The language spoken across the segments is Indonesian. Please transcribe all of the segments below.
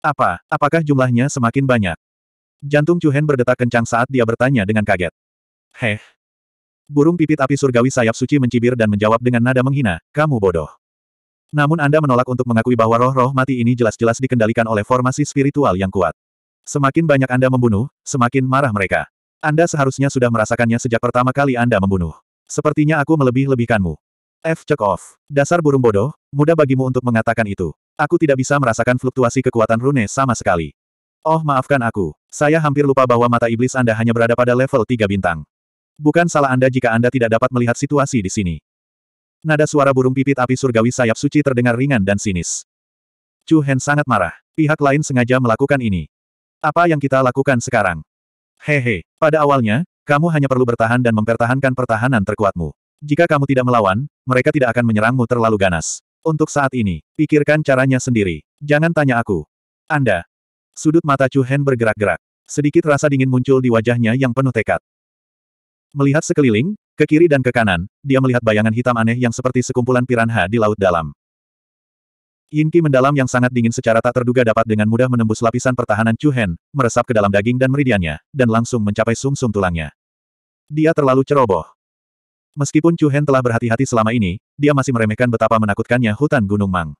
Apa, apakah jumlahnya semakin banyak? Jantung Chuhen berdetak kencang saat dia bertanya dengan kaget. Heh. Burung pipit api surgawi sayap suci mencibir dan menjawab dengan nada menghina, kamu bodoh. Namun Anda menolak untuk mengakui bahwa roh-roh mati ini jelas-jelas dikendalikan oleh formasi spiritual yang kuat. Semakin banyak Anda membunuh, semakin marah mereka. Anda seharusnya sudah merasakannya sejak pertama kali Anda membunuh. Sepertinya aku melebih-lebihkanmu. F. Check off. Dasar burung bodoh, mudah bagimu untuk mengatakan itu. Aku tidak bisa merasakan fluktuasi kekuatan rune sama sekali. Oh maafkan aku, saya hampir lupa bahwa mata iblis Anda hanya berada pada level 3 bintang. Bukan salah Anda jika Anda tidak dapat melihat situasi di sini. Nada suara burung pipit api surgawi sayap suci terdengar ringan dan sinis. Chu Hen sangat marah. Pihak lain sengaja melakukan ini. Apa yang kita lakukan sekarang? Hehe, pada awalnya, kamu hanya perlu bertahan dan mempertahankan pertahanan terkuatmu. Jika kamu tidak melawan, mereka tidak akan menyerangmu terlalu ganas. Untuk saat ini, pikirkan caranya sendiri. Jangan tanya aku. Anda. Sudut mata Chu Hen bergerak-gerak. Sedikit rasa dingin muncul di wajahnya yang penuh tekad. Melihat sekeliling, ke kiri dan ke kanan, dia melihat bayangan hitam aneh yang seperti sekumpulan piranha di laut dalam. Yinki mendalam yang sangat dingin secara tak terduga dapat dengan mudah menembus lapisan pertahanan Chu Hen, meresap ke dalam daging dan meridiannya, dan langsung mencapai sum -sum tulangnya. Dia terlalu ceroboh. Meskipun Chu Hen telah berhati-hati selama ini, dia masih meremehkan betapa menakutkannya hutan Gunung Mang.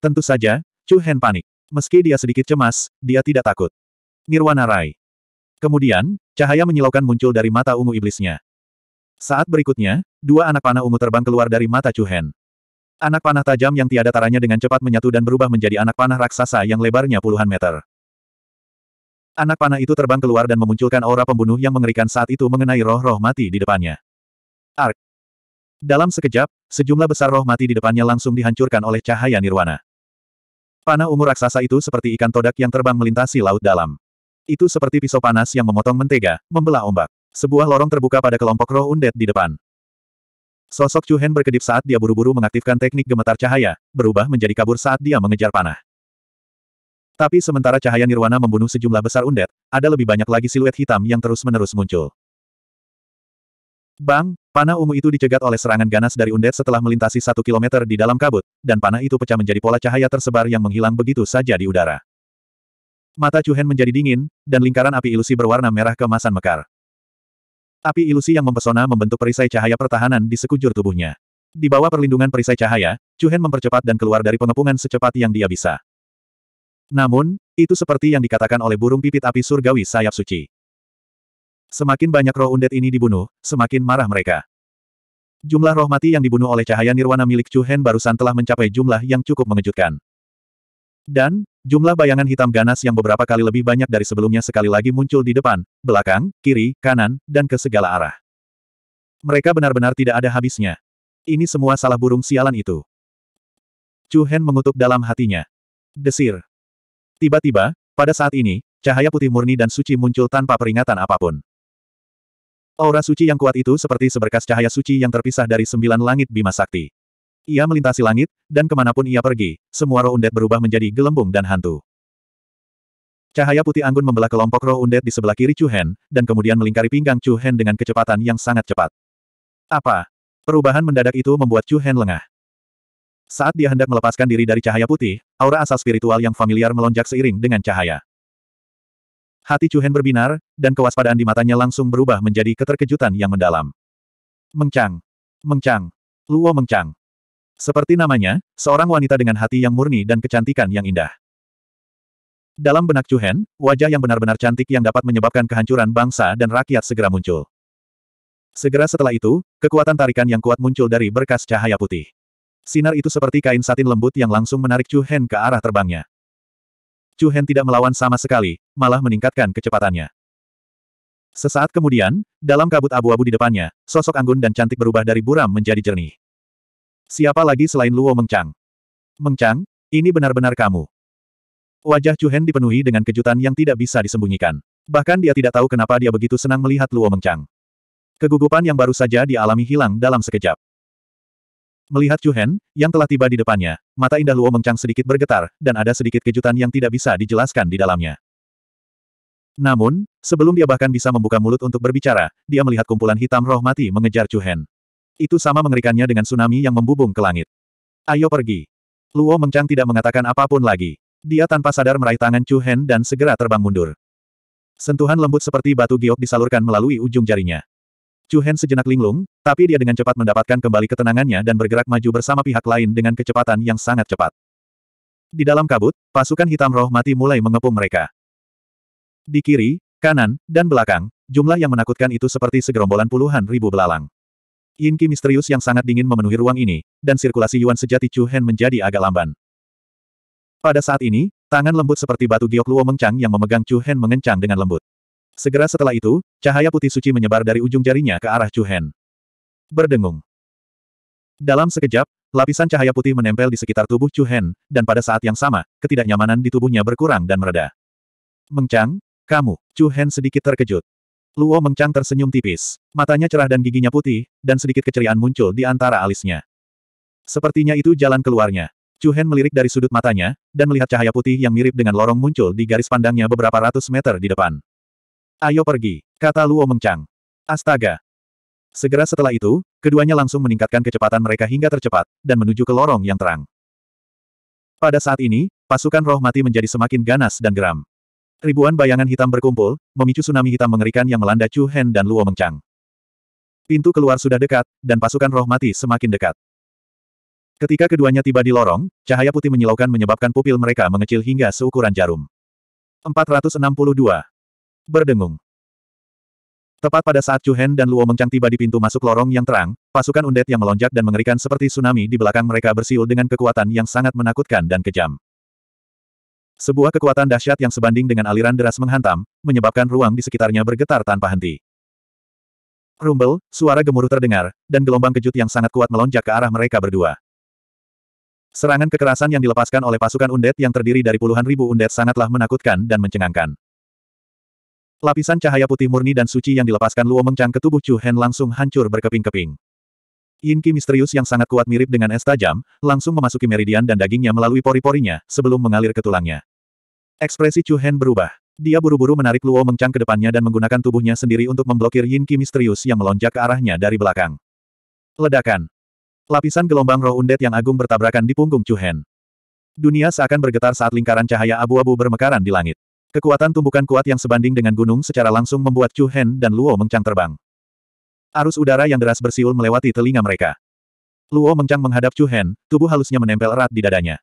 Tentu saja, Chu Hen panik. Meski dia sedikit cemas, dia tidak takut. Nirwana Rai. Kemudian, cahaya menyilaukan muncul dari mata ungu iblisnya. Saat berikutnya, dua anak panah ungu terbang keluar dari mata Chu Hen. Anak panah tajam yang tiada taranya dengan cepat menyatu dan berubah menjadi anak panah raksasa yang lebarnya puluhan meter. Anak panah itu terbang keluar dan memunculkan aura pembunuh yang mengerikan saat itu mengenai roh-roh mati di depannya. Ark. Dalam sekejap, sejumlah besar roh mati di depannya langsung dihancurkan oleh cahaya nirwana. Panah ungu raksasa itu seperti ikan todak yang terbang melintasi laut dalam. Itu seperti pisau panas yang memotong mentega, membelah ombak. Sebuah lorong terbuka pada kelompok roh undet di depan. Sosok Chuhen berkedip saat dia buru-buru mengaktifkan teknik gemetar cahaya, berubah menjadi kabur saat dia mengejar panah. Tapi sementara cahaya nirwana membunuh sejumlah besar undet, ada lebih banyak lagi siluet hitam yang terus-menerus muncul. Bang, Panah ungu itu dicegat oleh serangan ganas dari Undead setelah melintasi satu kilometer di dalam kabut, dan panah itu pecah menjadi pola cahaya tersebar yang menghilang begitu saja di udara. Mata Cuhen menjadi dingin, dan lingkaran api ilusi berwarna merah kemasan mekar. Api ilusi yang mempesona membentuk perisai cahaya pertahanan di sekujur tubuhnya. Di bawah perlindungan perisai cahaya, Cuhen mempercepat dan keluar dari pengepungan secepat yang dia bisa. Namun, itu seperti yang dikatakan oleh burung pipit api surgawi sayap suci. Semakin banyak roh undet ini dibunuh, semakin marah mereka. Jumlah roh mati yang dibunuh oleh cahaya nirwana milik Chu Hen barusan telah mencapai jumlah yang cukup mengejutkan. Dan, jumlah bayangan hitam ganas yang beberapa kali lebih banyak dari sebelumnya sekali lagi muncul di depan, belakang, kiri, kanan, dan ke segala arah. Mereka benar-benar tidak ada habisnya. Ini semua salah burung sialan itu. Chu Hen mengutuk dalam hatinya. Desir. Tiba-tiba, pada saat ini, cahaya putih murni dan suci muncul tanpa peringatan apapun. Aura suci yang kuat itu seperti seberkas cahaya suci yang terpisah dari sembilan langit Bima Sakti. Ia melintasi langit, dan kemanapun ia pergi, semua roh undet berubah menjadi gelembung dan hantu. Cahaya putih anggun membelah kelompok roh undet di sebelah kiri Chu Hen, dan kemudian melingkari pinggang Chu Hen dengan kecepatan yang sangat cepat. Apa? Perubahan mendadak itu membuat Chu Hen lengah. Saat dia hendak melepaskan diri dari cahaya putih, aura asal spiritual yang familiar melonjak seiring dengan cahaya. Hati Hen berbinar, dan kewaspadaan di matanya langsung berubah menjadi keterkejutan yang mendalam. Mengcang. Mengcang. Luo Mengcang. Seperti namanya, seorang wanita dengan hati yang murni dan kecantikan yang indah. Dalam benak Hen, wajah yang benar-benar cantik yang dapat menyebabkan kehancuran bangsa dan rakyat segera muncul. Segera setelah itu, kekuatan tarikan yang kuat muncul dari berkas cahaya putih. Sinar itu seperti kain satin lembut yang langsung menarik Chu Hen ke arah terbangnya. Chu Hen tidak melawan sama sekali, malah meningkatkan kecepatannya. Sesaat kemudian, dalam kabut abu-abu di depannya, sosok anggun dan cantik berubah dari buram menjadi jernih. Siapa lagi selain Luo Mengchang? Mengchang, ini benar-benar kamu. Wajah Chu Hen dipenuhi dengan kejutan yang tidak bisa disembunyikan. Bahkan dia tidak tahu kenapa dia begitu senang melihat Luo Mengchang. Kegugupan yang baru saja dialami hilang dalam sekejap. Melihat Chu Hen, yang telah tiba di depannya, mata indah Luo Mengcang sedikit bergetar, dan ada sedikit kejutan yang tidak bisa dijelaskan di dalamnya. Namun, sebelum dia bahkan bisa membuka mulut untuk berbicara, dia melihat kumpulan hitam roh mati mengejar Chu Hen. Itu sama mengerikannya dengan tsunami yang membubung ke langit. Ayo pergi. Luo Mengcang tidak mengatakan apapun lagi. Dia tanpa sadar meraih tangan Chu Hen dan segera terbang mundur. Sentuhan lembut seperti batu giok disalurkan melalui ujung jarinya. Chu Hen sejenak linglung, tapi dia dengan cepat mendapatkan kembali ketenangannya dan bergerak maju bersama pihak lain dengan kecepatan yang sangat cepat. Di dalam kabut, pasukan hitam roh mati mulai mengepung mereka. Di kiri, kanan, dan belakang, jumlah yang menakutkan itu seperti segerombolan puluhan ribu belalang. Yin misterius yang sangat dingin memenuhi ruang ini, dan sirkulasi Yuan sejati Chu Hen menjadi agak lamban. Pada saat ini, tangan lembut seperti batu giok Luo Mengcang yang memegang Chu Hen mengencang dengan lembut. Segera setelah itu, cahaya putih suci menyebar dari ujung jarinya ke arah Chu Hen. Berdengung. Dalam sekejap, lapisan cahaya putih menempel di sekitar tubuh Chu Hen, dan pada saat yang sama, ketidaknyamanan di tubuhnya berkurang dan mereda. Mengcang, kamu, Chu Hen sedikit terkejut. Luo Mengcang tersenyum tipis, matanya cerah dan giginya putih, dan sedikit keceriaan muncul di antara alisnya. Sepertinya itu jalan keluarnya. Chu Hen melirik dari sudut matanya, dan melihat cahaya putih yang mirip dengan lorong muncul di garis pandangnya beberapa ratus meter di depan. Ayo pergi, kata Luo Mengchang. Astaga. Segera setelah itu, keduanya langsung meningkatkan kecepatan mereka hingga tercepat, dan menuju ke lorong yang terang. Pada saat ini, pasukan roh mati menjadi semakin ganas dan geram. Ribuan bayangan hitam berkumpul, memicu tsunami hitam mengerikan yang melanda Chu Hen dan Luo Mengchang. Pintu keluar sudah dekat, dan pasukan roh mati semakin dekat. Ketika keduanya tiba di lorong, cahaya putih menyilaukan menyebabkan pupil mereka mengecil hingga seukuran jarum. 462. Berdengung. Tepat pada saat Chu Hen dan Luo Mengcang tiba di pintu masuk lorong yang terang, pasukan undet yang melonjak dan mengerikan seperti tsunami di belakang mereka bersiul dengan kekuatan yang sangat menakutkan dan kejam. Sebuah kekuatan dahsyat yang sebanding dengan aliran deras menghantam, menyebabkan ruang di sekitarnya bergetar tanpa henti. Rumble, suara gemuruh terdengar, dan gelombang kejut yang sangat kuat melonjak ke arah mereka berdua. Serangan kekerasan yang dilepaskan oleh pasukan undet yang terdiri dari puluhan ribu undet sangatlah menakutkan dan mencengangkan. Lapisan cahaya putih murni dan suci yang dilepaskan Luo Mengchang ke tubuh Chu Hen langsung hancur berkeping-keping. Yin Qi misterius yang sangat kuat mirip dengan es tajam, langsung memasuki meridian dan dagingnya melalui pori-porinya, sebelum mengalir ke tulangnya. Ekspresi Chu Hen berubah. Dia buru-buru menarik Luo Mengchang ke depannya dan menggunakan tubuhnya sendiri untuk memblokir Yin Qi misterius yang melonjak ke arahnya dari belakang. Ledakan. Lapisan gelombang roh undet yang agung bertabrakan di punggung Chu Hen. Dunia seakan bergetar saat lingkaran cahaya abu-abu bermekaran di langit. Kekuatan tumbukan kuat yang sebanding dengan gunung secara langsung membuat Chu Hen dan Luo Mengchang terbang. Arus udara yang deras bersiul melewati telinga mereka. Luo Mengchang menghadap Chu Hen, tubuh halusnya menempel erat di dadanya.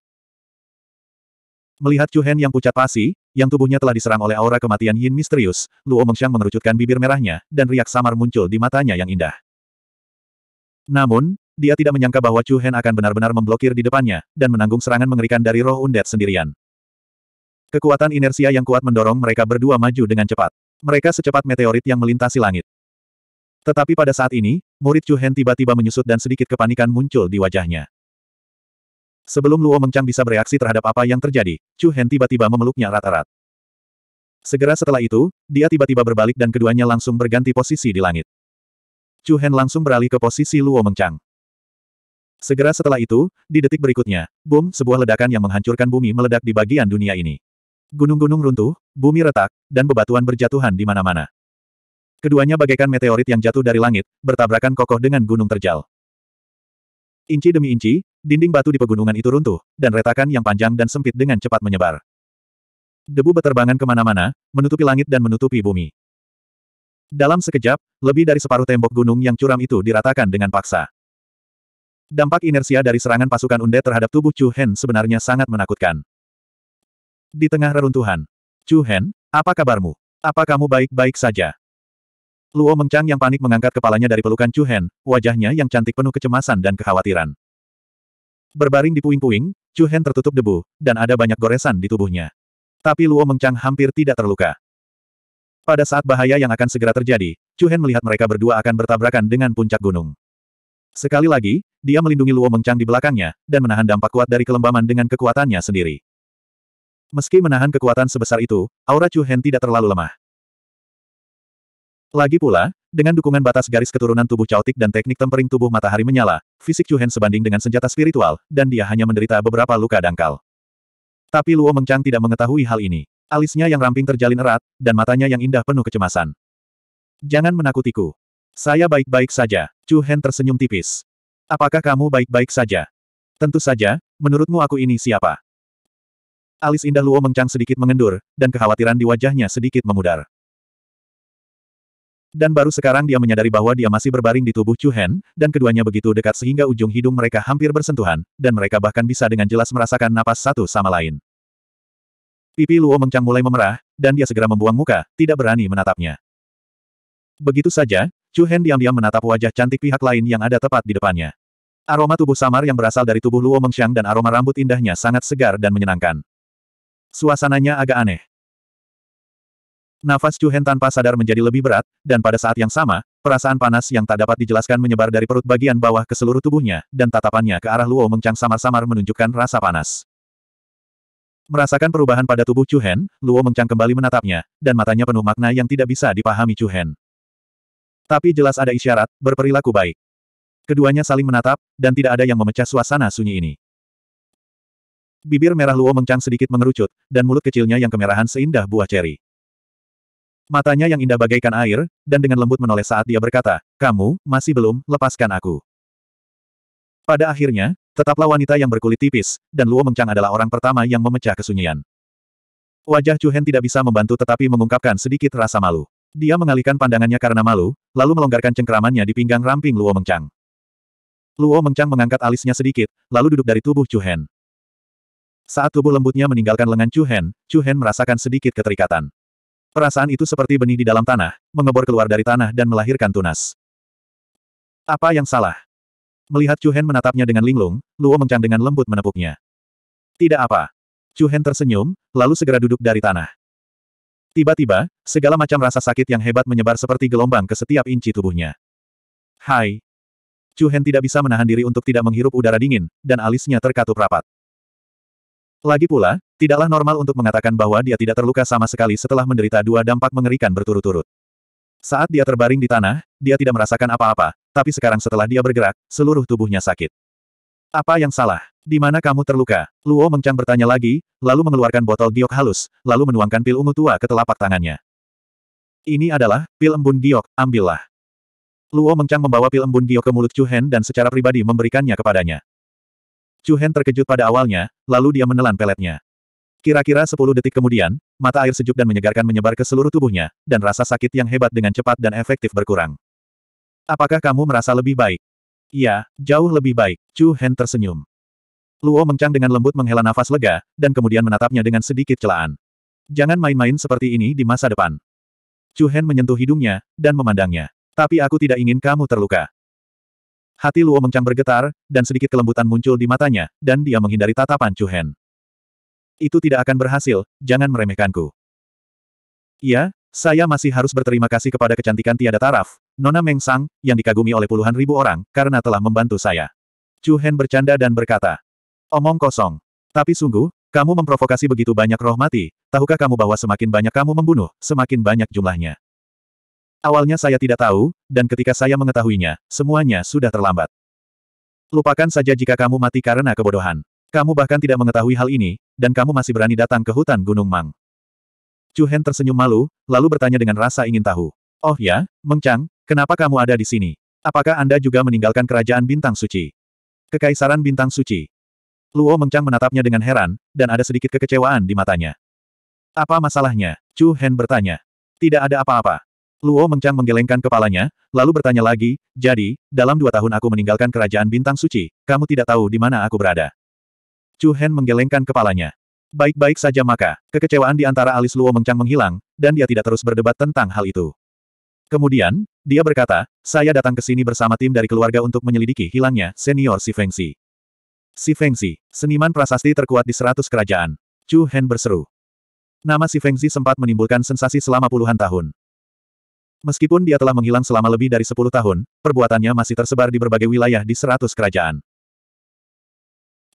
Melihat Chu Hen yang pucat pasi, yang tubuhnya telah diserang oleh aura kematian Yin misterius, Luo Mengchang mengerucutkan bibir merahnya, dan riak samar muncul di matanya yang indah. Namun, dia tidak menyangka bahwa Chu Hen akan benar-benar memblokir di depannya, dan menanggung serangan mengerikan dari roh undet sendirian. Kekuatan inersia yang kuat mendorong mereka berdua maju dengan cepat. Mereka secepat meteorit yang melintasi langit. Tetapi pada saat ini, murid Chu Hen tiba-tiba menyusut dan sedikit kepanikan muncul di wajahnya. Sebelum Luo Mengchang bisa bereaksi terhadap apa yang terjadi, Chu Hen tiba-tiba memeluknya erat-erat. Segera setelah itu, dia tiba-tiba berbalik dan keduanya langsung berganti posisi di langit. Chu Hen langsung beralih ke posisi Luo Mengchang. Segera setelah itu, di detik berikutnya, boom, sebuah ledakan yang menghancurkan bumi meledak di bagian dunia ini. Gunung-gunung runtuh, bumi retak, dan bebatuan berjatuhan di mana-mana. Keduanya bagaikan meteorit yang jatuh dari langit, bertabrakan kokoh dengan gunung terjal. Inci demi inci, dinding batu di pegunungan itu runtuh, dan retakan yang panjang dan sempit dengan cepat menyebar. Debu beterbangan kemana-mana, menutupi langit dan menutupi bumi. Dalam sekejap, lebih dari separuh tembok gunung yang curam itu diratakan dengan paksa. Dampak inersia dari serangan pasukan Undead terhadap tubuh Chu Hen sebenarnya sangat menakutkan. Di tengah reruntuhan. Chu Hen, apa kabarmu? Apa kamu baik-baik saja? Luo Mengchang yang panik mengangkat kepalanya dari pelukan Chu Hen, wajahnya yang cantik penuh kecemasan dan kekhawatiran. Berbaring di puing-puing, Chu Hen tertutup debu, dan ada banyak goresan di tubuhnya. Tapi Luo Mengchang hampir tidak terluka. Pada saat bahaya yang akan segera terjadi, Chu Hen melihat mereka berdua akan bertabrakan dengan puncak gunung. Sekali lagi, dia melindungi Luo Mengchang di belakangnya, dan menahan dampak kuat dari kelembaman dengan kekuatannya sendiri. Meski menahan kekuatan sebesar itu, aura Chu Hen tidak terlalu lemah. Lagi pula, dengan dukungan batas garis keturunan tubuh caotik dan teknik tempering tubuh matahari menyala, fisik Chu Hen sebanding dengan senjata spiritual, dan dia hanya menderita beberapa luka dangkal. Tapi Luo Mengchang tidak mengetahui hal ini. Alisnya yang ramping terjalin erat, dan matanya yang indah penuh kecemasan. Jangan menakutiku. Saya baik-baik saja. Chu Hen tersenyum tipis. Apakah kamu baik-baik saja? Tentu saja, menurutmu aku ini siapa? Alis indah Luo Mengcang sedikit mengendur, dan kekhawatiran di wajahnya sedikit memudar. Dan baru sekarang dia menyadari bahwa dia masih berbaring di tubuh Chu Hen, dan keduanya begitu dekat sehingga ujung hidung mereka hampir bersentuhan, dan mereka bahkan bisa dengan jelas merasakan napas satu sama lain. Pipi Luo Mengcang mulai memerah, dan dia segera membuang muka, tidak berani menatapnya. Begitu saja, Chu Hen diam-diam menatap wajah cantik pihak lain yang ada tepat di depannya. Aroma tubuh samar yang berasal dari tubuh Luo Mengxiang dan aroma rambut indahnya sangat segar dan menyenangkan. Suasananya agak aneh. Nafas Chu Hen tanpa sadar menjadi lebih berat, dan pada saat yang sama, perasaan panas yang tak dapat dijelaskan menyebar dari perut bagian bawah ke seluruh tubuhnya, dan tatapannya ke arah Luo Mengcang samar-samar menunjukkan rasa panas. Merasakan perubahan pada tubuh Chu Hen, Luo Mengcang kembali menatapnya, dan matanya penuh makna yang tidak bisa dipahami Chu Hen. Tapi jelas ada isyarat, berperilaku baik. Keduanya saling menatap, dan tidak ada yang memecah suasana sunyi ini. Bibir merah Luo mengcang sedikit mengerucut, dan mulut kecilnya yang kemerahan seindah buah ceri. Matanya yang indah bagaikan air, dan dengan lembut menoleh saat dia berkata, kamu, masih belum, lepaskan aku. Pada akhirnya, tetaplah wanita yang berkulit tipis, dan Luo Mengcang adalah orang pertama yang memecah kesunyian. Wajah Chu Hen tidak bisa membantu tetapi mengungkapkan sedikit rasa malu. Dia mengalihkan pandangannya karena malu, lalu melonggarkan cengkeramannya di pinggang ramping Luo Mengchang. Luo Mengchang mengangkat alisnya sedikit, lalu duduk dari tubuh Chu Hen. Saat tubuh lembutnya meninggalkan lengan Chu Hen, Chu Hen merasakan sedikit keterikatan. Perasaan itu seperti benih di dalam tanah, mengebor keluar dari tanah dan melahirkan tunas. Apa yang salah? Melihat Chu Hen menatapnya dengan linglung, Luo Mengcang dengan lembut menepuknya. Tidak apa. Chu Hen tersenyum, lalu segera duduk dari tanah. Tiba-tiba, segala macam rasa sakit yang hebat menyebar seperti gelombang ke setiap inci tubuhnya. Hai. Chu Hen tidak bisa menahan diri untuk tidak menghirup udara dingin, dan alisnya terkatup rapat. Lagi pula, tidaklah normal untuk mengatakan bahwa dia tidak terluka sama sekali setelah menderita dua dampak mengerikan berturut-turut. Saat dia terbaring di tanah, dia tidak merasakan apa-apa, tapi sekarang setelah dia bergerak, seluruh tubuhnya sakit. Apa yang salah? Di mana kamu terluka? Luo Mengchang bertanya lagi, lalu mengeluarkan botol giok halus, lalu menuangkan pil ungu tua ke telapak tangannya. Ini adalah, pil embun giok, ambillah. Luo Mengchang membawa pil embun giok ke mulut Chu Hen dan secara pribadi memberikannya kepadanya. Chu Hen terkejut pada awalnya, lalu dia menelan peletnya. Kira-kira 10 detik kemudian, mata air sejuk dan menyegarkan menyebar ke seluruh tubuhnya, dan rasa sakit yang hebat dengan cepat dan efektif berkurang. Apakah kamu merasa lebih baik? Iya, jauh lebih baik, Chu Hen tersenyum. Luo mencang dengan lembut menghela nafas lega, dan kemudian menatapnya dengan sedikit celaan. Jangan main-main seperti ini di masa depan. Chu Hen menyentuh hidungnya, dan memandangnya. Tapi aku tidak ingin kamu terluka. Hati Luo Mengcang bergetar, dan sedikit kelembutan muncul di matanya, dan dia menghindari tatapan Chu Hen. Itu tidak akan berhasil, jangan meremehkanku. Iya, saya masih harus berterima kasih kepada kecantikan tiada taraf, Nona Meng Sang, yang dikagumi oleh puluhan ribu orang, karena telah membantu saya. Chu Hen bercanda dan berkata, Omong kosong. Tapi sungguh, kamu memprovokasi begitu banyak roh mati, tahukah kamu bahwa semakin banyak kamu membunuh, semakin banyak jumlahnya. Awalnya saya tidak tahu, dan ketika saya mengetahuinya, semuanya sudah terlambat. Lupakan saja jika kamu mati karena kebodohan. Kamu bahkan tidak mengetahui hal ini, dan kamu masih berani datang ke hutan Gunung Mang. Chu Hen tersenyum malu, lalu bertanya dengan rasa ingin tahu. Oh ya, Meng Chang, kenapa kamu ada di sini? Apakah Anda juga meninggalkan kerajaan Bintang Suci? Kekaisaran Bintang Suci. Luo Meng Chang menatapnya dengan heran, dan ada sedikit kekecewaan di matanya. Apa masalahnya? Chu Hen bertanya. Tidak ada apa-apa. Luo Mengchang menggelengkan kepalanya, lalu bertanya lagi, jadi, dalam dua tahun aku meninggalkan kerajaan bintang suci, kamu tidak tahu di mana aku berada. Chu Hen menggelengkan kepalanya. Baik-baik saja maka, kekecewaan di antara alis Luo Mengchang menghilang, dan dia tidak terus berdebat tentang hal itu. Kemudian, dia berkata, saya datang ke sini bersama tim dari keluarga untuk menyelidiki hilangnya senior Si Fengsi. Si Fengsi, seniman prasasti terkuat di seratus kerajaan. Chu Hen berseru. Nama Si Fengsi sempat menimbulkan sensasi selama puluhan tahun. Meskipun dia telah menghilang selama lebih dari 10 tahun, perbuatannya masih tersebar di berbagai wilayah di seratus kerajaan.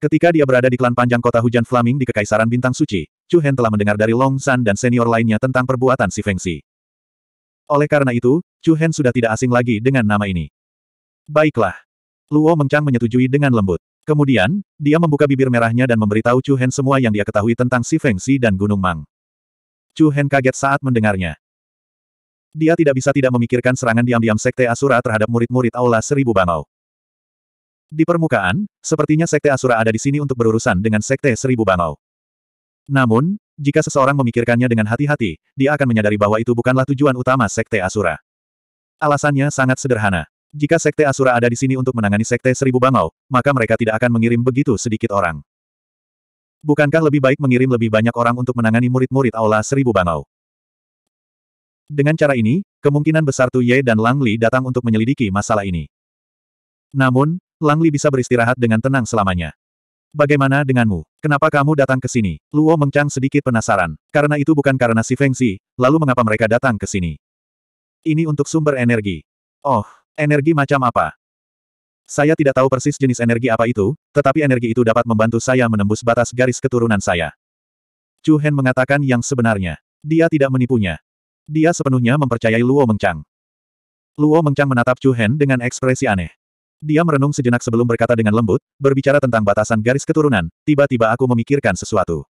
Ketika dia berada di klan panjang kota hujan Flaming di Kekaisaran Bintang Suci, Chu Hen telah mendengar dari Long San dan senior lainnya tentang perbuatan si Feng Xi. Oleh karena itu, Chu Hen sudah tidak asing lagi dengan nama ini. Baiklah. Luo Mengchang menyetujui dengan lembut. Kemudian, dia membuka bibir merahnya dan memberitahu Chu Hen semua yang dia ketahui tentang si Feng Xi dan Gunung Mang. Chu Hen kaget saat mendengarnya. Dia tidak bisa tidak memikirkan serangan diam-diam Sekte Asura terhadap murid-murid Aula Seribu Bangau. Di permukaan, sepertinya Sekte Asura ada di sini untuk berurusan dengan Sekte Seribu Bangau. Namun, jika seseorang memikirkannya dengan hati-hati, dia akan menyadari bahwa itu bukanlah tujuan utama Sekte Asura. Alasannya sangat sederhana. Jika Sekte Asura ada di sini untuk menangani Sekte Seribu Bangau, maka mereka tidak akan mengirim begitu sedikit orang. Bukankah lebih baik mengirim lebih banyak orang untuk menangani murid-murid Aula Seribu Bangau? Dengan cara ini, kemungkinan besar Tu Ye dan Lang Li datang untuk menyelidiki masalah ini. Namun, Lang Li bisa beristirahat dengan tenang selamanya. Bagaimana denganmu? Kenapa kamu datang ke sini? Luo Mengcang sedikit penasaran. Karena itu bukan karena si Feng Xi, lalu mengapa mereka datang ke sini? Ini untuk sumber energi. Oh, energi macam apa? Saya tidak tahu persis jenis energi apa itu, tetapi energi itu dapat membantu saya menembus batas garis keturunan saya. Chu Hen mengatakan yang sebenarnya. Dia tidak menipunya. Dia sepenuhnya mempercayai Luo Mengchang. Luo Mengchang menatap Chu Hen dengan ekspresi aneh. Dia merenung sejenak sebelum berkata dengan lembut, berbicara tentang batasan garis keturunan, tiba-tiba aku memikirkan sesuatu.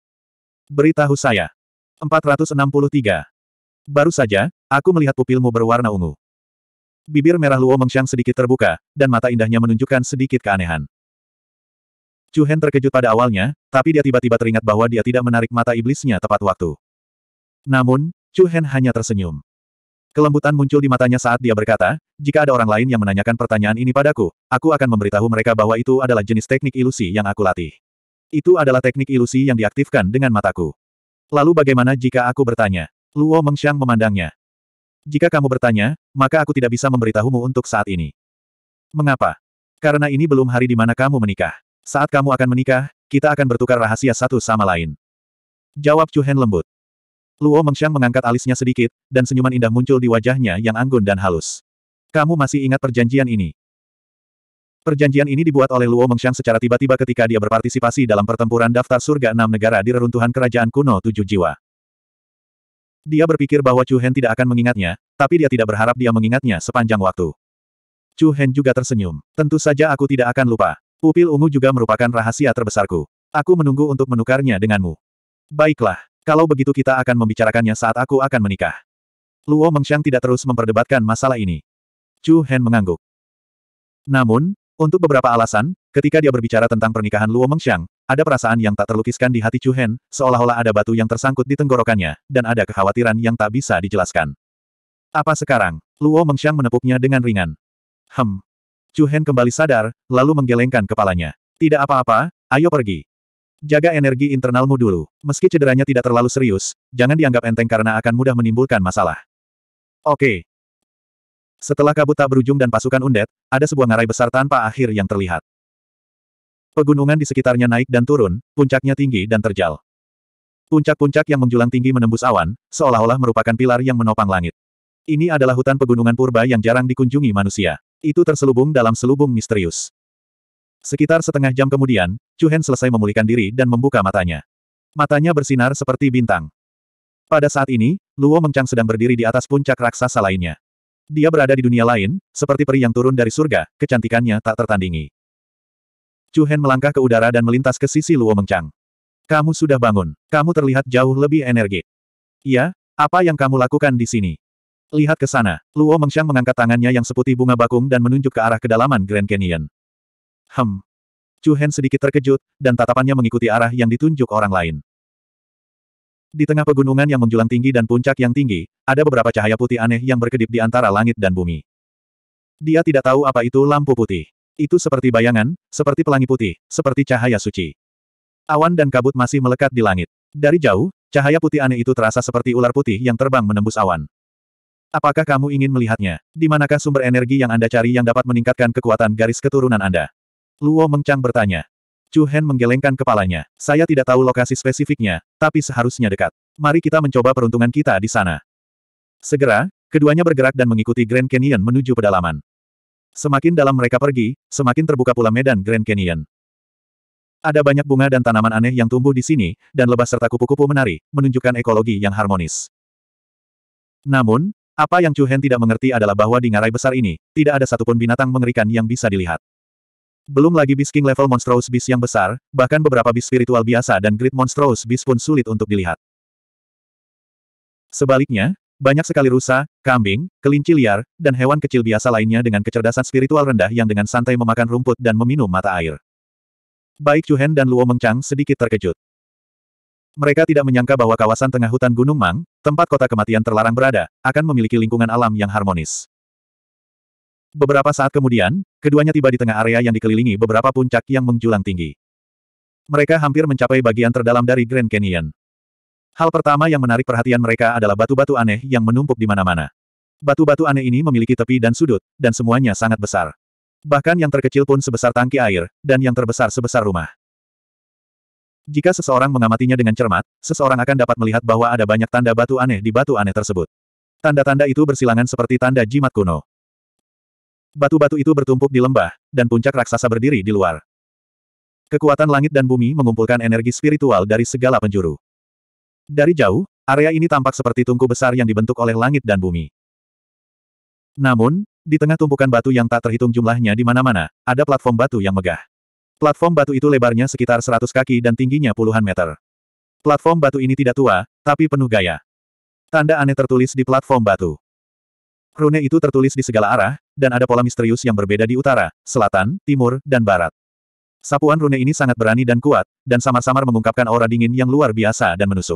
Beritahu saya. 463. Baru saja, aku melihat pupilmu berwarna ungu. Bibir merah Luo Mengchang sedikit terbuka, dan mata indahnya menunjukkan sedikit keanehan. Chu Hen terkejut pada awalnya, tapi dia tiba-tiba teringat bahwa dia tidak menarik mata iblisnya tepat waktu. Namun, Chu Hen hanya tersenyum. Kelembutan muncul di matanya saat dia berkata, jika ada orang lain yang menanyakan pertanyaan ini padaku, aku akan memberitahu mereka bahwa itu adalah jenis teknik ilusi yang aku latih. Itu adalah teknik ilusi yang diaktifkan dengan mataku. Lalu bagaimana jika aku bertanya? Luo Mengxiang memandangnya. Jika kamu bertanya, maka aku tidak bisa memberitahumu untuk saat ini. Mengapa? Karena ini belum hari di mana kamu menikah. Saat kamu akan menikah, kita akan bertukar rahasia satu sama lain. Jawab Chu Hen lembut. Luo Mengxiang mengangkat alisnya sedikit, dan senyuman indah muncul di wajahnya yang anggun dan halus. Kamu masih ingat perjanjian ini? Perjanjian ini dibuat oleh Luo Mengxiang secara tiba-tiba ketika dia berpartisipasi dalam pertempuran daftar surga enam negara di reruntuhan kerajaan kuno tujuh jiwa. Dia berpikir bahwa Chu Hen tidak akan mengingatnya, tapi dia tidak berharap dia mengingatnya sepanjang waktu. Chu Hen juga tersenyum. Tentu saja aku tidak akan lupa. Pupil ungu juga merupakan rahasia terbesarku. Aku menunggu untuk menukarnya denganmu. Baiklah. Kalau begitu kita akan membicarakannya saat aku akan menikah. Luo Mengxiang tidak terus memperdebatkan masalah ini. Chu Hen mengangguk. Namun, untuk beberapa alasan, ketika dia berbicara tentang pernikahan Luo Mengxiang, ada perasaan yang tak terlukiskan di hati Chu Hen, seolah-olah ada batu yang tersangkut di tenggorokannya, dan ada kekhawatiran yang tak bisa dijelaskan. Apa sekarang? Luo Mengxiang menepuknya dengan ringan. Hem. Chu Hen kembali sadar, lalu menggelengkan kepalanya. Tidak apa-apa, ayo pergi. Jaga energi internalmu dulu. Meski cederanya tidak terlalu serius, jangan dianggap enteng karena akan mudah menimbulkan masalah. Oke. Setelah kabut tak berujung dan pasukan undet, ada sebuah ngarai besar tanpa akhir yang terlihat. Pegunungan di sekitarnya naik dan turun, puncaknya tinggi dan terjal. Puncak-puncak yang menjulang tinggi menembus awan, seolah-olah merupakan pilar yang menopang langit. Ini adalah hutan pegunungan purba yang jarang dikunjungi manusia. Itu terselubung dalam selubung misterius. Sekitar setengah jam kemudian, Chu Hen selesai memulihkan diri dan membuka matanya. Matanya bersinar seperti bintang. Pada saat ini, Luo Mengchang sedang berdiri di atas puncak raksasa lainnya. Dia berada di dunia lain, seperti peri yang turun dari surga, kecantikannya tak tertandingi. Chu Hen melangkah ke udara dan melintas ke sisi Luo Mengchang. Kamu sudah bangun. Kamu terlihat jauh lebih energik. Iya, apa yang kamu lakukan di sini? Lihat ke sana. Luo Mengchang mengangkat tangannya yang seputih bunga bakung dan menunjuk ke arah kedalaman Grand Canyon. Hem. Chu Hen sedikit terkejut, dan tatapannya mengikuti arah yang ditunjuk orang lain. Di tengah pegunungan yang menjulang tinggi dan puncak yang tinggi, ada beberapa cahaya putih aneh yang berkedip di antara langit dan bumi. Dia tidak tahu apa itu lampu putih. Itu seperti bayangan, seperti pelangi putih, seperti cahaya suci. Awan dan kabut masih melekat di langit. Dari jauh, cahaya putih aneh itu terasa seperti ular putih yang terbang menembus awan. Apakah kamu ingin melihatnya? Di manakah sumber energi yang Anda cari yang dapat meningkatkan kekuatan garis keturunan Anda? Luo Mengcang bertanya. Chu Hen menggelengkan kepalanya. Saya tidak tahu lokasi spesifiknya, tapi seharusnya dekat. Mari kita mencoba peruntungan kita di sana. Segera, keduanya bergerak dan mengikuti Grand Canyon menuju pedalaman. Semakin dalam mereka pergi, semakin terbuka pula medan Grand Canyon. Ada banyak bunga dan tanaman aneh yang tumbuh di sini, dan lebah serta kupu-kupu menari, menunjukkan ekologi yang harmonis. Namun, apa yang Chu Hen tidak mengerti adalah bahwa di ngarai besar ini, tidak ada satupun binatang mengerikan yang bisa dilihat. Belum lagi bis King level Monstrous Beast yang besar, bahkan beberapa bis spiritual biasa dan Great Monstrous Beast pun sulit untuk dilihat. Sebaliknya, banyak sekali rusa, kambing, kelinci liar, dan hewan kecil biasa lainnya dengan kecerdasan spiritual rendah yang dengan santai memakan rumput dan meminum mata air. Baik Chuhen dan Luo Mengchang sedikit terkejut. Mereka tidak menyangka bahwa kawasan tengah hutan Gunung Mang, tempat kota kematian terlarang berada, akan memiliki lingkungan alam yang harmonis. Beberapa saat kemudian, keduanya tiba di tengah area yang dikelilingi beberapa puncak yang menjulang tinggi. Mereka hampir mencapai bagian terdalam dari Grand Canyon. Hal pertama yang menarik perhatian mereka adalah batu-batu aneh yang menumpuk di mana-mana. Batu-batu aneh ini memiliki tepi dan sudut, dan semuanya sangat besar. Bahkan yang terkecil pun sebesar tangki air, dan yang terbesar sebesar rumah. Jika seseorang mengamatinya dengan cermat, seseorang akan dapat melihat bahwa ada banyak tanda batu aneh di batu aneh tersebut. Tanda-tanda itu bersilangan seperti tanda jimat kuno. Batu-batu itu bertumpuk di lembah, dan puncak raksasa berdiri di luar. Kekuatan langit dan bumi mengumpulkan energi spiritual dari segala penjuru. Dari jauh, area ini tampak seperti tungku besar yang dibentuk oleh langit dan bumi. Namun, di tengah tumpukan batu yang tak terhitung jumlahnya di mana-mana, ada platform batu yang megah. Platform batu itu lebarnya sekitar 100 kaki dan tingginya puluhan meter. Platform batu ini tidak tua, tapi penuh gaya. Tanda aneh tertulis di platform batu. Rune itu tertulis di segala arah, dan ada pola misterius yang berbeda di utara, selatan, timur, dan barat. Sapuan rune ini sangat berani dan kuat, dan samar-samar mengungkapkan aura dingin yang luar biasa dan menusuk.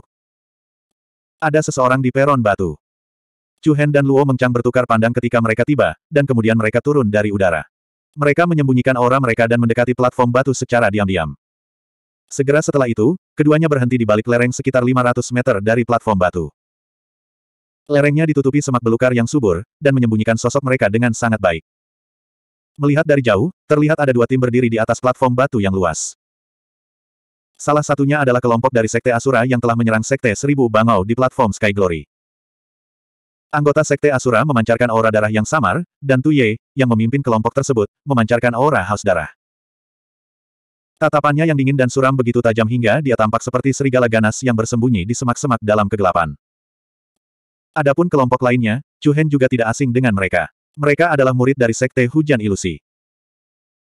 Ada seseorang di peron batu. Chu Chuhen dan Luo Mengcang bertukar pandang ketika mereka tiba, dan kemudian mereka turun dari udara. Mereka menyembunyikan aura mereka dan mendekati platform batu secara diam-diam. Segera setelah itu, keduanya berhenti di balik lereng sekitar 500 meter dari platform batu. Lerengnya ditutupi semak belukar yang subur, dan menyembunyikan sosok mereka dengan sangat baik. Melihat dari jauh, terlihat ada dua tim berdiri di atas platform batu yang luas. Salah satunya adalah kelompok dari Sekte Asura yang telah menyerang Sekte Seribu Bangau di platform Sky Glory. Anggota Sekte Asura memancarkan aura darah yang samar, dan Tuye, yang memimpin kelompok tersebut, memancarkan aura haus darah. Tatapannya yang dingin dan suram begitu tajam hingga dia tampak seperti serigala ganas yang bersembunyi di semak-semak dalam kegelapan. Adapun kelompok lainnya, Chu Hen juga tidak asing dengan mereka. Mereka adalah murid dari Sekte Hujan Ilusi.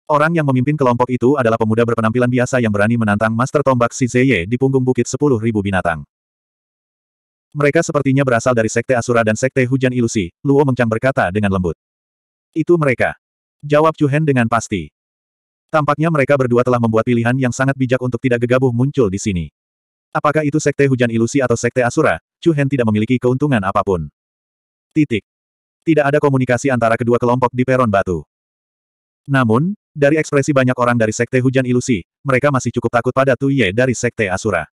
Orang yang memimpin kelompok itu adalah pemuda berpenampilan biasa yang berani menantang Master Tombak Si Zeye di punggung bukit sepuluh ribu binatang. Mereka sepertinya berasal dari Sekte Asura dan Sekte Hujan Ilusi, Luo Mengcang berkata dengan lembut. Itu mereka. Jawab Chu Hen dengan pasti. Tampaknya mereka berdua telah membuat pilihan yang sangat bijak untuk tidak gegabah muncul di sini. Apakah itu sekte hujan ilusi atau sekte Asura, Chu Hen tidak memiliki keuntungan apapun. Titik. Tidak ada komunikasi antara kedua kelompok di peron batu. Namun, dari ekspresi banyak orang dari sekte hujan ilusi, mereka masih cukup takut pada Tuye dari sekte Asura.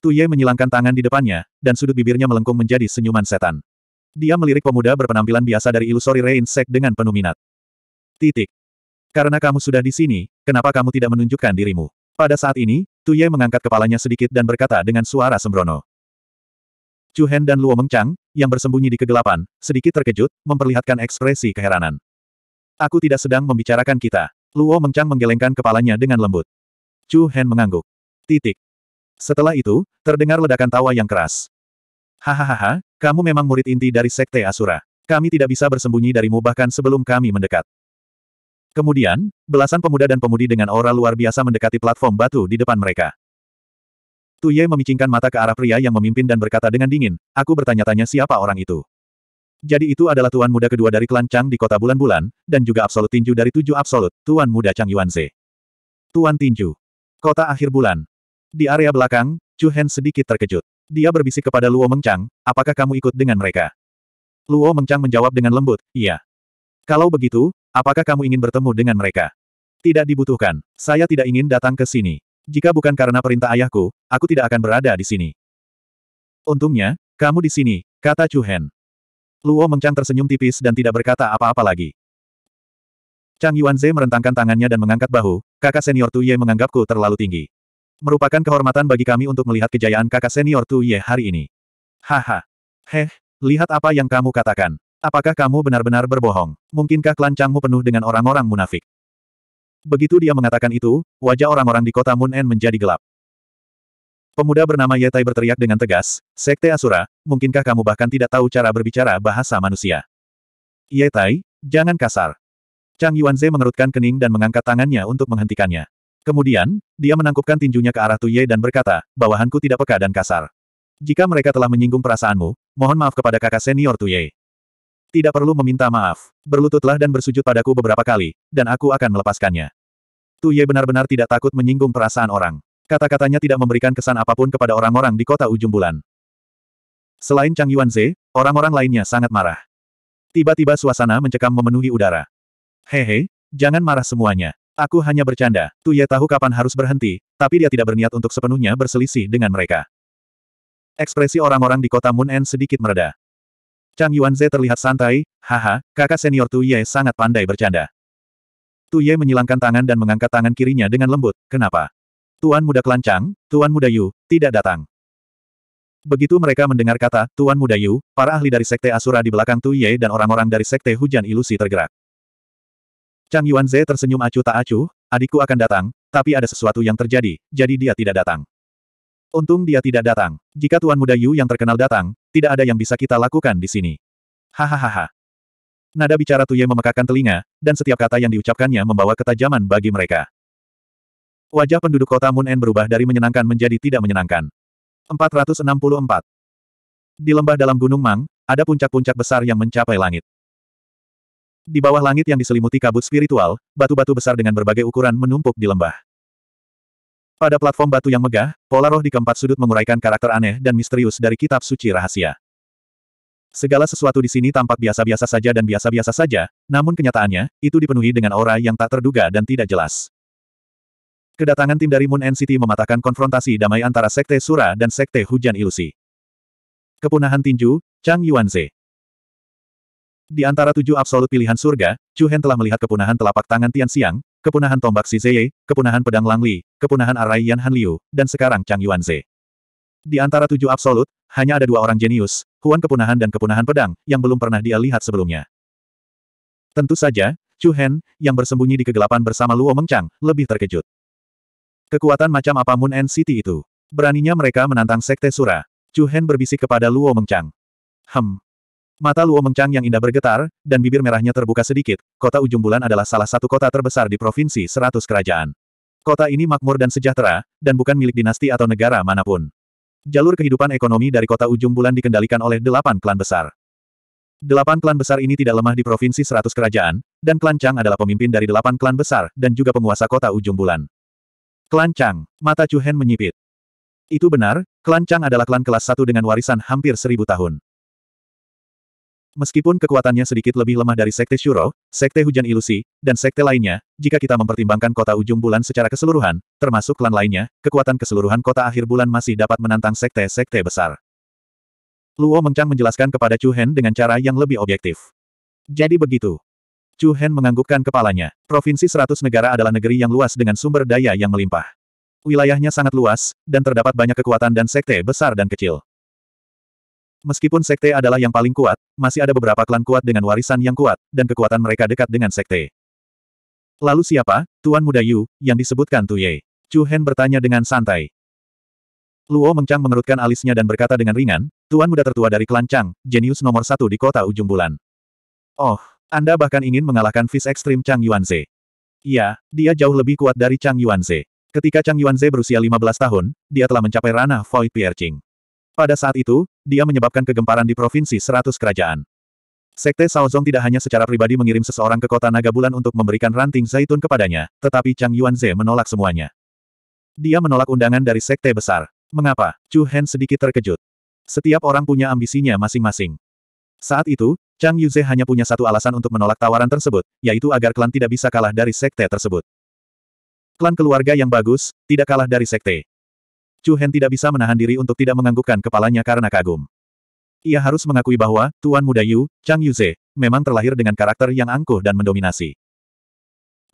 Tuye menyilangkan tangan di depannya, dan sudut bibirnya melengkung menjadi senyuman setan. Dia melirik pemuda berpenampilan biasa dari ilusori rain sect dengan penuh minat. Titik. Karena kamu sudah di sini, kenapa kamu tidak menunjukkan dirimu? Pada saat ini, Tuye mengangkat kepalanya sedikit dan berkata dengan suara sembrono. Chu Hen dan Luo Mengchang yang bersembunyi di kegelapan, sedikit terkejut, memperlihatkan ekspresi keheranan. Aku tidak sedang membicarakan kita. Luo Mengchang menggelengkan kepalanya dengan lembut. Chu Hen mengangguk. Titik. Setelah itu, terdengar ledakan tawa yang keras. Hahaha, kamu memang murid inti dari Sekte Asura. Kami tidak bisa bersembunyi darimu bahkan sebelum kami mendekat. Kemudian, belasan pemuda dan pemudi dengan aura luar biasa mendekati platform batu di depan mereka. Tuye memicingkan mata ke arah pria yang memimpin dan berkata dengan dingin, aku bertanya-tanya siapa orang itu. Jadi itu adalah tuan muda kedua dari klan Chang di kota bulan-bulan, dan juga absolut tinju dari tujuh absolut, tuan muda Chang Yuanze. Tuan tinju. Kota akhir bulan. Di area belakang, Chu Hen sedikit terkejut. Dia berbisik kepada Luo Mengchang, apakah kamu ikut dengan mereka? Luo Mengchang menjawab dengan lembut, iya. Kalau begitu, Apakah kamu ingin bertemu dengan mereka? Tidak dibutuhkan. Saya tidak ingin datang ke sini. Jika bukan karena perintah ayahku, aku tidak akan berada di sini. Untungnya, kamu di sini, kata Chu Hen. Luo Mengchang tersenyum tipis dan tidak berkata apa-apa lagi. Chang Yuanze merentangkan tangannya dan mengangkat bahu, kakak senior Tu Ye menganggapku terlalu tinggi. Merupakan kehormatan bagi kami untuk melihat kejayaan kakak senior Tu Ye hari ini. Haha. Heh, lihat apa yang kamu katakan. Apakah kamu benar-benar berbohong? Mungkinkah klan Changmu penuh dengan orang-orang munafik? Begitu dia mengatakan itu, wajah orang-orang di kota Mun En menjadi gelap. Pemuda bernama Yetai berteriak dengan tegas, Sekte Asura, mungkinkah kamu bahkan tidak tahu cara berbicara bahasa manusia? Yetai, jangan kasar. Chang Yuanze mengerutkan kening dan mengangkat tangannya untuk menghentikannya. Kemudian, dia menangkupkan tinjunya ke arah Tuye dan berkata, bawahanku tidak peka dan kasar. Jika mereka telah menyinggung perasaanmu, mohon maaf kepada kakak senior Tuye. Tidak perlu meminta maaf. Berlututlah dan bersujud padaku beberapa kali, dan aku akan melepaskannya. Tuye benar-benar tidak takut menyinggung perasaan orang. Kata-katanya tidak memberikan kesan apapun kepada orang-orang di kota ujung bulan. Selain Chang Yuanze, orang-orang lainnya sangat marah. Tiba-tiba suasana mencekam memenuhi udara. Hehe, jangan marah semuanya. Aku hanya bercanda. Tuye tahu kapan harus berhenti, tapi dia tidak berniat untuk sepenuhnya berselisih dengan mereka. Ekspresi orang-orang di kota Moon En sedikit mereda. Chang Yuanze terlihat santai, haha, kakak senior Tu Ye sangat pandai bercanda. Tu Ye menyilangkan tangan dan mengangkat tangan kirinya dengan lembut, kenapa? Tuan muda kelancang, Tuan muda Yu, tidak datang. Begitu mereka mendengar kata, Tuan muda Yu, para ahli dari Sekte Asura di belakang Tu Ye dan orang-orang dari Sekte Hujan Ilusi tergerak. Chang Yuanze tersenyum acuh tak acuh, adikku akan datang, tapi ada sesuatu yang terjadi, jadi dia tidak datang. Untung dia tidak datang. Jika Tuan Muda Yu yang terkenal datang, tidak ada yang bisa kita lakukan di sini. Hahaha. Nada bicara Tuye memekakan telinga, dan setiap kata yang diucapkannya membawa ketajaman bagi mereka. Wajah penduduk kota Moon En berubah dari menyenangkan menjadi tidak menyenangkan. 464. Di lembah dalam Gunung Mang, ada puncak-puncak besar yang mencapai langit. Di bawah langit yang diselimuti kabut spiritual, batu-batu besar dengan berbagai ukuran menumpuk di lembah. Pada platform batu yang megah, pola roh di keempat sudut menguraikan karakter aneh dan misterius dari kitab suci rahasia. Segala sesuatu di sini tampak biasa-biasa saja dan biasa-biasa saja, namun kenyataannya, itu dipenuhi dengan aura yang tak terduga dan tidak jelas. Kedatangan tim dari Moon City mematahkan konfrontasi damai antara Sekte Sura dan Sekte Hujan Ilusi. Kepunahan Tinju, Chang Yuanze. Di antara tujuh absolut pilihan surga, Chu Hen telah melihat kepunahan telapak tangan Tian Xiang, kepunahan tombak Si Zeye, kepunahan pedang Langli, kepunahan Arai Yan Han Liu, dan sekarang Chang Yuan Di antara tujuh absolut, hanya ada dua orang jenius, Huan kepunahan dan kepunahan pedang, yang belum pernah dia lihat sebelumnya. Tentu saja, Chu Hen, yang bersembunyi di kegelapan bersama Luo Mengchang lebih terkejut. Kekuatan macam apa Moon and City itu? Beraninya mereka menantang Sekte Sura. Chu Hen berbisik kepada Luo Mengchang, Hem, Mata Luo Mengchang yang indah bergetar, dan bibir merahnya terbuka sedikit, kota ujung bulan adalah salah satu kota terbesar di provinsi seratus kerajaan. Kota ini makmur dan sejahtera, dan bukan milik dinasti atau negara manapun. Jalur kehidupan ekonomi dari kota ujung bulan dikendalikan oleh delapan klan besar. Delapan klan besar ini tidak lemah di provinsi seratus kerajaan, dan klan Chang adalah pemimpin dari delapan klan besar dan juga penguasa kota ujung bulan. Klan Chang, mata Chu Hen menyipit. Itu benar, klan Chang adalah klan kelas satu dengan warisan hampir seribu tahun. Meskipun kekuatannya sedikit lebih lemah dari Sekte Shuro, Sekte Hujan Ilusi, dan Sekte lainnya, jika kita mempertimbangkan kota ujung bulan secara keseluruhan, termasuk klan lainnya, kekuatan keseluruhan kota akhir bulan masih dapat menantang Sekte-Sekte besar. Luo Mengchang menjelaskan kepada Chu Hen dengan cara yang lebih objektif. Jadi begitu. Chu Hen menganggukkan kepalanya. Provinsi Seratus negara adalah negeri yang luas dengan sumber daya yang melimpah. Wilayahnya sangat luas, dan terdapat banyak kekuatan dan sekte besar dan kecil. Meskipun sekte adalah yang paling kuat, masih ada beberapa klan kuat dengan warisan yang kuat, dan kekuatan mereka dekat dengan sekte. Lalu siapa, Tuan Muda Yu, yang disebutkan Tuye? Chu Hen bertanya dengan santai. Luo Mengchang mengerutkan alisnya dan berkata dengan ringan, Tuan Muda tertua dari klan Chang, jenius nomor satu di kota ujung bulan. Oh, Anda bahkan ingin mengalahkan Fis Ekstrim Chang Yuanze. Iya, dia jauh lebih kuat dari Chang Yuanze. Ketika Chang Yuanze berusia 15 tahun, dia telah mencapai ranah Void Piercing. Pada saat itu, dia menyebabkan kegemparan di provinsi seratus kerajaan. Sekte Saozong tidak hanya secara pribadi mengirim seseorang ke kota Naga Bulan untuk memberikan ranting zaitun kepadanya, tetapi Chang Yuanze menolak semuanya. Dia menolak undangan dari sekte besar. Mengapa? Chu Hen sedikit terkejut. Setiap orang punya ambisinya masing-masing. Saat itu, Chang Yuze hanya punya satu alasan untuk menolak tawaran tersebut, yaitu agar klan tidak bisa kalah dari sekte tersebut. Klan keluarga yang bagus, tidak kalah dari sekte. Chu Hen tidak bisa menahan diri untuk tidak menganggukkan kepalanya karena kagum. Ia harus mengakui bahwa, Tuan Muda Yu, Chang Yuze, memang terlahir dengan karakter yang angkuh dan mendominasi.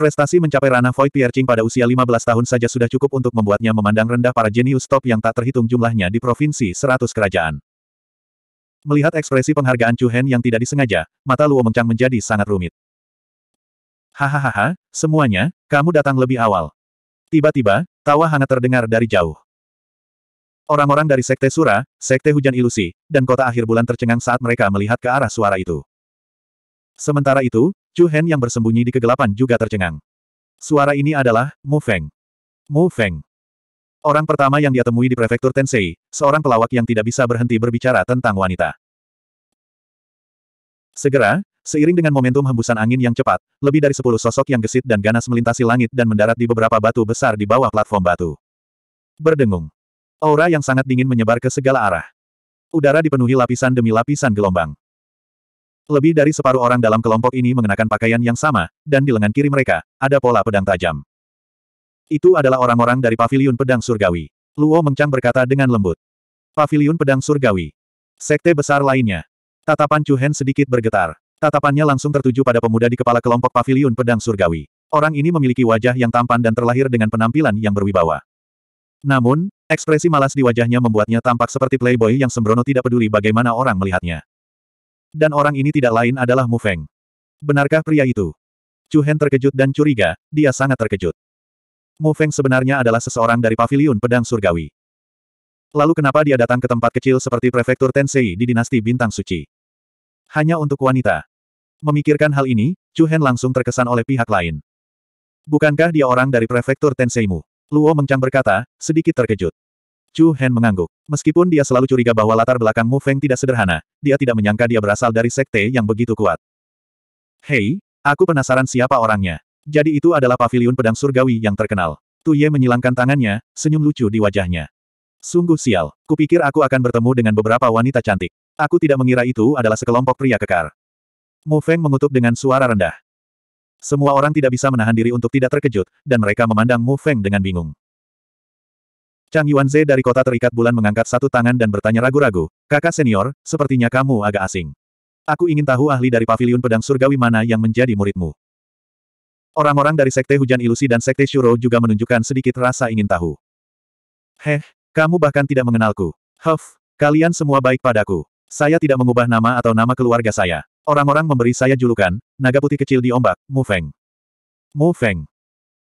Prestasi mencapai ranah Void Piercing pada usia 15 tahun saja sudah cukup untuk membuatnya memandang rendah para jenius top yang tak terhitung jumlahnya di provinsi seratus kerajaan. Melihat ekspresi penghargaan Chu Hen yang tidak disengaja, mata Luo Mengchang menjadi sangat rumit. Hahaha, semuanya, kamu datang lebih awal. Tiba-tiba, tawa hangat terdengar dari jauh. Orang-orang dari Sekte Sura, Sekte Hujan Ilusi, dan Kota Akhir Bulan tercengang saat mereka melihat ke arah suara itu. Sementara itu, Chu Hen yang bersembunyi di kegelapan juga tercengang. Suara ini adalah, Mu Feng. Mu Feng. Orang pertama yang dia temui di prefektur Tensei, seorang pelawak yang tidak bisa berhenti berbicara tentang wanita. Segera, seiring dengan momentum hembusan angin yang cepat, lebih dari sepuluh sosok yang gesit dan ganas melintasi langit dan mendarat di beberapa batu besar di bawah platform batu. Berdengung. Aura yang sangat dingin menyebar ke segala arah. Udara dipenuhi lapisan demi lapisan gelombang. Lebih dari separuh orang dalam kelompok ini mengenakan pakaian yang sama, dan di lengan kiri mereka, ada pola pedang tajam. Itu adalah orang-orang dari Paviliun Pedang Surgawi. Luo Mengcang berkata dengan lembut. Paviliun Pedang Surgawi. Sekte besar lainnya. Tatapan Chu Hen sedikit bergetar. Tatapannya langsung tertuju pada pemuda di kepala kelompok Paviliun Pedang Surgawi. Orang ini memiliki wajah yang tampan dan terlahir dengan penampilan yang berwibawa. Namun, Ekspresi malas di wajahnya membuatnya tampak seperti playboy yang sembrono tidak peduli bagaimana orang melihatnya. Dan orang ini tidak lain adalah Mu Feng. Benarkah pria itu? Chu Hen terkejut dan curiga, dia sangat terkejut. Mu Feng sebenarnya adalah seseorang dari paviliun pedang surgawi. Lalu kenapa dia datang ke tempat kecil seperti prefektur Tensei di dinasti Bintang Suci? Hanya untuk wanita. Memikirkan hal ini, Chu Hen langsung terkesan oleh pihak lain. Bukankah dia orang dari prefektur Tenseimu? Luo Mengcang berkata, sedikit terkejut. Chu Hen mengangguk. Meskipun dia selalu curiga bahwa latar belakang Mu Feng tidak sederhana, dia tidak menyangka dia berasal dari sekte yang begitu kuat. Hei, aku penasaran siapa orangnya. Jadi itu adalah pavilion pedang surgawi yang terkenal. Tu Ye menyilangkan tangannya, senyum lucu di wajahnya. Sungguh sial, kupikir aku akan bertemu dengan beberapa wanita cantik. Aku tidak mengira itu adalah sekelompok pria kekar. Mu Feng mengutuk dengan suara rendah. Semua orang tidak bisa menahan diri untuk tidak terkejut, dan mereka memandang Mu Feng dengan bingung. Chang Yuanze dari kota terikat bulan mengangkat satu tangan dan bertanya ragu-ragu, kakak senior, sepertinya kamu agak asing. Aku ingin tahu ahli dari pavilion pedang surgawi mana yang menjadi muridmu. Orang-orang dari Sekte Hujan Ilusi dan Sekte Shuro juga menunjukkan sedikit rasa ingin tahu. Heh, kamu bahkan tidak mengenalku. Huff, kalian semua baik padaku. Saya tidak mengubah nama atau nama keluarga saya. Orang-orang memberi saya julukan, naga putih kecil di ombak, Mu Feng. Mu Feng.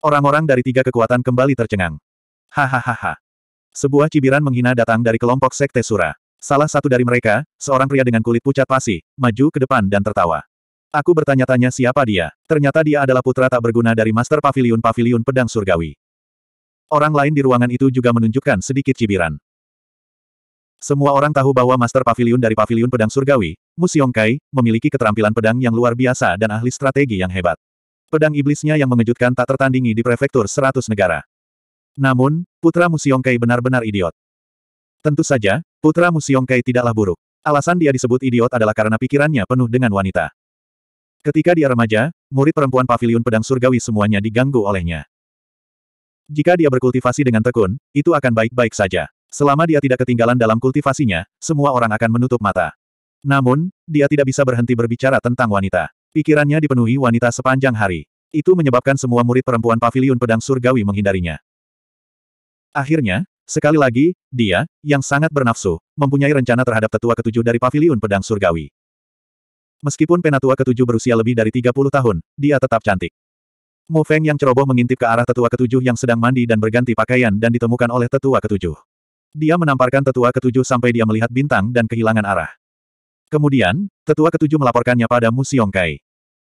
Orang-orang dari tiga kekuatan kembali tercengang. Hahaha. Sebuah cibiran menghina datang dari kelompok Sekte Sura. Salah satu dari mereka, seorang pria dengan kulit pucat pasi, maju ke depan dan tertawa. Aku bertanya-tanya siapa dia. Ternyata dia adalah putra tak berguna dari Master Pavilion Pavilion Pedang Surgawi. Orang lain di ruangan itu juga menunjukkan sedikit cibiran. Semua orang tahu bahwa Master Pavilion dari Pavilion Pedang Surgawi, Museong Kai, memiliki keterampilan pedang yang luar biasa dan ahli strategi yang hebat. Pedang iblisnya yang mengejutkan tak tertandingi di prefektur seratus negara. Namun, putra Musiongkai benar-benar idiot. Tentu saja, putra Musiongkai tidaklah buruk. Alasan dia disebut idiot adalah karena pikirannya penuh dengan wanita. Ketika dia remaja, murid perempuan paviliun pedang surgawi semuanya diganggu olehnya. Jika dia berkultivasi dengan tekun, itu akan baik-baik saja. Selama dia tidak ketinggalan dalam kultivasinya, semua orang akan menutup mata. Namun, dia tidak bisa berhenti berbicara tentang wanita. Pikirannya dipenuhi wanita sepanjang hari. Itu menyebabkan semua murid perempuan paviliun pedang surgawi menghindarinya. Akhirnya, sekali lagi, dia, yang sangat bernafsu, mempunyai rencana terhadap tetua ketujuh dari paviliun pedang surgawi. Meskipun penatua ketujuh berusia lebih dari 30 tahun, dia tetap cantik. Mu Feng yang ceroboh mengintip ke arah tetua ketujuh yang sedang mandi dan berganti pakaian dan ditemukan oleh tetua ketujuh. Dia menamparkan tetua ketujuh sampai dia melihat bintang dan kehilangan arah. Kemudian, tetua ketujuh melaporkannya pada Mu Kai.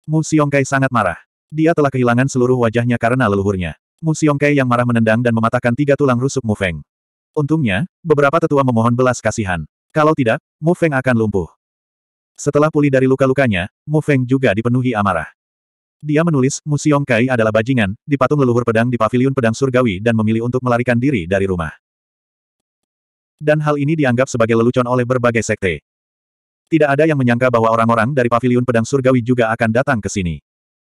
Mu Kai sangat marah. Dia telah kehilangan seluruh wajahnya karena leluhurnya. Mu Xiongkai yang marah menendang dan mematahkan tiga tulang rusuk Mu Feng. Untungnya, beberapa tetua memohon belas kasihan. Kalau tidak, Mu Feng akan lumpuh. Setelah pulih dari luka-lukanya, Mu Feng juga dipenuhi amarah. Dia menulis, Mu Xiongkai adalah bajingan, dipatung leluhur pedang di paviliun pedang surgawi dan memilih untuk melarikan diri dari rumah. Dan hal ini dianggap sebagai lelucon oleh berbagai sekte. Tidak ada yang menyangka bahwa orang-orang dari paviliun pedang surgawi juga akan datang ke sini.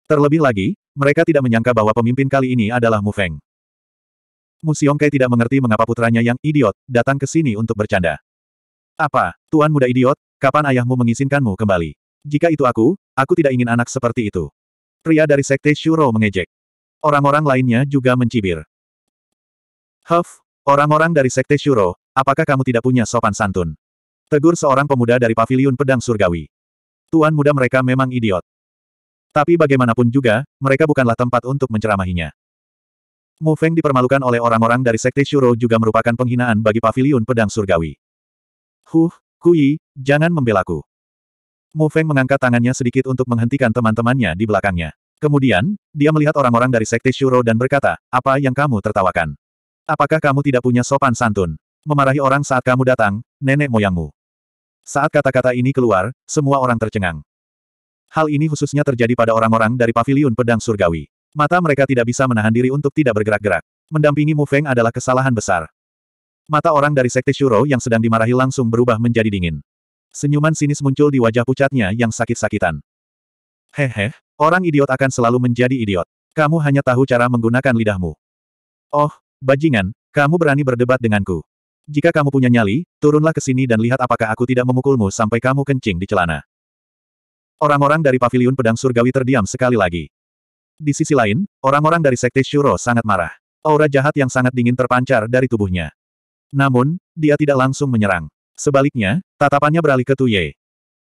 Terlebih lagi, mereka tidak menyangka bahwa pemimpin kali ini adalah Mu Feng. Mu Xiongkai tidak mengerti mengapa putranya yang idiot datang ke sini untuk bercanda. Apa, tuan muda idiot, kapan ayahmu mengizinkanmu kembali? Jika itu aku, aku tidak ingin anak seperti itu. Pria dari sekte Shuro mengejek. Orang-orang lainnya juga mencibir. Huff, orang-orang dari sekte Shuro, apakah kamu tidak punya sopan santun? Tegur seorang pemuda dari paviliun pedang surgawi. Tuan muda mereka memang idiot. Tapi bagaimanapun juga, mereka bukanlah tempat untuk menceramahinya. Mu Feng dipermalukan oleh orang-orang dari Sekte Shuro juga merupakan penghinaan bagi Paviliun pedang surgawi. Huh, Kui, jangan membelaku. Mu Feng mengangkat tangannya sedikit untuk menghentikan teman-temannya di belakangnya. Kemudian, dia melihat orang-orang dari Sekte Shuro dan berkata, apa yang kamu tertawakan? Apakah kamu tidak punya sopan santun? Memarahi orang saat kamu datang, nenek moyangmu. Saat kata-kata ini keluar, semua orang tercengang. Hal ini khususnya terjadi pada orang-orang dari paviliun pedang surgawi. Mata mereka tidak bisa menahan diri untuk tidak bergerak-gerak. Mendampingi Mu Feng adalah kesalahan besar. Mata orang dari Sekte Shuro yang sedang dimarahi langsung berubah menjadi dingin. Senyuman sinis muncul di wajah pucatnya yang sakit-sakitan. Hehe, orang idiot akan selalu menjadi idiot. Kamu hanya tahu cara menggunakan lidahmu. Oh, bajingan, kamu berani berdebat denganku. Jika kamu punya nyali, turunlah ke sini dan lihat apakah aku tidak memukulmu sampai kamu kencing di celana. Orang-orang dari Paviliun Pedang Surgawi terdiam sekali lagi. Di sisi lain, orang-orang dari Sekte Shuro sangat marah. Aura jahat yang sangat dingin terpancar dari tubuhnya. Namun, dia tidak langsung menyerang. Sebaliknya, tatapannya beralih ke Tuye.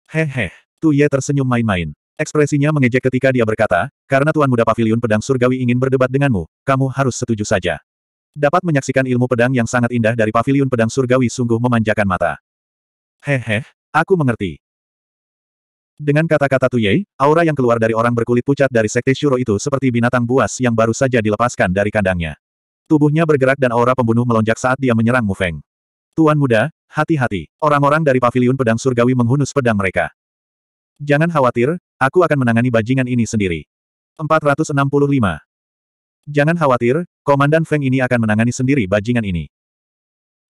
Hehe, Tuye tersenyum main-main. Ekspresinya mengejek ketika dia berkata, karena Tuan Muda Paviliun Pedang Surgawi ingin berdebat denganmu, kamu harus setuju saja. Dapat menyaksikan ilmu pedang yang sangat indah dari Paviliun Pedang Surgawi sungguh memanjakan mata. Hehe, aku mengerti. Dengan kata-kata Tuye, aura yang keluar dari orang berkulit pucat dari Sekte Shuro itu seperti binatang buas yang baru saja dilepaskan dari kandangnya. Tubuhnya bergerak dan aura pembunuh melonjak saat dia menyerang Mu Feng. Tuan muda, hati-hati. Orang-orang dari paviliun pedang surgawi menghunus pedang mereka. Jangan khawatir, aku akan menangani bajingan ini sendiri. 465. Jangan khawatir, Komandan Feng ini akan menangani sendiri bajingan ini.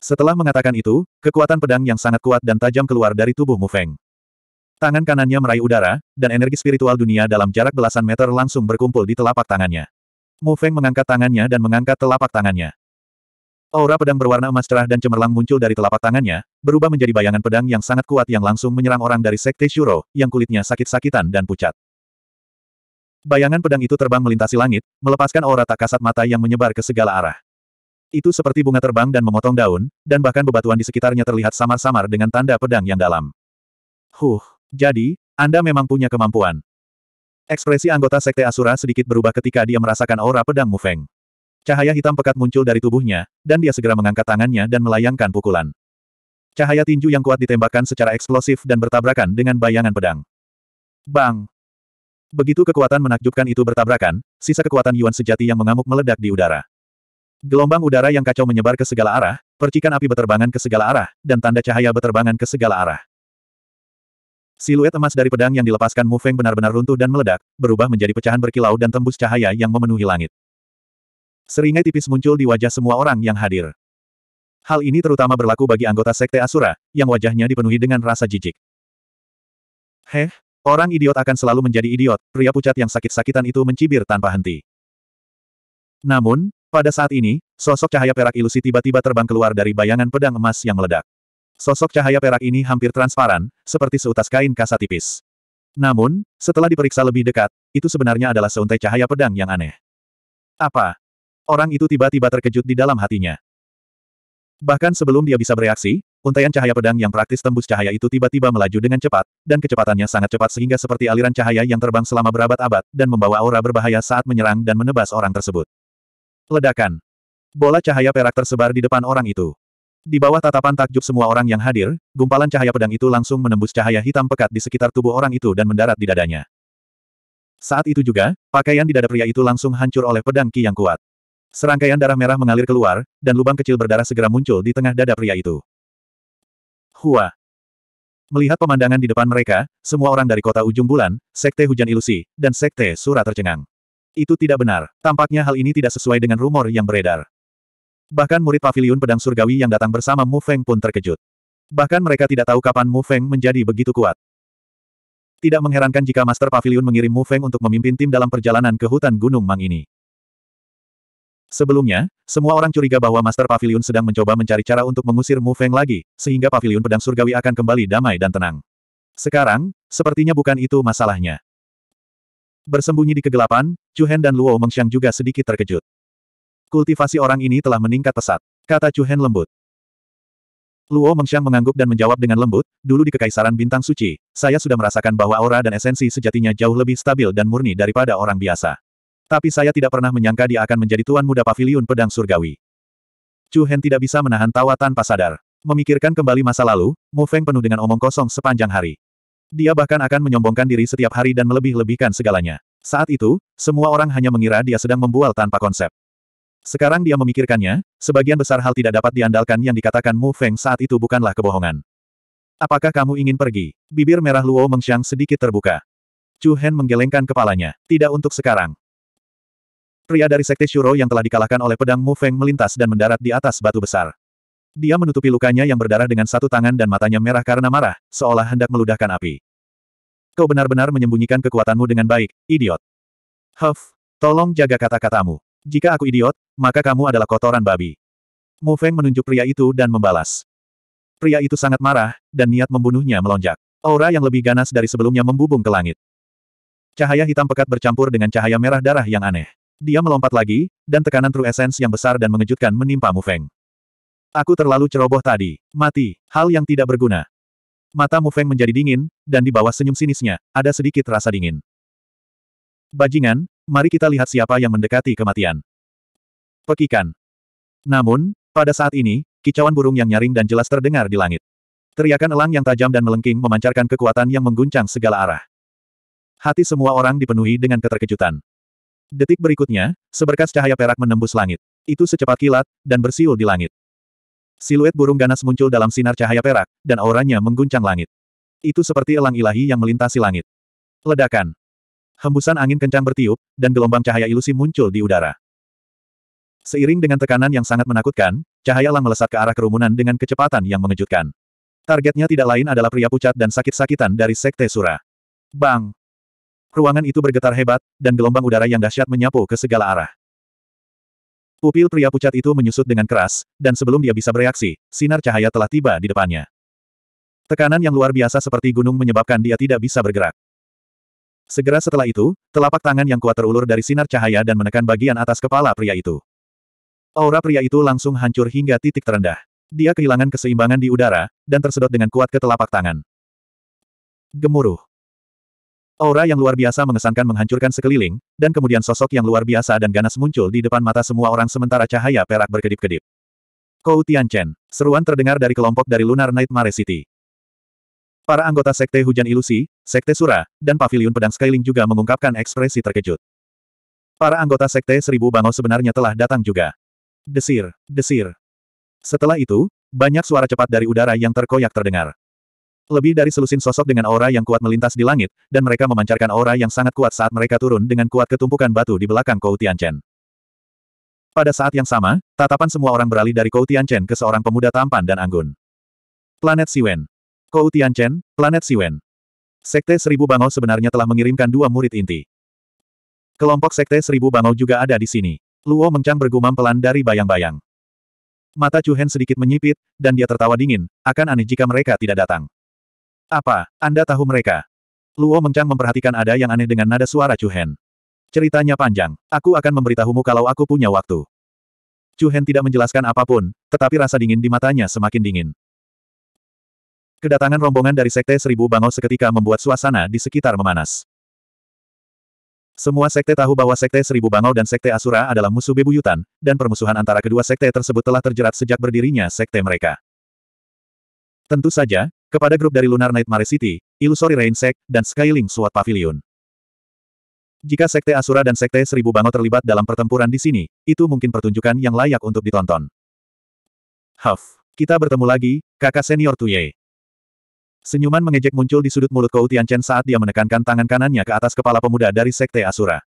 Setelah mengatakan itu, kekuatan pedang yang sangat kuat dan tajam keluar dari tubuh Mu Feng. Tangan kanannya meraih udara, dan energi spiritual dunia dalam jarak belasan meter langsung berkumpul di telapak tangannya. Mu Feng mengangkat tangannya dan mengangkat telapak tangannya. Aura pedang berwarna emas cerah dan cemerlang muncul dari telapak tangannya, berubah menjadi bayangan pedang yang sangat kuat yang langsung menyerang orang dari Sekte Shuro, yang kulitnya sakit-sakitan dan pucat. Bayangan pedang itu terbang melintasi langit, melepaskan aura tak kasat mata yang menyebar ke segala arah. Itu seperti bunga terbang dan memotong daun, dan bahkan bebatuan di sekitarnya terlihat samar-samar dengan tanda pedang yang dalam. Huh. Jadi, Anda memang punya kemampuan. Ekspresi anggota Sekte Asura sedikit berubah ketika dia merasakan aura pedang Mufeng. Cahaya hitam pekat muncul dari tubuhnya, dan dia segera mengangkat tangannya dan melayangkan pukulan. Cahaya tinju yang kuat ditembakkan secara eksplosif dan bertabrakan dengan bayangan pedang. Bang! Begitu kekuatan menakjubkan itu bertabrakan, sisa kekuatan Yuan sejati yang mengamuk meledak di udara. Gelombang udara yang kacau menyebar ke segala arah, percikan api beterbangan ke segala arah, dan tanda cahaya beterbangan ke segala arah. Siluet emas dari pedang yang dilepaskan Mu Feng benar-benar runtuh dan meledak, berubah menjadi pecahan berkilau dan tembus cahaya yang memenuhi langit. Seringai tipis muncul di wajah semua orang yang hadir. Hal ini terutama berlaku bagi anggota Sekte Asura, yang wajahnya dipenuhi dengan rasa jijik. Heh, orang idiot akan selalu menjadi idiot, pria pucat yang sakit-sakitan itu mencibir tanpa henti. Namun, pada saat ini, sosok cahaya perak ilusi tiba-tiba terbang keluar dari bayangan pedang emas yang meledak. Sosok cahaya perak ini hampir transparan, seperti seutas kain kasa tipis. Namun, setelah diperiksa lebih dekat, itu sebenarnya adalah seuntai cahaya pedang yang aneh. Apa? Orang itu tiba-tiba terkejut di dalam hatinya. Bahkan sebelum dia bisa bereaksi, untaian cahaya pedang yang praktis tembus cahaya itu tiba-tiba melaju dengan cepat, dan kecepatannya sangat cepat sehingga seperti aliran cahaya yang terbang selama berabad-abad, dan membawa aura berbahaya saat menyerang dan menebas orang tersebut. Ledakan. Bola cahaya perak tersebar di depan orang itu. Di bawah tatapan takjub semua orang yang hadir, gumpalan cahaya pedang itu langsung menembus cahaya hitam pekat di sekitar tubuh orang itu dan mendarat di dadanya. Saat itu juga, pakaian di dada pria itu langsung hancur oleh pedang Ki yang kuat. Serangkaian darah merah mengalir keluar, dan lubang kecil berdarah segera muncul di tengah dada pria itu. Hua! Melihat pemandangan di depan mereka, semua orang dari kota ujung bulan, sekte hujan ilusi, dan sekte surat tercengang. Itu tidak benar, tampaknya hal ini tidak sesuai dengan rumor yang beredar. Bahkan murid Pavilion pedang surgawi yang datang bersama Mu Feng pun terkejut. Bahkan mereka tidak tahu kapan Mu Feng menjadi begitu kuat. Tidak mengherankan jika Master Pavilion mengirim Mu Feng untuk memimpin tim dalam perjalanan ke hutan Gunung Mang ini. Sebelumnya, semua orang curiga bahwa Master Pavilion sedang mencoba mencari cara untuk mengusir Mu Feng lagi, sehingga Pavilion Pedang Surgawi akan kembali damai dan tenang. Sekarang, sepertinya bukan itu masalahnya. Bersembunyi di kegelapan, Chu Hen dan Luo Mengxiang juga sedikit terkejut. Kultivasi orang ini telah meningkat pesat, kata Chu Hen lembut. Luo Mengxiang mengangguk dan menjawab dengan lembut, dulu di Kekaisaran Bintang Suci, saya sudah merasakan bahwa aura dan esensi sejatinya jauh lebih stabil dan murni daripada orang biasa. Tapi saya tidak pernah menyangka dia akan menjadi tuan muda paviliun pedang surgawi. Chu Hen tidak bisa menahan tawa tanpa sadar. Memikirkan kembali masa lalu, Mu Feng penuh dengan omong kosong sepanjang hari. Dia bahkan akan menyombongkan diri setiap hari dan melebih-lebihkan segalanya. Saat itu, semua orang hanya mengira dia sedang membual tanpa konsep. Sekarang dia memikirkannya, sebagian besar hal tidak dapat diandalkan yang dikatakan Mu Feng saat itu bukanlah kebohongan. Apakah kamu ingin pergi? Bibir merah Luo Mengxiang sedikit terbuka. Chu Hen menggelengkan kepalanya. Tidak untuk sekarang. Pria dari Sekte Shuro yang telah dikalahkan oleh pedang Mu Feng melintas dan mendarat di atas batu besar. Dia menutupi lukanya yang berdarah dengan satu tangan dan matanya merah karena marah, seolah hendak meludahkan api. Kau benar-benar menyembunyikan kekuatanmu dengan baik, idiot. Huff, tolong jaga kata-katamu. Jika aku idiot, maka kamu adalah kotoran babi. Mu Feng menunjuk pria itu dan membalas. Pria itu sangat marah, dan niat membunuhnya melonjak. Aura yang lebih ganas dari sebelumnya membubung ke langit. Cahaya hitam pekat bercampur dengan cahaya merah darah yang aneh. Dia melompat lagi, dan tekanan True Essence yang besar dan mengejutkan menimpa Mu Feng. Aku terlalu ceroboh tadi. Mati. Hal yang tidak berguna. Mata Mu Feng menjadi dingin, dan di bawah senyum sinisnya, ada sedikit rasa dingin. Bajingan, mari kita lihat siapa yang mendekati kematian. Pekikan. Namun, pada saat ini, kicauan burung yang nyaring dan jelas terdengar di langit. Teriakan elang yang tajam dan melengking memancarkan kekuatan yang mengguncang segala arah. Hati semua orang dipenuhi dengan keterkejutan. Detik berikutnya, seberkas cahaya perak menembus langit. Itu secepat kilat, dan bersiul di langit. Siluet burung ganas muncul dalam sinar cahaya perak, dan auranya mengguncang langit. Itu seperti elang ilahi yang melintasi langit. Ledakan. Hembusan angin kencang bertiup, dan gelombang cahaya ilusi muncul di udara. Seiring dengan tekanan yang sangat menakutkan, cahaya lang melesat ke arah kerumunan dengan kecepatan yang mengejutkan. Targetnya tidak lain adalah pria pucat dan sakit-sakitan dari Sekte Sura. Bang! Ruangan itu bergetar hebat, dan gelombang udara yang dahsyat menyapu ke segala arah. Pupil pria pucat itu menyusut dengan keras, dan sebelum dia bisa bereaksi, sinar cahaya telah tiba di depannya. Tekanan yang luar biasa seperti gunung menyebabkan dia tidak bisa bergerak. Segera setelah itu, telapak tangan yang kuat terulur dari sinar cahaya dan menekan bagian atas kepala pria itu. Aura pria itu langsung hancur hingga titik terendah. Dia kehilangan keseimbangan di udara, dan tersedot dengan kuat ke telapak tangan. Gemuruh. Aura yang luar biasa mengesankan menghancurkan sekeliling, dan kemudian sosok yang luar biasa dan ganas muncul di depan mata semua orang sementara cahaya perak berkedip-kedip. Kou Tianchen, seruan terdengar dari kelompok dari Lunar Night Mare City. Para anggota Sekte Hujan Ilusi, Sekte Sura, dan Paviliun Pedang Skyling juga mengungkapkan ekspresi terkejut. Para anggota Sekte Seribu Bangau sebenarnya telah datang juga. Desir, desir. Setelah itu, banyak suara cepat dari udara yang terkoyak terdengar. Lebih dari selusin sosok dengan aura yang kuat melintas di langit, dan mereka memancarkan aura yang sangat kuat saat mereka turun dengan kuat ketumpukan batu di belakang Kou Tianchen. Pada saat yang sama, tatapan semua orang beralih dari Kou Tianchen ke seorang pemuda tampan dan anggun. Planet Siwen. Kou Tianchen, Planet Siwen. Sekte Seribu Bangau sebenarnya telah mengirimkan dua murid inti. Kelompok Sekte Seribu Bangau juga ada di sini. Luo Mengchang bergumam pelan dari bayang-bayang. Mata Hen sedikit menyipit, dan dia tertawa dingin, akan aneh jika mereka tidak datang. Apa, Anda tahu mereka? Luo Mengchang memperhatikan ada yang aneh dengan nada suara Hen. Ceritanya panjang, aku akan memberitahumu kalau aku punya waktu. Hen tidak menjelaskan apapun, tetapi rasa dingin di matanya semakin dingin. Kedatangan rombongan dari Sekte Seribu Bangau seketika membuat suasana di sekitar memanas. Semua sekte tahu bahwa Sekte Seribu Bangau dan Sekte Asura adalah musuh bebuyutan, dan permusuhan antara kedua sekte tersebut telah terjerat sejak berdirinya sekte mereka. Tentu saja, kepada grup dari Lunar Night Mare City, Illusory Rain Sect, dan Skyling Sword Pavilion. Jika Sekte Asura dan Sekte Seribu Bangau terlibat dalam pertempuran di sini, itu mungkin pertunjukan yang layak untuk ditonton. Huff, kita bertemu lagi, kakak senior Tuye. Senyuman mengejek muncul di sudut mulut Kou Chen saat dia menekankan tangan kanannya ke atas kepala pemuda dari Sekte Asura.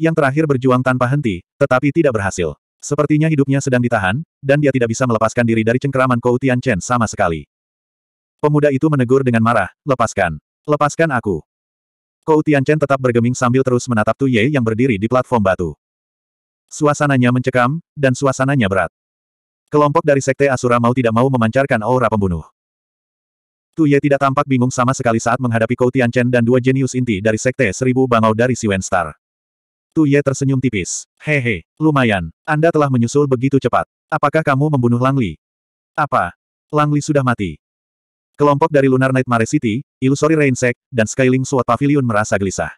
Yang terakhir berjuang tanpa henti, tetapi tidak berhasil. Sepertinya hidupnya sedang ditahan, dan dia tidak bisa melepaskan diri dari cengkeraman Kou Chen sama sekali. Pemuda itu menegur dengan marah, lepaskan. Lepaskan aku. Kou Chen tetap bergeming sambil terus menatap Tu Ye yang berdiri di platform batu. Suasananya mencekam, dan suasananya berat. Kelompok dari Sekte Asura mau tidak mau memancarkan aura pembunuh. Tu Ye tidak tampak bingung sama sekali saat menghadapi Kou Tianchen dan dua jenius inti dari Sekte Seribu Bangau dari Siwen Star. Tu Ye tersenyum tipis. Hehe, lumayan. Anda telah menyusul begitu cepat. Apakah kamu membunuh Lang Li? Apa? Lang Li sudah mati. Kelompok dari Lunar Nightmare City, Illusory Sect, dan Skyling Sword Pavilion merasa gelisah.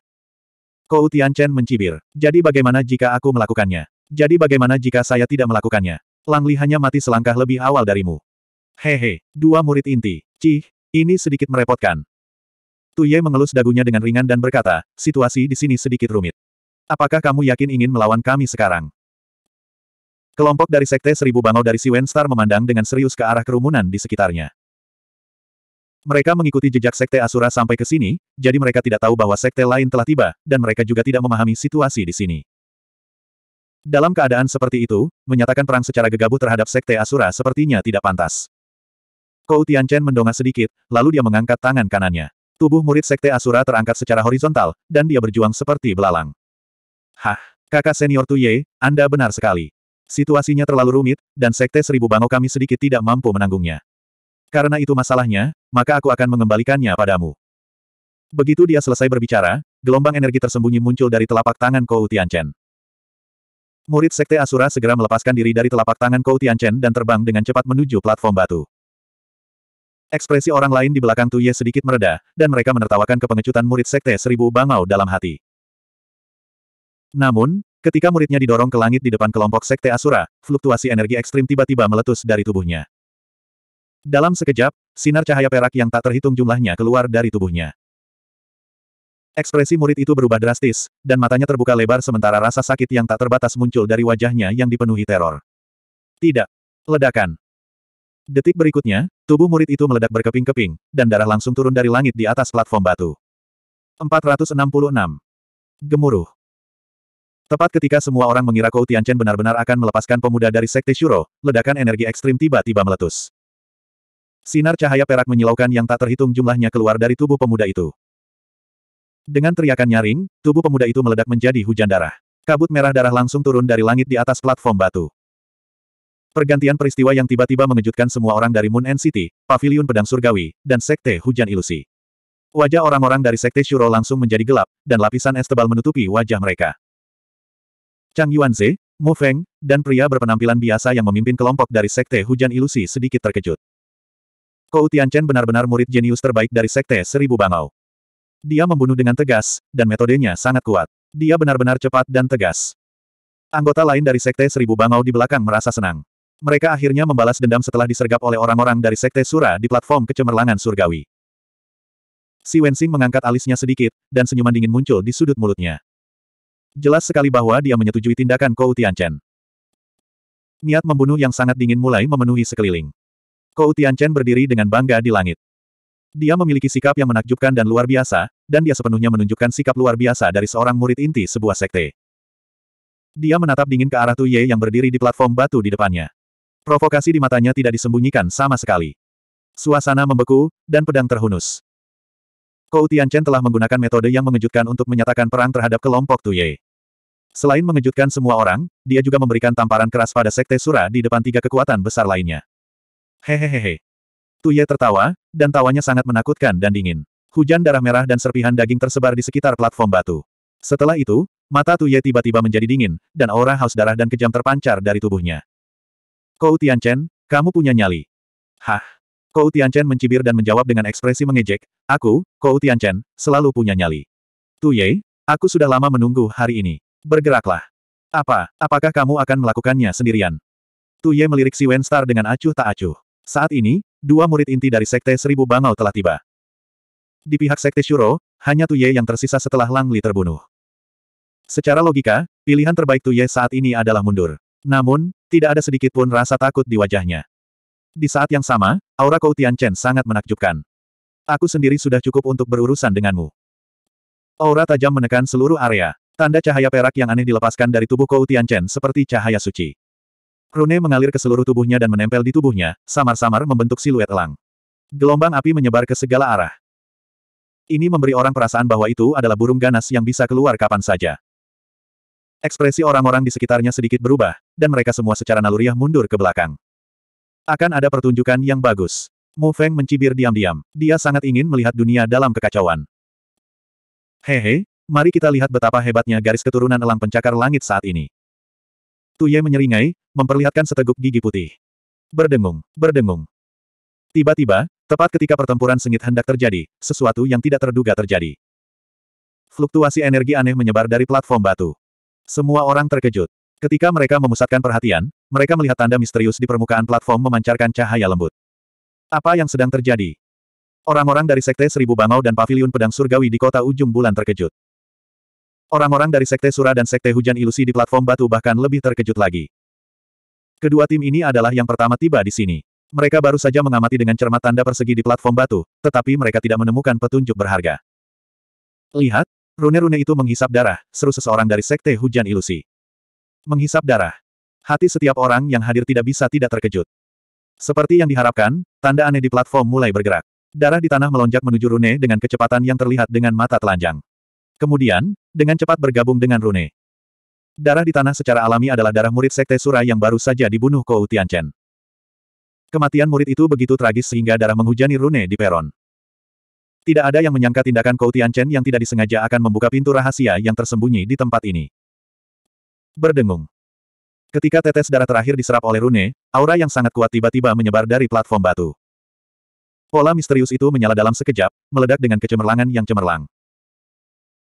Kou Tianchen mencibir. Jadi bagaimana jika aku melakukannya? Jadi bagaimana jika saya tidak melakukannya? Lang Li hanya mati selangkah lebih awal darimu. Hehe, dua murid inti. Cih, ini sedikit merepotkan. Tuye mengelus dagunya dengan ringan dan berkata, situasi di sini sedikit rumit. Apakah kamu yakin ingin melawan kami sekarang? Kelompok dari Sekte Seribu Bangau dari Siwen Star memandang dengan serius ke arah kerumunan di sekitarnya. Mereka mengikuti jejak Sekte Asura sampai ke sini, jadi mereka tidak tahu bahwa Sekte lain telah tiba, dan mereka juga tidak memahami situasi di sini. Dalam keadaan seperti itu, menyatakan perang secara gegabah terhadap Sekte Asura sepertinya tidak pantas. Kou Tianchen mendongak sedikit, lalu dia mengangkat tangan kanannya. Tubuh murid Sekte Asura terangkat secara horizontal, dan dia berjuang seperti belalang. Hah, kakak senior Tuye, Anda benar sekali. Situasinya terlalu rumit, dan Sekte Seribu Bango kami sedikit tidak mampu menanggungnya. Karena itu masalahnya, maka aku akan mengembalikannya padamu. Begitu dia selesai berbicara, gelombang energi tersembunyi muncul dari telapak tangan Kou Tianchen. Murid Sekte Asura segera melepaskan diri dari telapak tangan Kou Tianchen dan terbang dengan cepat menuju platform batu. Ekspresi orang lain di belakang Tuye sedikit mereda, dan mereka menertawakan kepengecutan murid Sekte Seribu Bangau dalam hati. Namun, ketika muridnya didorong ke langit di depan kelompok Sekte Asura, fluktuasi energi ekstrim tiba-tiba meletus dari tubuhnya. Dalam sekejap, sinar cahaya perak yang tak terhitung jumlahnya keluar dari tubuhnya. Ekspresi murid itu berubah drastis, dan matanya terbuka lebar sementara rasa sakit yang tak terbatas muncul dari wajahnya yang dipenuhi teror. Tidak. Ledakan. Detik berikutnya, tubuh murid itu meledak berkeping-keping, dan darah langsung turun dari langit di atas platform batu. 466. Gemuruh. Tepat ketika semua orang mengira Kou Tianchen benar-benar akan melepaskan pemuda dari Sekte Shuro, ledakan energi ekstrim tiba-tiba meletus. Sinar cahaya perak menyilaukan yang tak terhitung jumlahnya keluar dari tubuh pemuda itu. Dengan teriakan nyaring, tubuh pemuda itu meledak menjadi hujan darah. Kabut merah darah langsung turun dari langit di atas platform batu. Pergantian peristiwa yang tiba-tiba mengejutkan semua orang dari Moon and City, Paviliun Pedang Surgawi, dan Sekte Hujan Ilusi. Wajah orang-orang dari Sekte Shuro langsung menjadi gelap, dan lapisan es tebal menutupi wajah mereka. Chang Yuanze, Mu Feng, dan pria berpenampilan biasa yang memimpin kelompok dari Sekte Hujan Ilusi sedikit terkejut. Kou Tianchen benar-benar murid jenius terbaik dari Sekte Seribu Bangau. Dia membunuh dengan tegas, dan metodenya sangat kuat. Dia benar-benar cepat dan tegas. Anggota lain dari Sekte Seribu Bangau di belakang merasa senang. Mereka akhirnya membalas dendam setelah disergap oleh orang-orang dari Sekte Sura di platform kecemerlangan surgawi. Si Wensing mengangkat alisnya sedikit, dan senyuman dingin muncul di sudut mulutnya. Jelas sekali bahwa dia menyetujui tindakan Kou Tianchen. Niat membunuh yang sangat dingin mulai memenuhi sekeliling. Kou Tianchen berdiri dengan bangga di langit. Dia memiliki sikap yang menakjubkan dan luar biasa, dan dia sepenuhnya menunjukkan sikap luar biasa dari seorang murid inti sebuah sekte. Dia menatap dingin ke arah Tuye yang berdiri di platform batu di depannya. Provokasi di matanya tidak disembunyikan sama sekali. Suasana membeku, dan pedang terhunus. Kou Tianchen telah menggunakan metode yang mengejutkan untuk menyatakan perang terhadap kelompok Tuye. Selain mengejutkan semua orang, dia juga memberikan tamparan keras pada Sekte Sura di depan tiga kekuatan besar lainnya. Hehehehe. Tuye tertawa, dan tawanya sangat menakutkan dan dingin. Hujan darah merah dan serpihan daging tersebar di sekitar platform batu. Setelah itu, mata Tuye tiba-tiba menjadi dingin, dan aura haus darah dan kejam terpancar dari tubuhnya. Kou Tianchen, kamu punya nyali. Hah? Kou Tianchen mencibir dan menjawab dengan ekspresi mengejek, aku, Kou Tianchen, selalu punya nyali. Tu Ye, aku sudah lama menunggu hari ini. Bergeraklah. Apa, apakah kamu akan melakukannya sendirian? Tu Ye melirik si Wen Star dengan acuh tak acuh. Saat ini, dua murid inti dari Sekte Seribu Bangau telah tiba. Di pihak Sekte Shuro, hanya Tu Ye yang tersisa setelah Lang Li terbunuh. Secara logika, pilihan terbaik Tu Ye saat ini adalah mundur. Namun, tidak ada sedikit pun rasa takut di wajahnya. Di saat yang sama, aura Kou Chen sangat menakjubkan. Aku sendiri sudah cukup untuk berurusan denganmu. Aura tajam menekan seluruh area. Tanda cahaya perak yang aneh dilepaskan dari tubuh Kou Chen seperti cahaya suci. Rune mengalir ke seluruh tubuhnya dan menempel di tubuhnya, samar-samar membentuk siluet elang. Gelombang api menyebar ke segala arah. Ini memberi orang perasaan bahwa itu adalah burung ganas yang bisa keluar kapan saja. Ekspresi orang-orang di sekitarnya sedikit berubah, dan mereka semua secara naluriah mundur ke belakang. Akan ada pertunjukan yang bagus. Mu Feng mencibir diam-diam. Dia sangat ingin melihat dunia dalam kekacauan. Hehe, mari kita lihat betapa hebatnya garis keturunan elang pencakar langit saat ini. Tuye menyeringai, memperlihatkan seteguk gigi putih. Berdengung, berdengung. Tiba-tiba, tepat ketika pertempuran sengit hendak terjadi, sesuatu yang tidak terduga terjadi. Fluktuasi energi aneh menyebar dari platform batu. Semua orang terkejut. Ketika mereka memusatkan perhatian, mereka melihat tanda misterius di permukaan platform memancarkan cahaya lembut. Apa yang sedang terjadi? Orang-orang dari Sekte Seribu Bangau dan Paviliun Pedang Surgawi di kota ujung bulan terkejut. Orang-orang dari Sekte Sura dan Sekte Hujan Ilusi di platform batu bahkan lebih terkejut lagi. Kedua tim ini adalah yang pertama tiba di sini. Mereka baru saja mengamati dengan cermat tanda persegi di platform batu, tetapi mereka tidak menemukan petunjuk berharga. Lihat, Rune-rune itu menghisap darah, seru seseorang dari Sekte Hujan Ilusi. Menghisap darah. Hati setiap orang yang hadir tidak bisa tidak terkejut. Seperti yang diharapkan, tanda aneh di platform mulai bergerak. Darah di tanah melonjak menuju Rune dengan kecepatan yang terlihat dengan mata telanjang. Kemudian, dengan cepat bergabung dengan Rune. Darah di tanah secara alami adalah darah murid Sekte Sura yang baru saja dibunuh Kou Tianchen. Kematian murid itu begitu tragis sehingga darah menghujani Rune di peron. Tidak ada yang menyangka tindakan Kou Chen yang tidak disengaja akan membuka pintu rahasia yang tersembunyi di tempat ini. Berdengung. Ketika tetes darah terakhir diserap oleh Rune, aura yang sangat kuat tiba-tiba menyebar dari platform batu. Pola misterius itu menyala dalam sekejap, meledak dengan kecemerlangan yang cemerlang.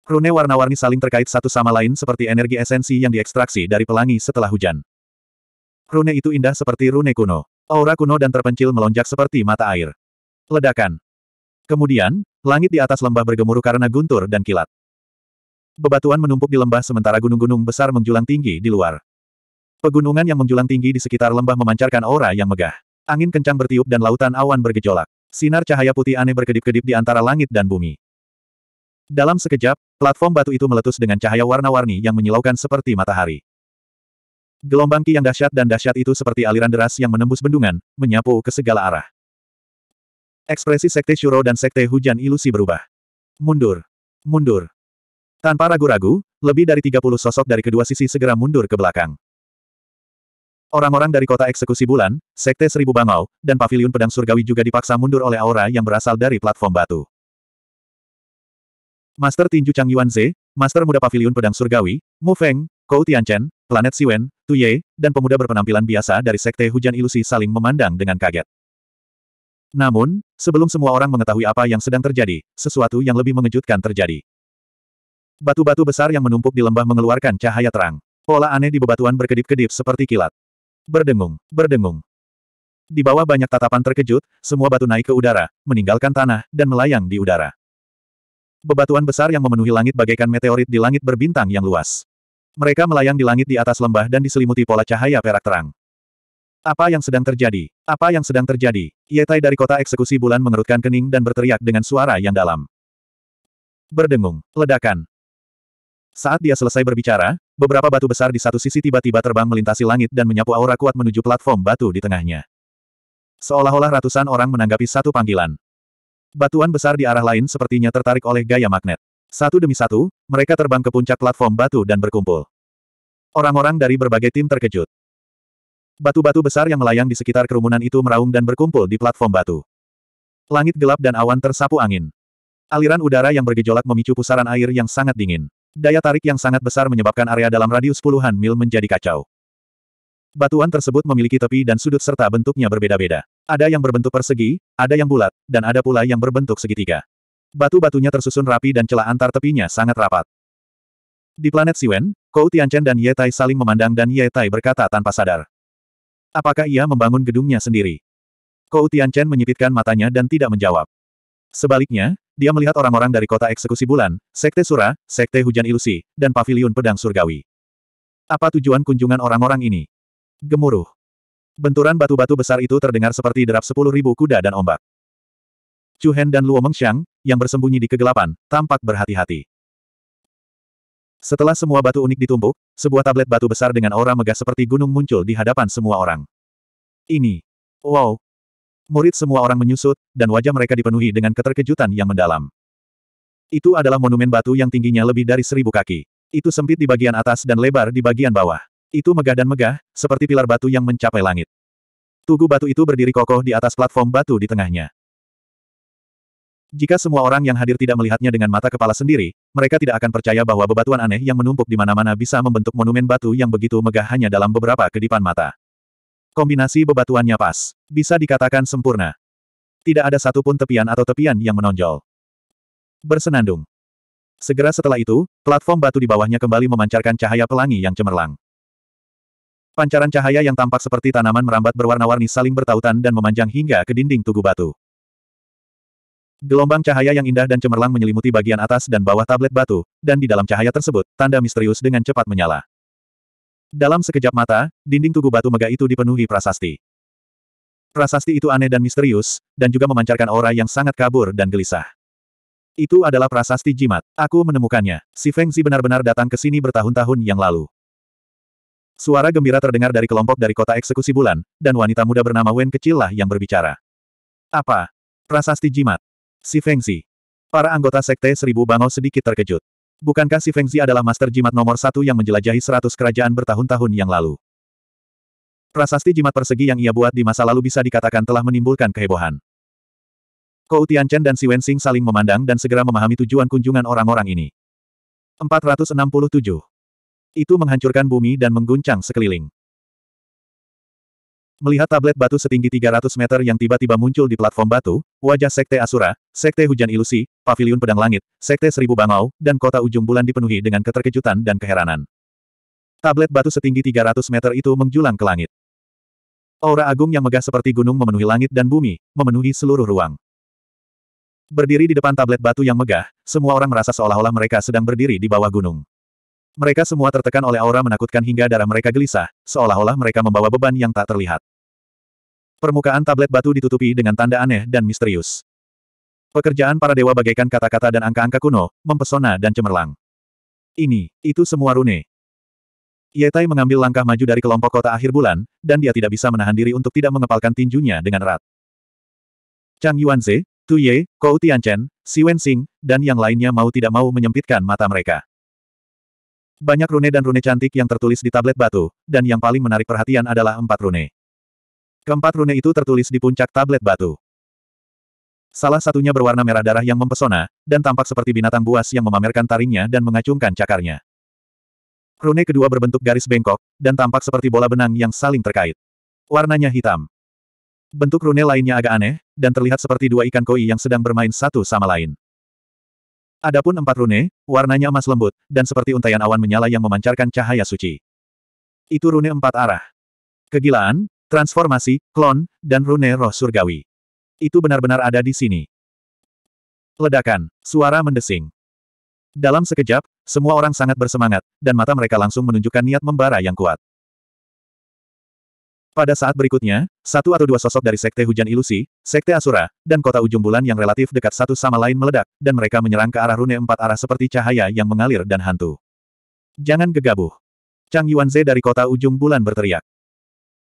Rune warna-warni saling terkait satu sama lain seperti energi esensi yang diekstraksi dari pelangi setelah hujan. Rune itu indah seperti rune kuno. Aura kuno dan terpencil melonjak seperti mata air. Ledakan. Kemudian, langit di atas lembah bergemuruh karena guntur dan kilat. Bebatuan menumpuk di lembah sementara gunung-gunung besar menjulang tinggi di luar. Pegunungan yang menjulang tinggi di sekitar lembah memancarkan aura yang megah. Angin kencang bertiup dan lautan awan bergejolak. Sinar cahaya putih aneh berkedip-kedip di antara langit dan bumi. Dalam sekejap, platform batu itu meletus dengan cahaya warna-warni yang menyilaukan seperti matahari. Gelombang ki yang dahsyat dan dahsyat itu seperti aliran deras yang menembus bendungan, menyapu ke segala arah. Ekspresi Sekte Shuro dan Sekte Hujan Ilusi berubah. Mundur. Mundur. Tanpa ragu-ragu, lebih dari 30 sosok dari kedua sisi segera mundur ke belakang. Orang-orang dari kota eksekusi bulan, Sekte Seribu Bangau, dan Paviliun Pedang Surgawi juga dipaksa mundur oleh aura yang berasal dari platform batu. Master Tinju Chang Yuanze, Master Muda Paviliun Pedang Surgawi, Mu Feng, Kou Tianchen, Planet Siwen, Ye, dan pemuda berpenampilan biasa dari Sekte Hujan Ilusi saling memandang dengan kaget. Namun, sebelum semua orang mengetahui apa yang sedang terjadi, sesuatu yang lebih mengejutkan terjadi. Batu-batu besar yang menumpuk di lembah mengeluarkan cahaya terang. Pola aneh di bebatuan berkedip-kedip seperti kilat. Berdengung, berdengung. Di bawah banyak tatapan terkejut, semua batu naik ke udara, meninggalkan tanah, dan melayang di udara. Bebatuan besar yang memenuhi langit bagaikan meteorit di langit berbintang yang luas. Mereka melayang di langit di atas lembah dan diselimuti pola cahaya perak terang. Apa yang sedang terjadi? Apa yang sedang terjadi? Yetai dari kota eksekusi bulan mengerutkan kening dan berteriak dengan suara yang dalam. Berdengung, ledakan. Saat dia selesai berbicara, beberapa batu besar di satu sisi tiba-tiba terbang melintasi langit dan menyapu aura kuat menuju platform batu di tengahnya. Seolah-olah ratusan orang menanggapi satu panggilan. Batuan besar di arah lain sepertinya tertarik oleh gaya magnet. Satu demi satu, mereka terbang ke puncak platform batu dan berkumpul. Orang-orang dari berbagai tim terkejut. Batu-batu besar yang melayang di sekitar kerumunan itu meraung dan berkumpul di platform batu. Langit gelap dan awan tersapu angin. Aliran udara yang bergejolak memicu pusaran air yang sangat dingin. Daya tarik yang sangat besar menyebabkan area dalam radius puluhan mil menjadi kacau. Batuan tersebut memiliki tepi dan sudut serta bentuknya berbeda-beda. Ada yang berbentuk persegi, ada yang bulat, dan ada pula yang berbentuk segitiga. Batu-batunya tersusun rapi dan celah antar tepinya sangat rapat. Di planet Siwen, Kou Tianchen dan Ye Tai saling memandang dan Ye Tai berkata tanpa sadar. Apakah ia membangun gedungnya sendiri? Kou Tianchen menyipitkan matanya dan tidak menjawab. Sebaliknya, dia melihat orang-orang dari kota eksekusi bulan, Sekte Sura, Sekte Hujan Ilusi, dan Paviliun Pedang Surgawi. Apa tujuan kunjungan orang-orang ini? Gemuruh. Benturan batu-batu besar itu terdengar seperti derap sepuluh ribu kuda dan ombak. Chu Hen dan Luo Mengxiang, yang bersembunyi di kegelapan, tampak berhati-hati. Setelah semua batu unik ditumpuk, sebuah tablet batu besar dengan aura megah seperti gunung muncul di hadapan semua orang. Ini. Wow. Murid semua orang menyusut, dan wajah mereka dipenuhi dengan keterkejutan yang mendalam. Itu adalah monumen batu yang tingginya lebih dari seribu kaki. Itu sempit di bagian atas dan lebar di bagian bawah. Itu megah dan megah, seperti pilar batu yang mencapai langit. Tugu batu itu berdiri kokoh di atas platform batu di tengahnya. Jika semua orang yang hadir tidak melihatnya dengan mata kepala sendiri, mereka tidak akan percaya bahwa bebatuan aneh yang menumpuk di mana-mana bisa membentuk monumen batu yang begitu megah hanya dalam beberapa kedipan mata. Kombinasi bebatuannya pas. Bisa dikatakan sempurna. Tidak ada satupun tepian atau tepian yang menonjol. Bersenandung. Segera setelah itu, platform batu di bawahnya kembali memancarkan cahaya pelangi yang cemerlang. Pancaran cahaya yang tampak seperti tanaman merambat berwarna-warni saling bertautan dan memanjang hingga ke dinding tugu batu. Gelombang cahaya yang indah dan cemerlang menyelimuti bagian atas dan bawah tablet batu, dan di dalam cahaya tersebut, tanda misterius dengan cepat menyala. Dalam sekejap mata, dinding tugu batu megah itu dipenuhi prasasti. Prasasti itu aneh dan misterius, dan juga memancarkan aura yang sangat kabur dan gelisah. Itu adalah prasasti jimat. Aku menemukannya. Si Feng Zi benar-benar datang ke sini bertahun-tahun yang lalu. Suara gembira terdengar dari kelompok dari kota eksekusi bulan, dan wanita muda bernama Wen kecillah yang berbicara. Apa? Prasasti jimat. Si Fengzi. Para anggota Sekte Seribu Bangau sedikit terkejut. Bukankah si Fengzi adalah master jimat nomor satu yang menjelajahi seratus kerajaan bertahun-tahun yang lalu? Prasasti jimat persegi yang ia buat di masa lalu bisa dikatakan telah menimbulkan kehebohan. Kou Tianchen dan Si Wensing saling memandang dan segera memahami tujuan kunjungan orang-orang ini. 467. Itu menghancurkan bumi dan mengguncang sekeliling. Melihat tablet batu setinggi 300 meter yang tiba-tiba muncul di platform batu, wajah Sekte Asura, Sekte Hujan Ilusi, Paviliun Pedang Langit, Sekte Seribu Bangau, dan Kota Ujung Bulan dipenuhi dengan keterkejutan dan keheranan. Tablet batu setinggi 300 meter itu menjulang ke langit. Aura agung yang megah seperti gunung memenuhi langit dan bumi, memenuhi seluruh ruang. Berdiri di depan tablet batu yang megah, semua orang merasa seolah-olah mereka sedang berdiri di bawah gunung. Mereka semua tertekan oleh aura menakutkan hingga darah mereka gelisah, seolah-olah mereka membawa beban yang tak terlihat. Permukaan tablet batu ditutupi dengan tanda aneh dan misterius. Pekerjaan para dewa bagaikan kata-kata dan angka-angka kuno, mempesona dan cemerlang. Ini, itu semua rune. Yetai mengambil langkah maju dari kelompok kota akhir bulan, dan dia tidak bisa menahan diri untuk tidak mengepalkan tinjunya dengan erat. Chang Yuanze, Tu Ye, Kou Tianchen, Si Xing, dan yang lainnya mau tidak mau menyempitkan mata mereka. Banyak rune dan rune cantik yang tertulis di tablet batu, dan yang paling menarik perhatian adalah empat rune. Keempat rune itu tertulis di puncak tablet batu. Salah satunya berwarna merah darah yang mempesona, dan tampak seperti binatang buas yang memamerkan taringnya dan mengacungkan cakarnya. Rune kedua berbentuk garis bengkok, dan tampak seperti bola benang yang saling terkait. Warnanya hitam. Bentuk rune lainnya agak aneh, dan terlihat seperti dua ikan koi yang sedang bermain satu sama lain. Adapun empat rune, warnanya emas lembut, dan seperti untaian awan menyala yang memancarkan cahaya suci. Itu rune empat arah. Kegilaan, transformasi, klon, dan rune roh surgawi. Itu benar-benar ada di sini. Ledakan, suara mendesing. Dalam sekejap, semua orang sangat bersemangat, dan mata mereka langsung menunjukkan niat membara yang kuat. Pada saat berikutnya, satu atau dua sosok dari Sekte Hujan Ilusi, Sekte Asura, dan Kota Ujung Bulan yang relatif dekat satu sama lain meledak, dan mereka menyerang ke arah rune empat arah seperti cahaya yang mengalir dan hantu. Jangan gegabah. Chang Yuanze dari Kota Ujung Bulan berteriak.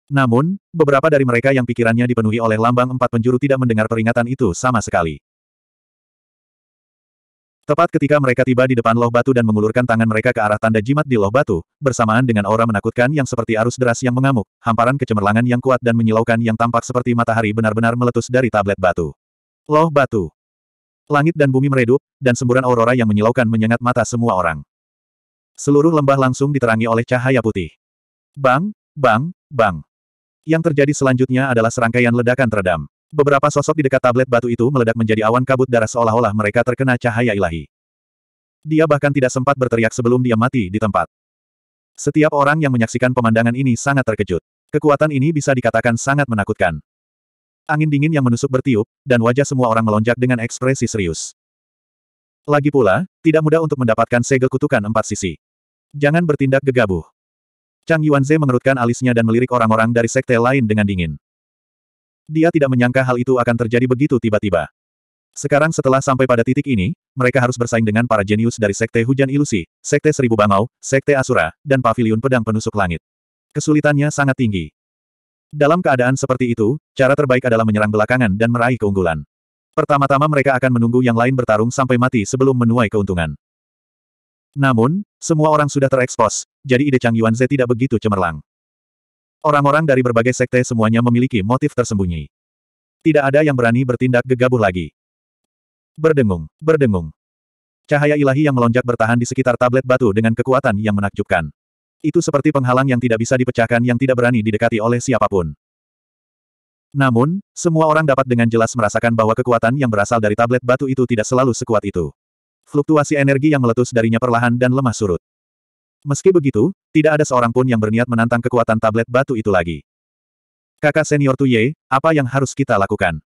Namun, beberapa dari mereka yang pikirannya dipenuhi oleh lambang empat penjuru tidak mendengar peringatan itu sama sekali. Tepat ketika mereka tiba di depan loh batu dan mengulurkan tangan mereka ke arah tanda jimat di loh batu, bersamaan dengan aura menakutkan yang seperti arus deras yang mengamuk, hamparan kecemerlangan yang kuat dan menyilaukan yang tampak seperti matahari benar-benar meletus dari tablet batu. Loh batu. Langit dan bumi meredup, dan semburan aurora yang menyilaukan menyengat mata semua orang. Seluruh lembah langsung diterangi oleh cahaya putih. Bang, bang, bang. Yang terjadi selanjutnya adalah serangkaian ledakan teredam. Beberapa sosok di dekat tablet batu itu meledak menjadi awan kabut darah seolah-olah mereka terkena cahaya ilahi. Dia bahkan tidak sempat berteriak sebelum dia mati di tempat. Setiap orang yang menyaksikan pemandangan ini sangat terkejut. Kekuatan ini bisa dikatakan sangat menakutkan. Angin dingin yang menusuk bertiup, dan wajah semua orang melonjak dengan ekspresi serius. Lagi pula, tidak mudah untuk mendapatkan segel kutukan empat sisi. Jangan bertindak gegabah. Chang Yuanze mengerutkan alisnya dan melirik orang-orang dari sekte lain dengan dingin. Dia tidak menyangka hal itu akan terjadi begitu tiba-tiba. Sekarang setelah sampai pada titik ini, mereka harus bersaing dengan para jenius dari Sekte Hujan Ilusi, Sekte Seribu Bangau, Sekte Asura, dan Paviliun Pedang Penusuk Langit. Kesulitannya sangat tinggi. Dalam keadaan seperti itu, cara terbaik adalah menyerang belakangan dan meraih keunggulan. Pertama-tama mereka akan menunggu yang lain bertarung sampai mati sebelum menuai keuntungan. Namun, semua orang sudah terekspos, jadi ide Chang Yuanze tidak begitu cemerlang. Orang-orang dari berbagai sekte semuanya memiliki motif tersembunyi. Tidak ada yang berani bertindak gegabah lagi. Berdengung, berdengung. Cahaya ilahi yang melonjak bertahan di sekitar tablet batu dengan kekuatan yang menakjubkan. Itu seperti penghalang yang tidak bisa dipecahkan yang tidak berani didekati oleh siapapun. Namun, semua orang dapat dengan jelas merasakan bahwa kekuatan yang berasal dari tablet batu itu tidak selalu sekuat itu. Fluktuasi energi yang meletus darinya perlahan dan lemah surut. Meski begitu, tidak ada seorang pun yang berniat menantang kekuatan tablet batu itu lagi. Kakak senior Tuye, apa yang harus kita lakukan?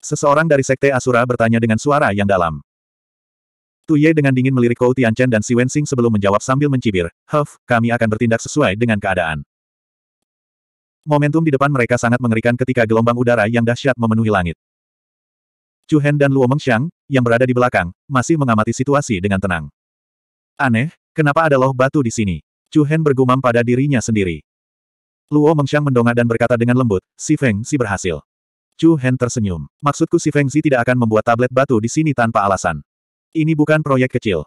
Seseorang dari Sekte Asura bertanya dengan suara yang dalam. Tuye dengan dingin melirik Kou Chen dan Si Wensing sebelum menjawab sambil mencibir, Huff, kami akan bertindak sesuai dengan keadaan. Momentum di depan mereka sangat mengerikan ketika gelombang udara yang dahsyat memenuhi langit. Chu Hen dan Luo Mengxiang, yang berada di belakang, masih mengamati situasi dengan tenang. Aneh, Kenapa ada loh batu di sini? Chu Hen bergumam pada dirinya sendiri. Luo Mengxiang mendongak dan berkata dengan lembut, Si Feng Si berhasil. Chu Hen tersenyum. Maksudku Si Feng Si tidak akan membuat tablet batu di sini tanpa alasan. Ini bukan proyek kecil.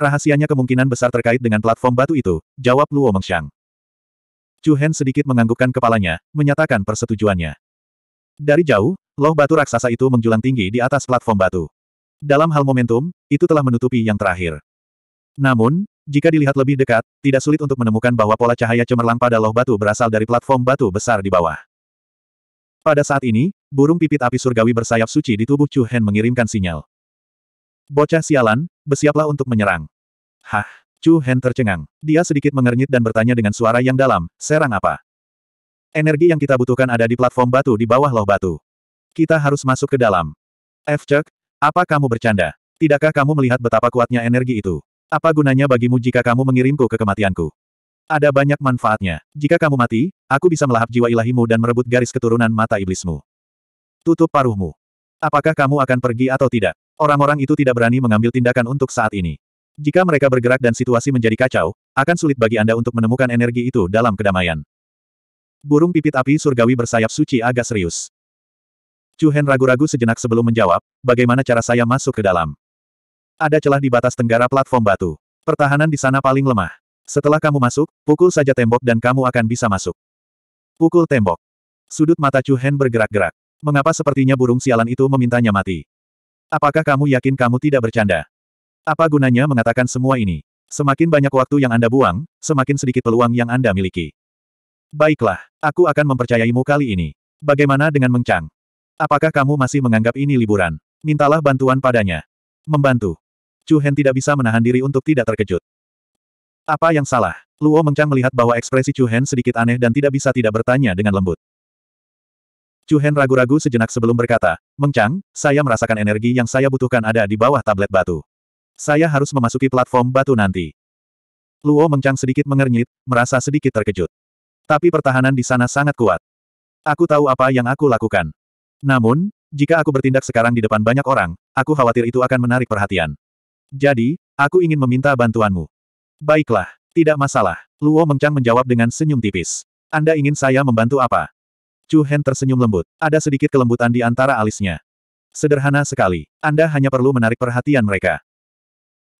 Rahasianya kemungkinan besar terkait dengan platform batu itu, jawab Luo Mengxiang. Chu Hen sedikit menganggukkan kepalanya, menyatakan persetujuannya. Dari jauh, loh batu raksasa itu menjulang tinggi di atas platform batu. Dalam hal momentum, itu telah menutupi yang terakhir. Namun, jika dilihat lebih dekat, tidak sulit untuk menemukan bahwa pola cahaya cemerlang pada loh batu berasal dari platform batu besar di bawah. Pada saat ini, burung pipit api surgawi bersayap suci di tubuh Chu Hen mengirimkan sinyal. Bocah sialan, bersiaplah untuk menyerang. Hah, Chu Hen tercengang. Dia sedikit mengernyit dan bertanya dengan suara yang dalam, serang apa? Energi yang kita butuhkan ada di platform batu di bawah loh batu. Kita harus masuk ke dalam. F. Cek, apa kamu bercanda? Tidakkah kamu melihat betapa kuatnya energi itu? Apa gunanya bagimu jika kamu mengirimku ke kematianku? Ada banyak manfaatnya. Jika kamu mati, aku bisa melahap jiwa ilahimu dan merebut garis keturunan mata iblismu. Tutup paruhmu. Apakah kamu akan pergi atau tidak? Orang-orang itu tidak berani mengambil tindakan untuk saat ini. Jika mereka bergerak dan situasi menjadi kacau, akan sulit bagi Anda untuk menemukan energi itu dalam kedamaian. Burung pipit api surgawi bersayap suci agak serius. Chu Hen ragu-ragu sejenak sebelum menjawab, bagaimana cara saya masuk ke dalam? Ada celah di batas tenggara platform batu. Pertahanan di sana paling lemah. Setelah kamu masuk, pukul saja tembok dan kamu akan bisa masuk. Pukul tembok. Sudut mata Chu Hen bergerak-gerak. Mengapa sepertinya burung sialan itu memintanya mati? Apakah kamu yakin kamu tidak bercanda? Apa gunanya mengatakan semua ini? Semakin banyak waktu yang Anda buang, semakin sedikit peluang yang Anda miliki. Baiklah, aku akan mempercayaimu kali ini. Bagaimana dengan Mengcang? Apakah kamu masih menganggap ini liburan? Mintalah bantuan padanya. Membantu. Chu Hen tidak bisa menahan diri untuk tidak terkejut. Apa yang salah? Luo Mengchang melihat bahwa ekspresi Chu Hen sedikit aneh dan tidak bisa tidak bertanya dengan lembut. Chu Hen ragu-ragu sejenak sebelum berkata, Mengchang, saya merasakan energi yang saya butuhkan ada di bawah tablet batu. Saya harus memasuki platform batu nanti. Luo Mengchang sedikit mengernyit, merasa sedikit terkejut. Tapi pertahanan di sana sangat kuat. Aku tahu apa yang aku lakukan. Namun, jika aku bertindak sekarang di depan banyak orang, aku khawatir itu akan menarik perhatian. Jadi, aku ingin meminta bantuanmu. Baiklah, tidak masalah. Luo Mengchang menjawab dengan senyum tipis. Anda ingin saya membantu apa? Chu Hen tersenyum lembut. Ada sedikit kelembutan di antara alisnya. Sederhana sekali. Anda hanya perlu menarik perhatian mereka.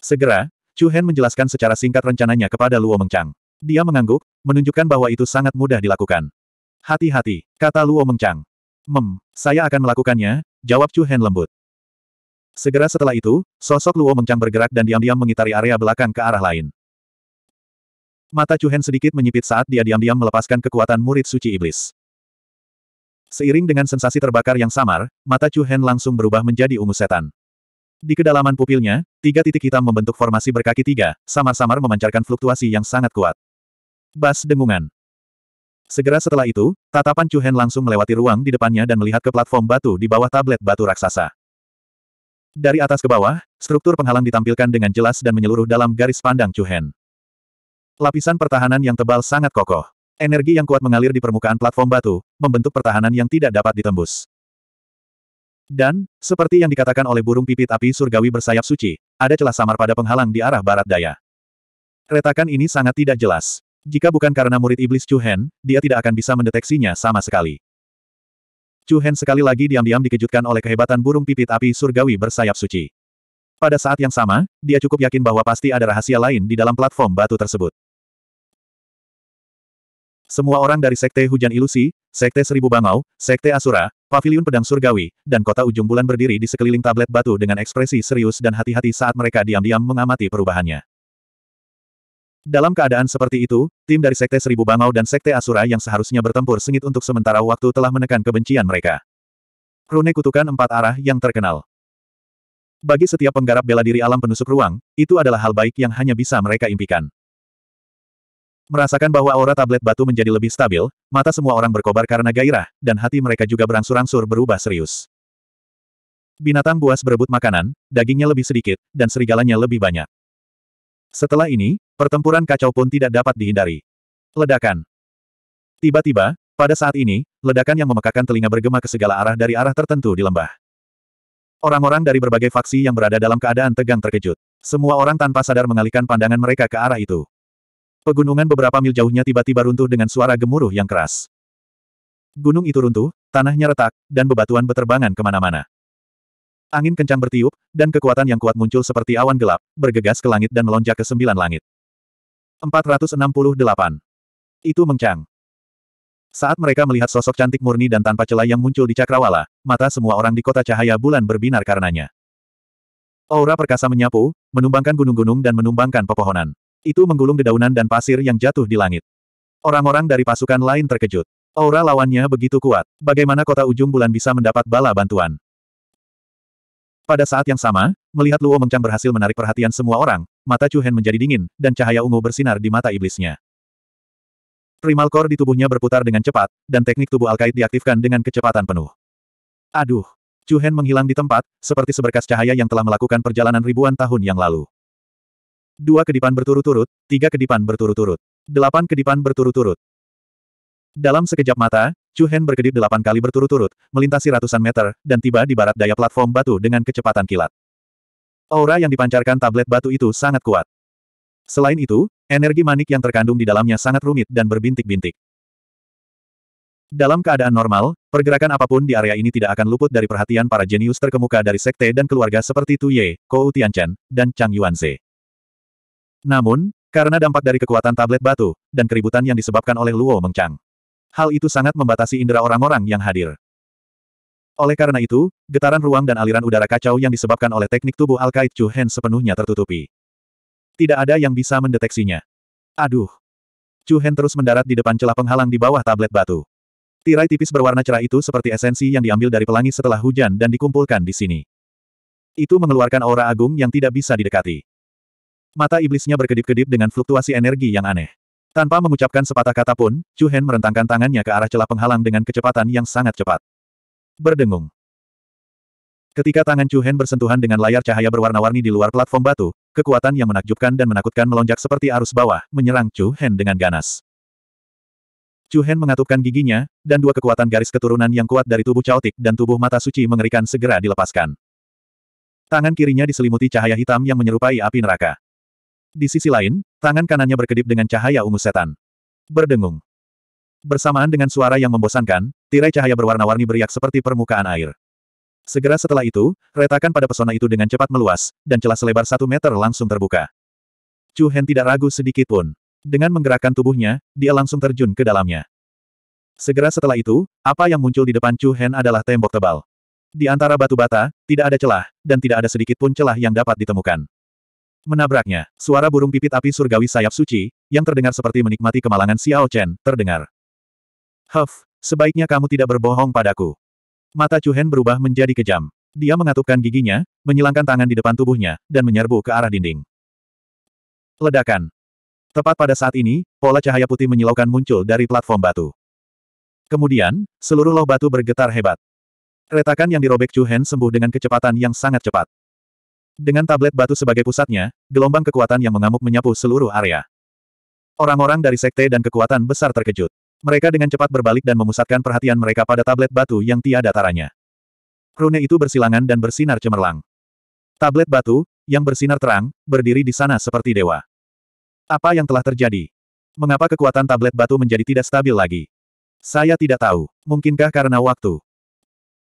Segera, Chu Hen menjelaskan secara singkat rencananya kepada Luo Mengchang. Dia mengangguk, menunjukkan bahwa itu sangat mudah dilakukan. Hati-hati, kata Luo Mengchang. Mem, saya akan melakukannya, jawab Chu Hen lembut. Segera setelah itu, sosok Luo mencang bergerak dan diam-diam mengitari area belakang ke arah lain. Mata Hen sedikit menyipit saat dia diam-diam melepaskan kekuatan murid suci iblis. Seiring dengan sensasi terbakar yang samar, mata Hen langsung berubah menjadi ungu setan. Di kedalaman pupilnya, tiga titik hitam membentuk formasi berkaki tiga, samar-samar memancarkan fluktuasi yang sangat kuat. Bas dengungan. Segera setelah itu, tatapan Hen langsung melewati ruang di depannya dan melihat ke platform batu di bawah tablet batu raksasa. Dari atas ke bawah, struktur penghalang ditampilkan dengan jelas dan menyeluruh dalam garis pandang Cuhen. Lapisan pertahanan yang tebal sangat kokoh. Energi yang kuat mengalir di permukaan platform batu, membentuk pertahanan yang tidak dapat ditembus. Dan, seperti yang dikatakan oleh burung pipit api surgawi bersayap suci, ada celah samar pada penghalang di arah barat daya. Retakan ini sangat tidak jelas. Jika bukan karena murid iblis Chu Hen, dia tidak akan bisa mendeteksinya sama sekali. Chu Hen sekali lagi diam-diam dikejutkan oleh kehebatan burung pipit api surgawi bersayap suci. Pada saat yang sama, dia cukup yakin bahwa pasti ada rahasia lain di dalam platform batu tersebut. Semua orang dari Sekte Hujan Ilusi, Sekte Seribu Bangau, Sekte Asura, Paviliun Pedang Surgawi, dan Kota Ujung Bulan berdiri di sekeliling tablet batu dengan ekspresi serius dan hati-hati saat mereka diam-diam mengamati perubahannya. Dalam keadaan seperti itu, tim dari Sekte Seribu Bangau dan Sekte Asura yang seharusnya bertempur sengit untuk sementara waktu telah menekan kebencian mereka. Rune kutukan empat arah yang terkenal. Bagi setiap penggarap bela diri alam penusuk ruang, itu adalah hal baik yang hanya bisa mereka impikan. Merasakan bahwa aura tablet batu menjadi lebih stabil, mata semua orang berkobar karena gairah, dan hati mereka juga berangsur-angsur berubah serius. Binatang buas berebut makanan, dagingnya lebih sedikit, dan serigalanya lebih banyak. Setelah ini, pertempuran kacau pun tidak dapat dihindari. Ledakan. Tiba-tiba, pada saat ini, ledakan yang memekakan telinga bergema ke segala arah dari arah tertentu di lembah. Orang-orang dari berbagai faksi yang berada dalam keadaan tegang terkejut. Semua orang tanpa sadar mengalihkan pandangan mereka ke arah itu. Pegunungan beberapa mil jauhnya tiba-tiba runtuh dengan suara gemuruh yang keras. Gunung itu runtuh, tanahnya retak, dan bebatuan beterbangan kemana-mana. Angin kencang bertiup, dan kekuatan yang kuat muncul seperti awan gelap, bergegas ke langit dan melonjak ke sembilan langit. 468. Itu mengcang. Saat mereka melihat sosok cantik murni dan tanpa celah yang muncul di Cakrawala, mata semua orang di kota cahaya bulan berbinar karenanya. Aura perkasa menyapu, menumbangkan gunung-gunung dan menumbangkan pepohonan. Itu menggulung dedaunan dan pasir yang jatuh di langit. Orang-orang dari pasukan lain terkejut. Aura lawannya begitu kuat. Bagaimana kota ujung bulan bisa mendapat bala bantuan? Pada saat yang sama, melihat Luo Mengcang berhasil menarik perhatian semua orang, mata Chu Hen menjadi dingin, dan cahaya ungu bersinar di mata iblisnya. Primal core di tubuhnya berputar dengan cepat, dan teknik tubuh Alkait diaktifkan dengan kecepatan penuh. Aduh! Chu Hen menghilang di tempat, seperti seberkas cahaya yang telah melakukan perjalanan ribuan tahun yang lalu. Dua kedipan berturut-turut, tiga kedipan berturut-turut, delapan kedipan berturut-turut. Dalam sekejap mata, Chu Hen berkedip delapan kali berturut-turut, melintasi ratusan meter, dan tiba di barat daya platform batu dengan kecepatan kilat. Aura yang dipancarkan tablet batu itu sangat kuat. Selain itu, energi manik yang terkandung di dalamnya sangat rumit dan berbintik-bintik. Dalam keadaan normal, pergerakan apapun di area ini tidak akan luput dari perhatian para jenius terkemuka dari sekte dan keluarga seperti Tu Ye, Kou Tianchen, dan Chang Yuanze. Namun, karena dampak dari kekuatan tablet batu, dan keributan yang disebabkan oleh Luo Mengchang, hal itu sangat membatasi indera orang-orang yang hadir. Oleh karena itu, getaran ruang dan aliran udara kacau yang disebabkan oleh teknik tubuh Alkait Chu Hen sepenuhnya tertutupi. Tidak ada yang bisa mendeteksinya. Aduh. Chu Hen terus mendarat di depan celah penghalang di bawah tablet batu. Tirai tipis berwarna cerah itu seperti esensi yang diambil dari pelangi setelah hujan dan dikumpulkan di sini. Itu mengeluarkan aura agung yang tidak bisa didekati. Mata iblisnya berkedip-kedip dengan fluktuasi energi yang aneh. Tanpa mengucapkan sepatah kata pun, Chu Hen merentangkan tangannya ke arah celah penghalang dengan kecepatan yang sangat cepat. Berdengung. Ketika tangan Chu Hen bersentuhan dengan layar cahaya berwarna-warni di luar platform batu, kekuatan yang menakjubkan dan menakutkan melonjak seperti arus bawah, menyerang Chu Hen dengan ganas. Chu Hen mengatupkan giginya, dan dua kekuatan garis keturunan yang kuat dari tubuh caotik dan tubuh mata suci mengerikan segera dilepaskan. Tangan kirinya diselimuti cahaya hitam yang menyerupai api neraka. Di sisi lain, tangan kanannya berkedip dengan cahaya ungu setan. Berdengung. Bersamaan dengan suara yang membosankan, tirai cahaya berwarna-warni beriak seperti permukaan air. Segera setelah itu, retakan pada pesona itu dengan cepat meluas, dan celah selebar satu meter langsung terbuka. Chu Hen tidak ragu sedikit pun. Dengan menggerakkan tubuhnya, dia langsung terjun ke dalamnya. Segera setelah itu, apa yang muncul di depan Chu Hen adalah tembok tebal. Di antara batu bata, tidak ada celah, dan tidak ada sedikit pun celah yang dapat ditemukan. Menabraknya, suara burung pipit api surgawi sayap suci, yang terdengar seperti menikmati kemalangan Xiao Chen, terdengar. Huff, sebaiknya kamu tidak berbohong padaku. Mata Chuhen berubah menjadi kejam. Dia mengatupkan giginya, menyilangkan tangan di depan tubuhnya, dan menyerbu ke arah dinding. Ledakan. Tepat pada saat ini, pola cahaya putih menyilaukan muncul dari platform batu. Kemudian, seluruh loh batu bergetar hebat. Retakan yang dirobek Chuhen sembuh dengan kecepatan yang sangat cepat. Dengan tablet batu sebagai pusatnya, gelombang kekuatan yang mengamuk menyapu seluruh area. Orang-orang dari sekte dan kekuatan besar terkejut. Mereka dengan cepat berbalik dan memusatkan perhatian mereka pada tablet batu yang tiada taranya. Rune itu bersilangan dan bersinar cemerlang. Tablet batu, yang bersinar terang, berdiri di sana seperti dewa. Apa yang telah terjadi? Mengapa kekuatan tablet batu menjadi tidak stabil lagi? Saya tidak tahu. Mungkinkah karena waktu?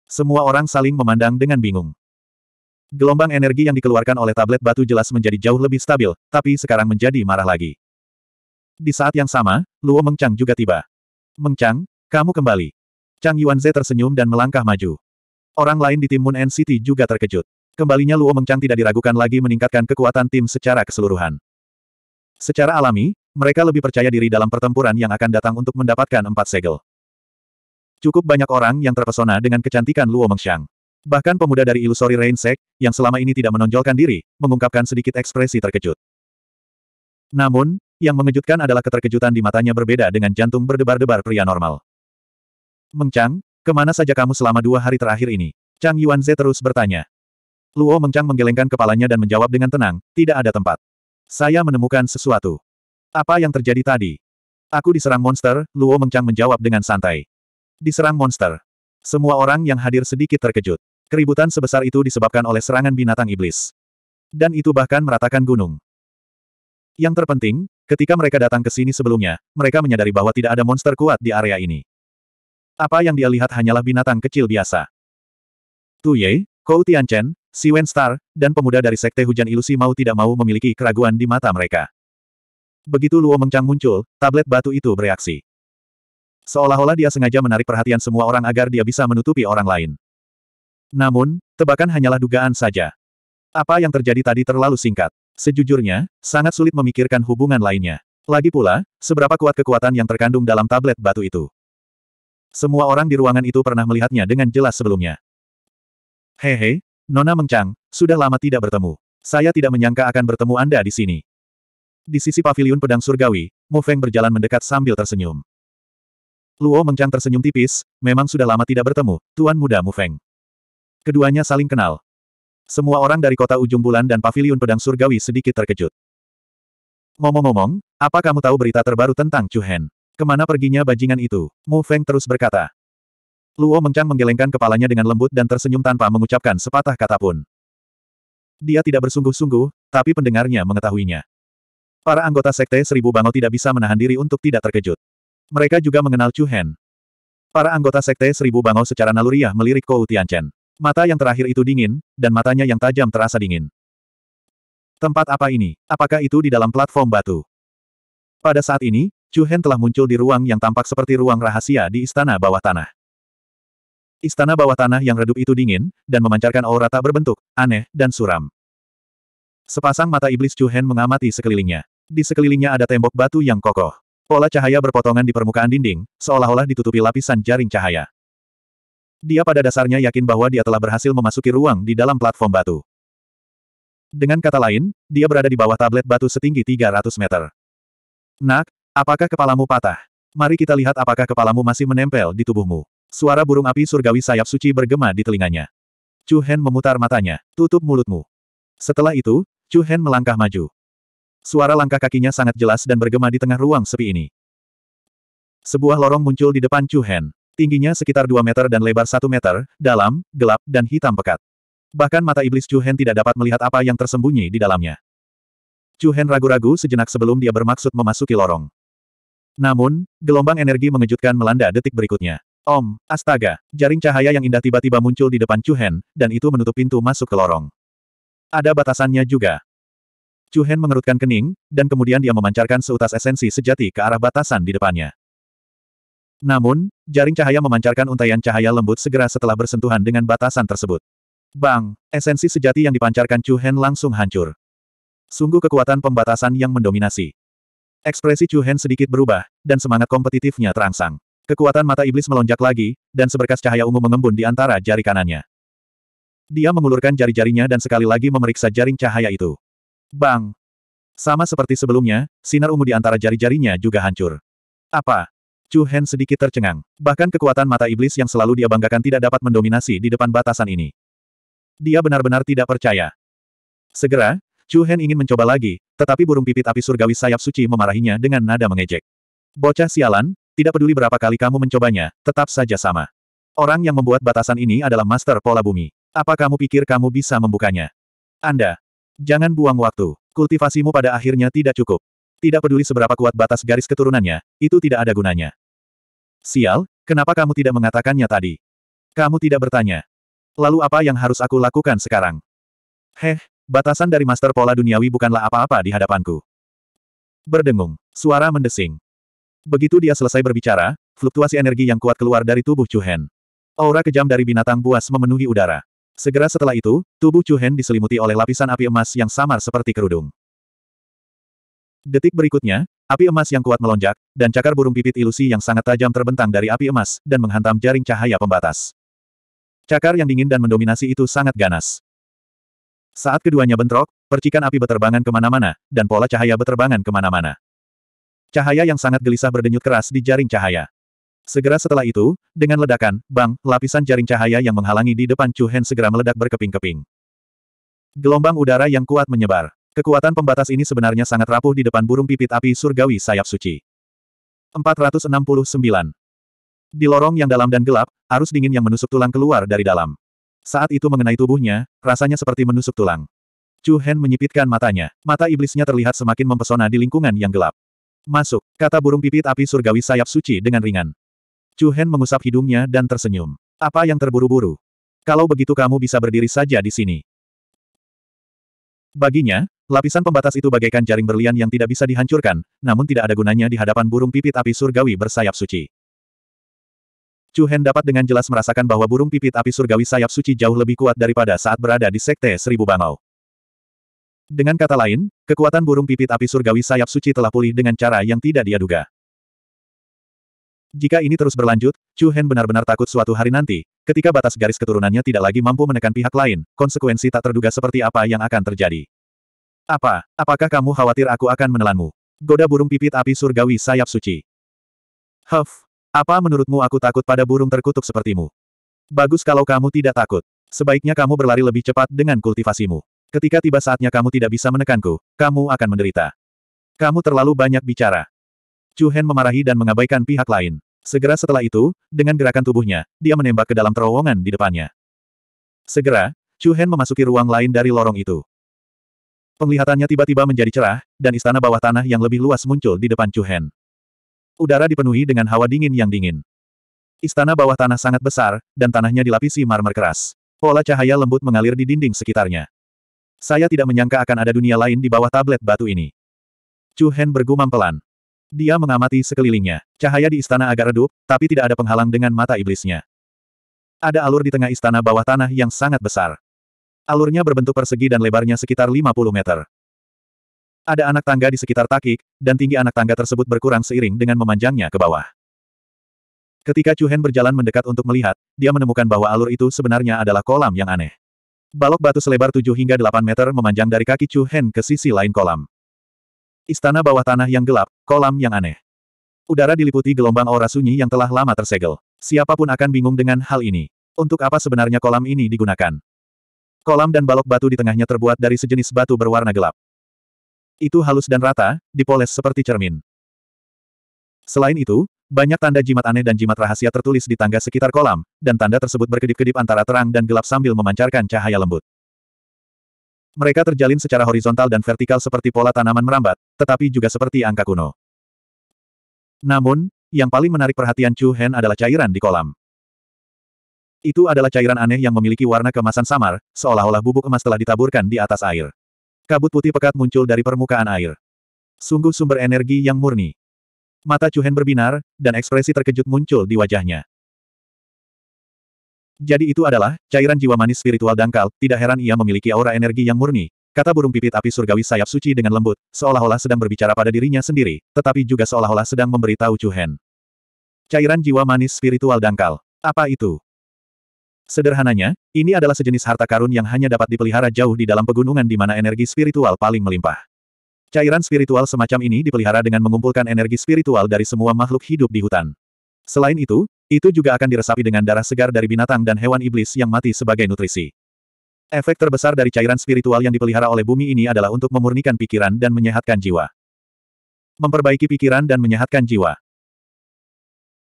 Semua orang saling memandang dengan bingung. Gelombang energi yang dikeluarkan oleh tablet batu jelas menjadi jauh lebih stabil, tapi sekarang menjadi marah lagi. Di saat yang sama, Luo Mengchang juga tiba. Meng Chang, kamu kembali. Chang Yuanze tersenyum dan melangkah maju. Orang lain di tim Moon NCT City juga terkejut. Kembalinya Luo Meng Chang tidak diragukan lagi meningkatkan kekuatan tim secara keseluruhan. Secara alami, mereka lebih percaya diri dalam pertempuran yang akan datang untuk mendapatkan empat segel. Cukup banyak orang yang terpesona dengan kecantikan Luo Meng Chang. Bahkan pemuda dari Illusory Rainsek, yang selama ini tidak menonjolkan diri, mengungkapkan sedikit ekspresi terkejut. Namun, yang mengejutkan adalah keterkejutan di matanya berbeda dengan jantung berdebar-debar pria normal. Mengcang, kemana saja kamu selama dua hari terakhir ini? Chang Yuanze terus bertanya. Luo Mengcang menggelengkan kepalanya dan menjawab dengan tenang, tidak ada tempat. Saya menemukan sesuatu. Apa yang terjadi tadi? Aku diserang monster, Luo Mengcang menjawab dengan santai. Diserang monster. Semua orang yang hadir sedikit terkejut. Keributan sebesar itu disebabkan oleh serangan binatang iblis. Dan itu bahkan meratakan gunung. Yang terpenting, Ketika mereka datang ke sini sebelumnya, mereka menyadari bahwa tidak ada monster kuat di area ini. Apa yang dia lihat hanyalah binatang kecil biasa. Tu Ye, Kou Tianchen, Si Wen Star, dan pemuda dari Sekte Hujan Ilusi mau tidak mau memiliki keraguan di mata mereka. Begitu Luo Mengchang muncul, tablet batu itu bereaksi. Seolah-olah dia sengaja menarik perhatian semua orang agar dia bisa menutupi orang lain. Namun, tebakan hanyalah dugaan saja. Apa yang terjadi tadi terlalu singkat. Sejujurnya, sangat sulit memikirkan hubungan lainnya. Lagi pula, seberapa kuat kekuatan yang terkandung dalam tablet batu itu. Semua orang di ruangan itu pernah melihatnya dengan jelas sebelumnya. Hehe, Nona Mengchang, sudah lama tidak bertemu. Saya tidak menyangka akan bertemu Anda di sini. Di sisi paviliun pedang surgawi, Mu Feng berjalan mendekat sambil tersenyum. Luo Mengchang tersenyum tipis, memang sudah lama tidak bertemu, Tuan Muda Mu Feng. Keduanya saling kenal, semua orang dari kota ujung bulan dan pavilion pedang surgawi sedikit terkejut. Ngomong-ngomong, apa kamu tahu berita terbaru tentang Chu Hen? Kemana perginya bajingan itu? Mu Feng terus berkata. Luo Mengchang menggelengkan kepalanya dengan lembut dan tersenyum tanpa mengucapkan sepatah kata pun. Dia tidak bersungguh-sungguh, tapi pendengarnya mengetahuinya. Para anggota Sekte Seribu Bangau tidak bisa menahan diri untuk tidak terkejut. Mereka juga mengenal Chu Hen. Para anggota Sekte Seribu Bangau secara naluriah melirik Kou Tianchen. Mata yang terakhir itu dingin, dan matanya yang tajam terasa dingin. Tempat apa ini? Apakah itu di dalam platform batu? Pada saat ini, Chu Hen telah muncul di ruang yang tampak seperti ruang rahasia di istana bawah tanah. Istana bawah tanah yang redup itu dingin, dan memancarkan aura tak berbentuk, aneh, dan suram. Sepasang mata iblis Chu Hen mengamati sekelilingnya. Di sekelilingnya ada tembok batu yang kokoh. Pola cahaya berpotongan di permukaan dinding, seolah-olah ditutupi lapisan jaring cahaya. Dia pada dasarnya yakin bahwa dia telah berhasil memasuki ruang di dalam platform batu. Dengan kata lain, dia berada di bawah tablet batu setinggi 300 meter. Nak, apakah kepalamu patah? Mari kita lihat apakah kepalamu masih menempel di tubuhmu. Suara burung api surgawi sayap suci bergema di telinganya. Chu Hen memutar matanya. Tutup mulutmu. Setelah itu, Chu Hen melangkah maju. Suara langkah kakinya sangat jelas dan bergema di tengah ruang sepi ini. Sebuah lorong muncul di depan Chu Hen. Tingginya sekitar 2 meter dan lebar 1 meter, dalam, gelap, dan hitam pekat. Bahkan mata iblis Chu Hen tidak dapat melihat apa yang tersembunyi di dalamnya. Chu Hen ragu-ragu sejenak sebelum dia bermaksud memasuki lorong. Namun, gelombang energi mengejutkan melanda detik berikutnya. Om, astaga, jaring cahaya yang indah tiba-tiba muncul di depan Chu Hen, dan itu menutup pintu masuk ke lorong. Ada batasannya juga. Chu Hen mengerutkan kening, dan kemudian dia memancarkan seutas esensi sejati ke arah batasan di depannya. Namun, jaring cahaya memancarkan untaian cahaya lembut segera setelah bersentuhan dengan batasan tersebut. Bang, esensi sejati yang dipancarkan Chu Hen langsung hancur. Sungguh kekuatan pembatasan yang mendominasi. Ekspresi Chu Hen sedikit berubah, dan semangat kompetitifnya terangsang. Kekuatan mata iblis melonjak lagi, dan seberkas cahaya ungu mengembun di antara jari kanannya. Dia mengulurkan jari-jarinya dan sekali lagi memeriksa jaring cahaya itu. Bang! Sama seperti sebelumnya, sinar ungu di antara jari-jarinya juga hancur. Apa? Chu Hen sedikit tercengang. Bahkan kekuatan mata iblis yang selalu dia banggakan tidak dapat mendominasi di depan batasan ini. Dia benar-benar tidak percaya. Segera, Chu Hen ingin mencoba lagi, tetapi burung pipit api surgawi sayap suci memarahinya dengan nada mengejek. Bocah sialan, tidak peduli berapa kali kamu mencobanya, tetap saja sama. Orang yang membuat batasan ini adalah master pola bumi. Apa kamu pikir kamu bisa membukanya? Anda. Jangan buang waktu. Kultivasimu pada akhirnya tidak cukup. Tidak peduli seberapa kuat batas garis keturunannya, itu tidak ada gunanya. Sial, kenapa kamu tidak mengatakannya tadi? Kamu tidak bertanya. Lalu apa yang harus aku lakukan sekarang? Heh, batasan dari master pola duniawi bukanlah apa-apa di hadapanku. Berdengung, suara mendesing. Begitu dia selesai berbicara, fluktuasi energi yang kuat keluar dari tubuh Chuhen. Aura kejam dari binatang buas memenuhi udara. Segera setelah itu, tubuh Chuhen diselimuti oleh lapisan api emas yang samar seperti kerudung. Detik berikutnya, api emas yang kuat melonjak, dan cakar burung pipit ilusi yang sangat tajam terbentang dari api emas dan menghantam jaring cahaya pembatas. Cakar yang dingin dan mendominasi itu sangat ganas. Saat keduanya bentrok, percikan api beterbangan kemana-mana, dan pola cahaya beterbangan kemana-mana. Cahaya yang sangat gelisah berdenyut keras di jaring cahaya. Segera setelah itu, dengan ledakan, bang, lapisan jaring cahaya yang menghalangi di depan Chu Hen segera meledak berkeping-keping. Gelombang udara yang kuat menyebar. Kekuatan pembatas ini sebenarnya sangat rapuh di depan burung pipit api surgawi sayap suci. 469. Di lorong yang dalam dan gelap, arus dingin yang menusuk tulang keluar dari dalam. Saat itu mengenai tubuhnya, rasanya seperti menusuk tulang. Chu Hen menyipitkan matanya. Mata iblisnya terlihat semakin mempesona di lingkungan yang gelap. Masuk, kata burung pipit api surgawi sayap suci dengan ringan. Chu Hen mengusap hidungnya dan tersenyum. Apa yang terburu-buru? Kalau begitu kamu bisa berdiri saja di sini. Baginya, Lapisan pembatas itu bagaikan jaring berlian yang tidak bisa dihancurkan, namun tidak ada gunanya di hadapan burung pipit api surgawi bersayap suci. Chu Hen dapat dengan jelas merasakan bahwa burung pipit api surgawi sayap suci jauh lebih kuat daripada saat berada di Sekte Seribu Bangau. Dengan kata lain, kekuatan burung pipit api surgawi sayap suci telah pulih dengan cara yang tidak dia duga. Jika ini terus berlanjut, Chu Hen benar-benar takut suatu hari nanti, ketika batas garis keturunannya tidak lagi mampu menekan pihak lain, konsekuensi tak terduga seperti apa yang akan terjadi. Apa, apakah kamu khawatir aku akan menelanmu? Goda burung pipit api surgawi sayap suci. Huff, apa menurutmu aku takut pada burung terkutuk sepertimu? Bagus kalau kamu tidak takut. Sebaiknya kamu berlari lebih cepat dengan kultivasimu. Ketika tiba saatnya kamu tidak bisa menekanku, kamu akan menderita. Kamu terlalu banyak bicara. Chu Hen memarahi dan mengabaikan pihak lain. Segera setelah itu, dengan gerakan tubuhnya, dia menembak ke dalam terowongan di depannya. Segera, Chu Hen memasuki ruang lain dari lorong itu. Penglihatannya tiba-tiba menjadi cerah, dan istana bawah tanah yang lebih luas muncul di depan Chu Hen. Udara dipenuhi dengan hawa dingin yang dingin. Istana bawah tanah sangat besar, dan tanahnya dilapisi marmer keras. Pola cahaya lembut mengalir di dinding sekitarnya. Saya tidak menyangka akan ada dunia lain di bawah tablet batu ini. Chu Hen bergumam pelan. Dia mengamati sekelilingnya. Cahaya di istana agak redup, tapi tidak ada penghalang dengan mata iblisnya. Ada alur di tengah istana bawah tanah yang sangat besar. Alurnya berbentuk persegi dan lebarnya sekitar 50 meter. Ada anak tangga di sekitar Takik, dan tinggi anak tangga tersebut berkurang seiring dengan memanjangnya ke bawah. Ketika Chu Hen berjalan mendekat untuk melihat, dia menemukan bahwa alur itu sebenarnya adalah kolam yang aneh. Balok batu selebar 7 hingga 8 meter memanjang dari kaki Chu Hen ke sisi lain kolam. Istana bawah tanah yang gelap, kolam yang aneh. Udara diliputi gelombang aura sunyi yang telah lama tersegel. Siapapun akan bingung dengan hal ini. Untuk apa sebenarnya kolam ini digunakan? Kolam dan balok batu di tengahnya terbuat dari sejenis batu berwarna gelap. Itu halus dan rata, dipoles seperti cermin. Selain itu, banyak tanda jimat aneh dan jimat rahasia tertulis di tangga sekitar kolam, dan tanda tersebut berkedip-kedip antara terang dan gelap sambil memancarkan cahaya lembut. Mereka terjalin secara horizontal dan vertikal seperti pola tanaman merambat, tetapi juga seperti angka kuno. Namun, yang paling menarik perhatian Chu Hen adalah cairan di kolam. Itu adalah cairan aneh yang memiliki warna kemasan samar, seolah-olah bubuk emas telah ditaburkan di atas air. Kabut putih pekat muncul dari permukaan air. Sungguh sumber energi yang murni. Mata Chuhen berbinar, dan ekspresi terkejut muncul di wajahnya. Jadi itu adalah, cairan jiwa manis spiritual dangkal, tidak heran ia memiliki aura energi yang murni, kata burung pipit api surgawi sayap suci dengan lembut, seolah-olah sedang berbicara pada dirinya sendiri, tetapi juga seolah-olah sedang memberitahu Chuhen. Cairan jiwa manis spiritual dangkal. Apa itu? Sederhananya, ini adalah sejenis harta karun yang hanya dapat dipelihara jauh di dalam pegunungan di mana energi spiritual paling melimpah. Cairan spiritual semacam ini dipelihara dengan mengumpulkan energi spiritual dari semua makhluk hidup di hutan. Selain itu, itu juga akan diresapi dengan darah segar dari binatang dan hewan iblis yang mati sebagai nutrisi. Efek terbesar dari cairan spiritual yang dipelihara oleh bumi ini adalah untuk memurnikan pikiran dan menyehatkan jiwa. Memperbaiki pikiran dan menyehatkan jiwa.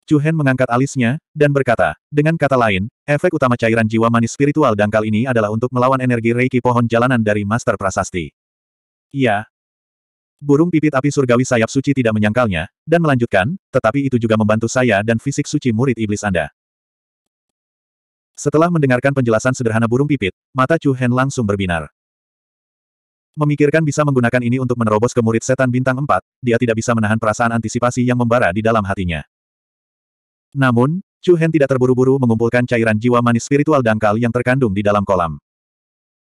Chu Hen mengangkat alisnya, dan berkata, dengan kata lain, efek utama cairan jiwa manis spiritual dangkal ini adalah untuk melawan energi reiki pohon jalanan dari Master Prasasti. Iya. Burung pipit api surgawi sayap suci tidak menyangkalnya, dan melanjutkan, tetapi itu juga membantu saya dan fisik suci murid iblis Anda. Setelah mendengarkan penjelasan sederhana burung pipit, mata Chu Hen langsung berbinar. Memikirkan bisa menggunakan ini untuk menerobos ke murid setan bintang 4, dia tidak bisa menahan perasaan antisipasi yang membara di dalam hatinya. Namun, Chu Hen tidak terburu-buru mengumpulkan cairan jiwa manis spiritual dangkal yang terkandung di dalam kolam.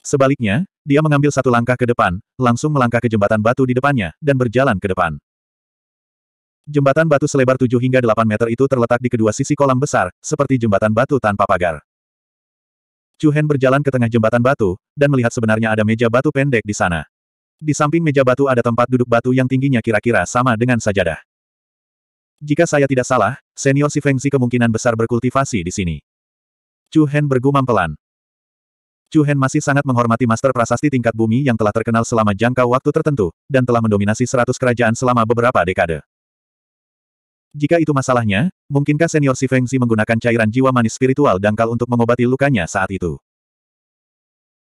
Sebaliknya, dia mengambil satu langkah ke depan, langsung melangkah ke jembatan batu di depannya, dan berjalan ke depan. Jembatan batu selebar 7 hingga 8 meter itu terletak di kedua sisi kolam besar, seperti jembatan batu tanpa pagar. Chu Hen berjalan ke tengah jembatan batu, dan melihat sebenarnya ada meja batu pendek di sana. Di samping meja batu ada tempat duduk batu yang tingginya kira-kira sama dengan sajadah. Jika saya tidak salah, senior si Fengsi kemungkinan besar berkultivasi di sini. Chu Hen bergumam pelan. Chu Hen masih sangat menghormati master prasasti tingkat bumi yang telah terkenal selama jangka waktu tertentu, dan telah mendominasi seratus kerajaan selama beberapa dekade. Jika itu masalahnya, mungkinkah senior si Fengsi menggunakan cairan jiwa manis spiritual dangkal untuk mengobati lukanya saat itu?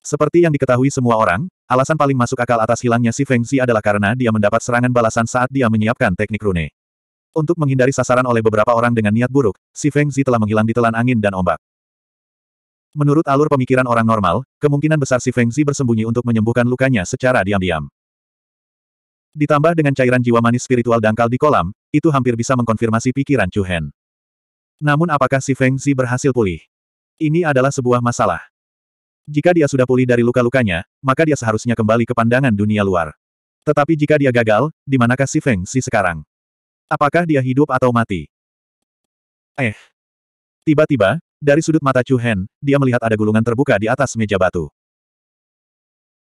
Seperti yang diketahui semua orang, alasan paling masuk akal atas hilangnya si Feng adalah karena dia mendapat serangan balasan saat dia menyiapkan teknik rune. Untuk menghindari sasaran oleh beberapa orang dengan niat buruk, si Feng Zi telah menghilang di telan angin dan ombak. Menurut alur pemikiran orang normal, kemungkinan besar si Feng Zi bersembunyi untuk menyembuhkan lukanya secara diam-diam. Ditambah dengan cairan jiwa manis spiritual dangkal di kolam, itu hampir bisa mengkonfirmasi pikiran Chu Hen. Namun apakah si Feng Zi berhasil pulih? Ini adalah sebuah masalah. Jika dia sudah pulih dari luka-lukanya, maka dia seharusnya kembali ke pandangan dunia luar. Tetapi jika dia gagal, di manakah si Feng Zi sekarang? Apakah dia hidup atau mati? Eh. Tiba-tiba, dari sudut mata Chu Hen, dia melihat ada gulungan terbuka di atas meja batu.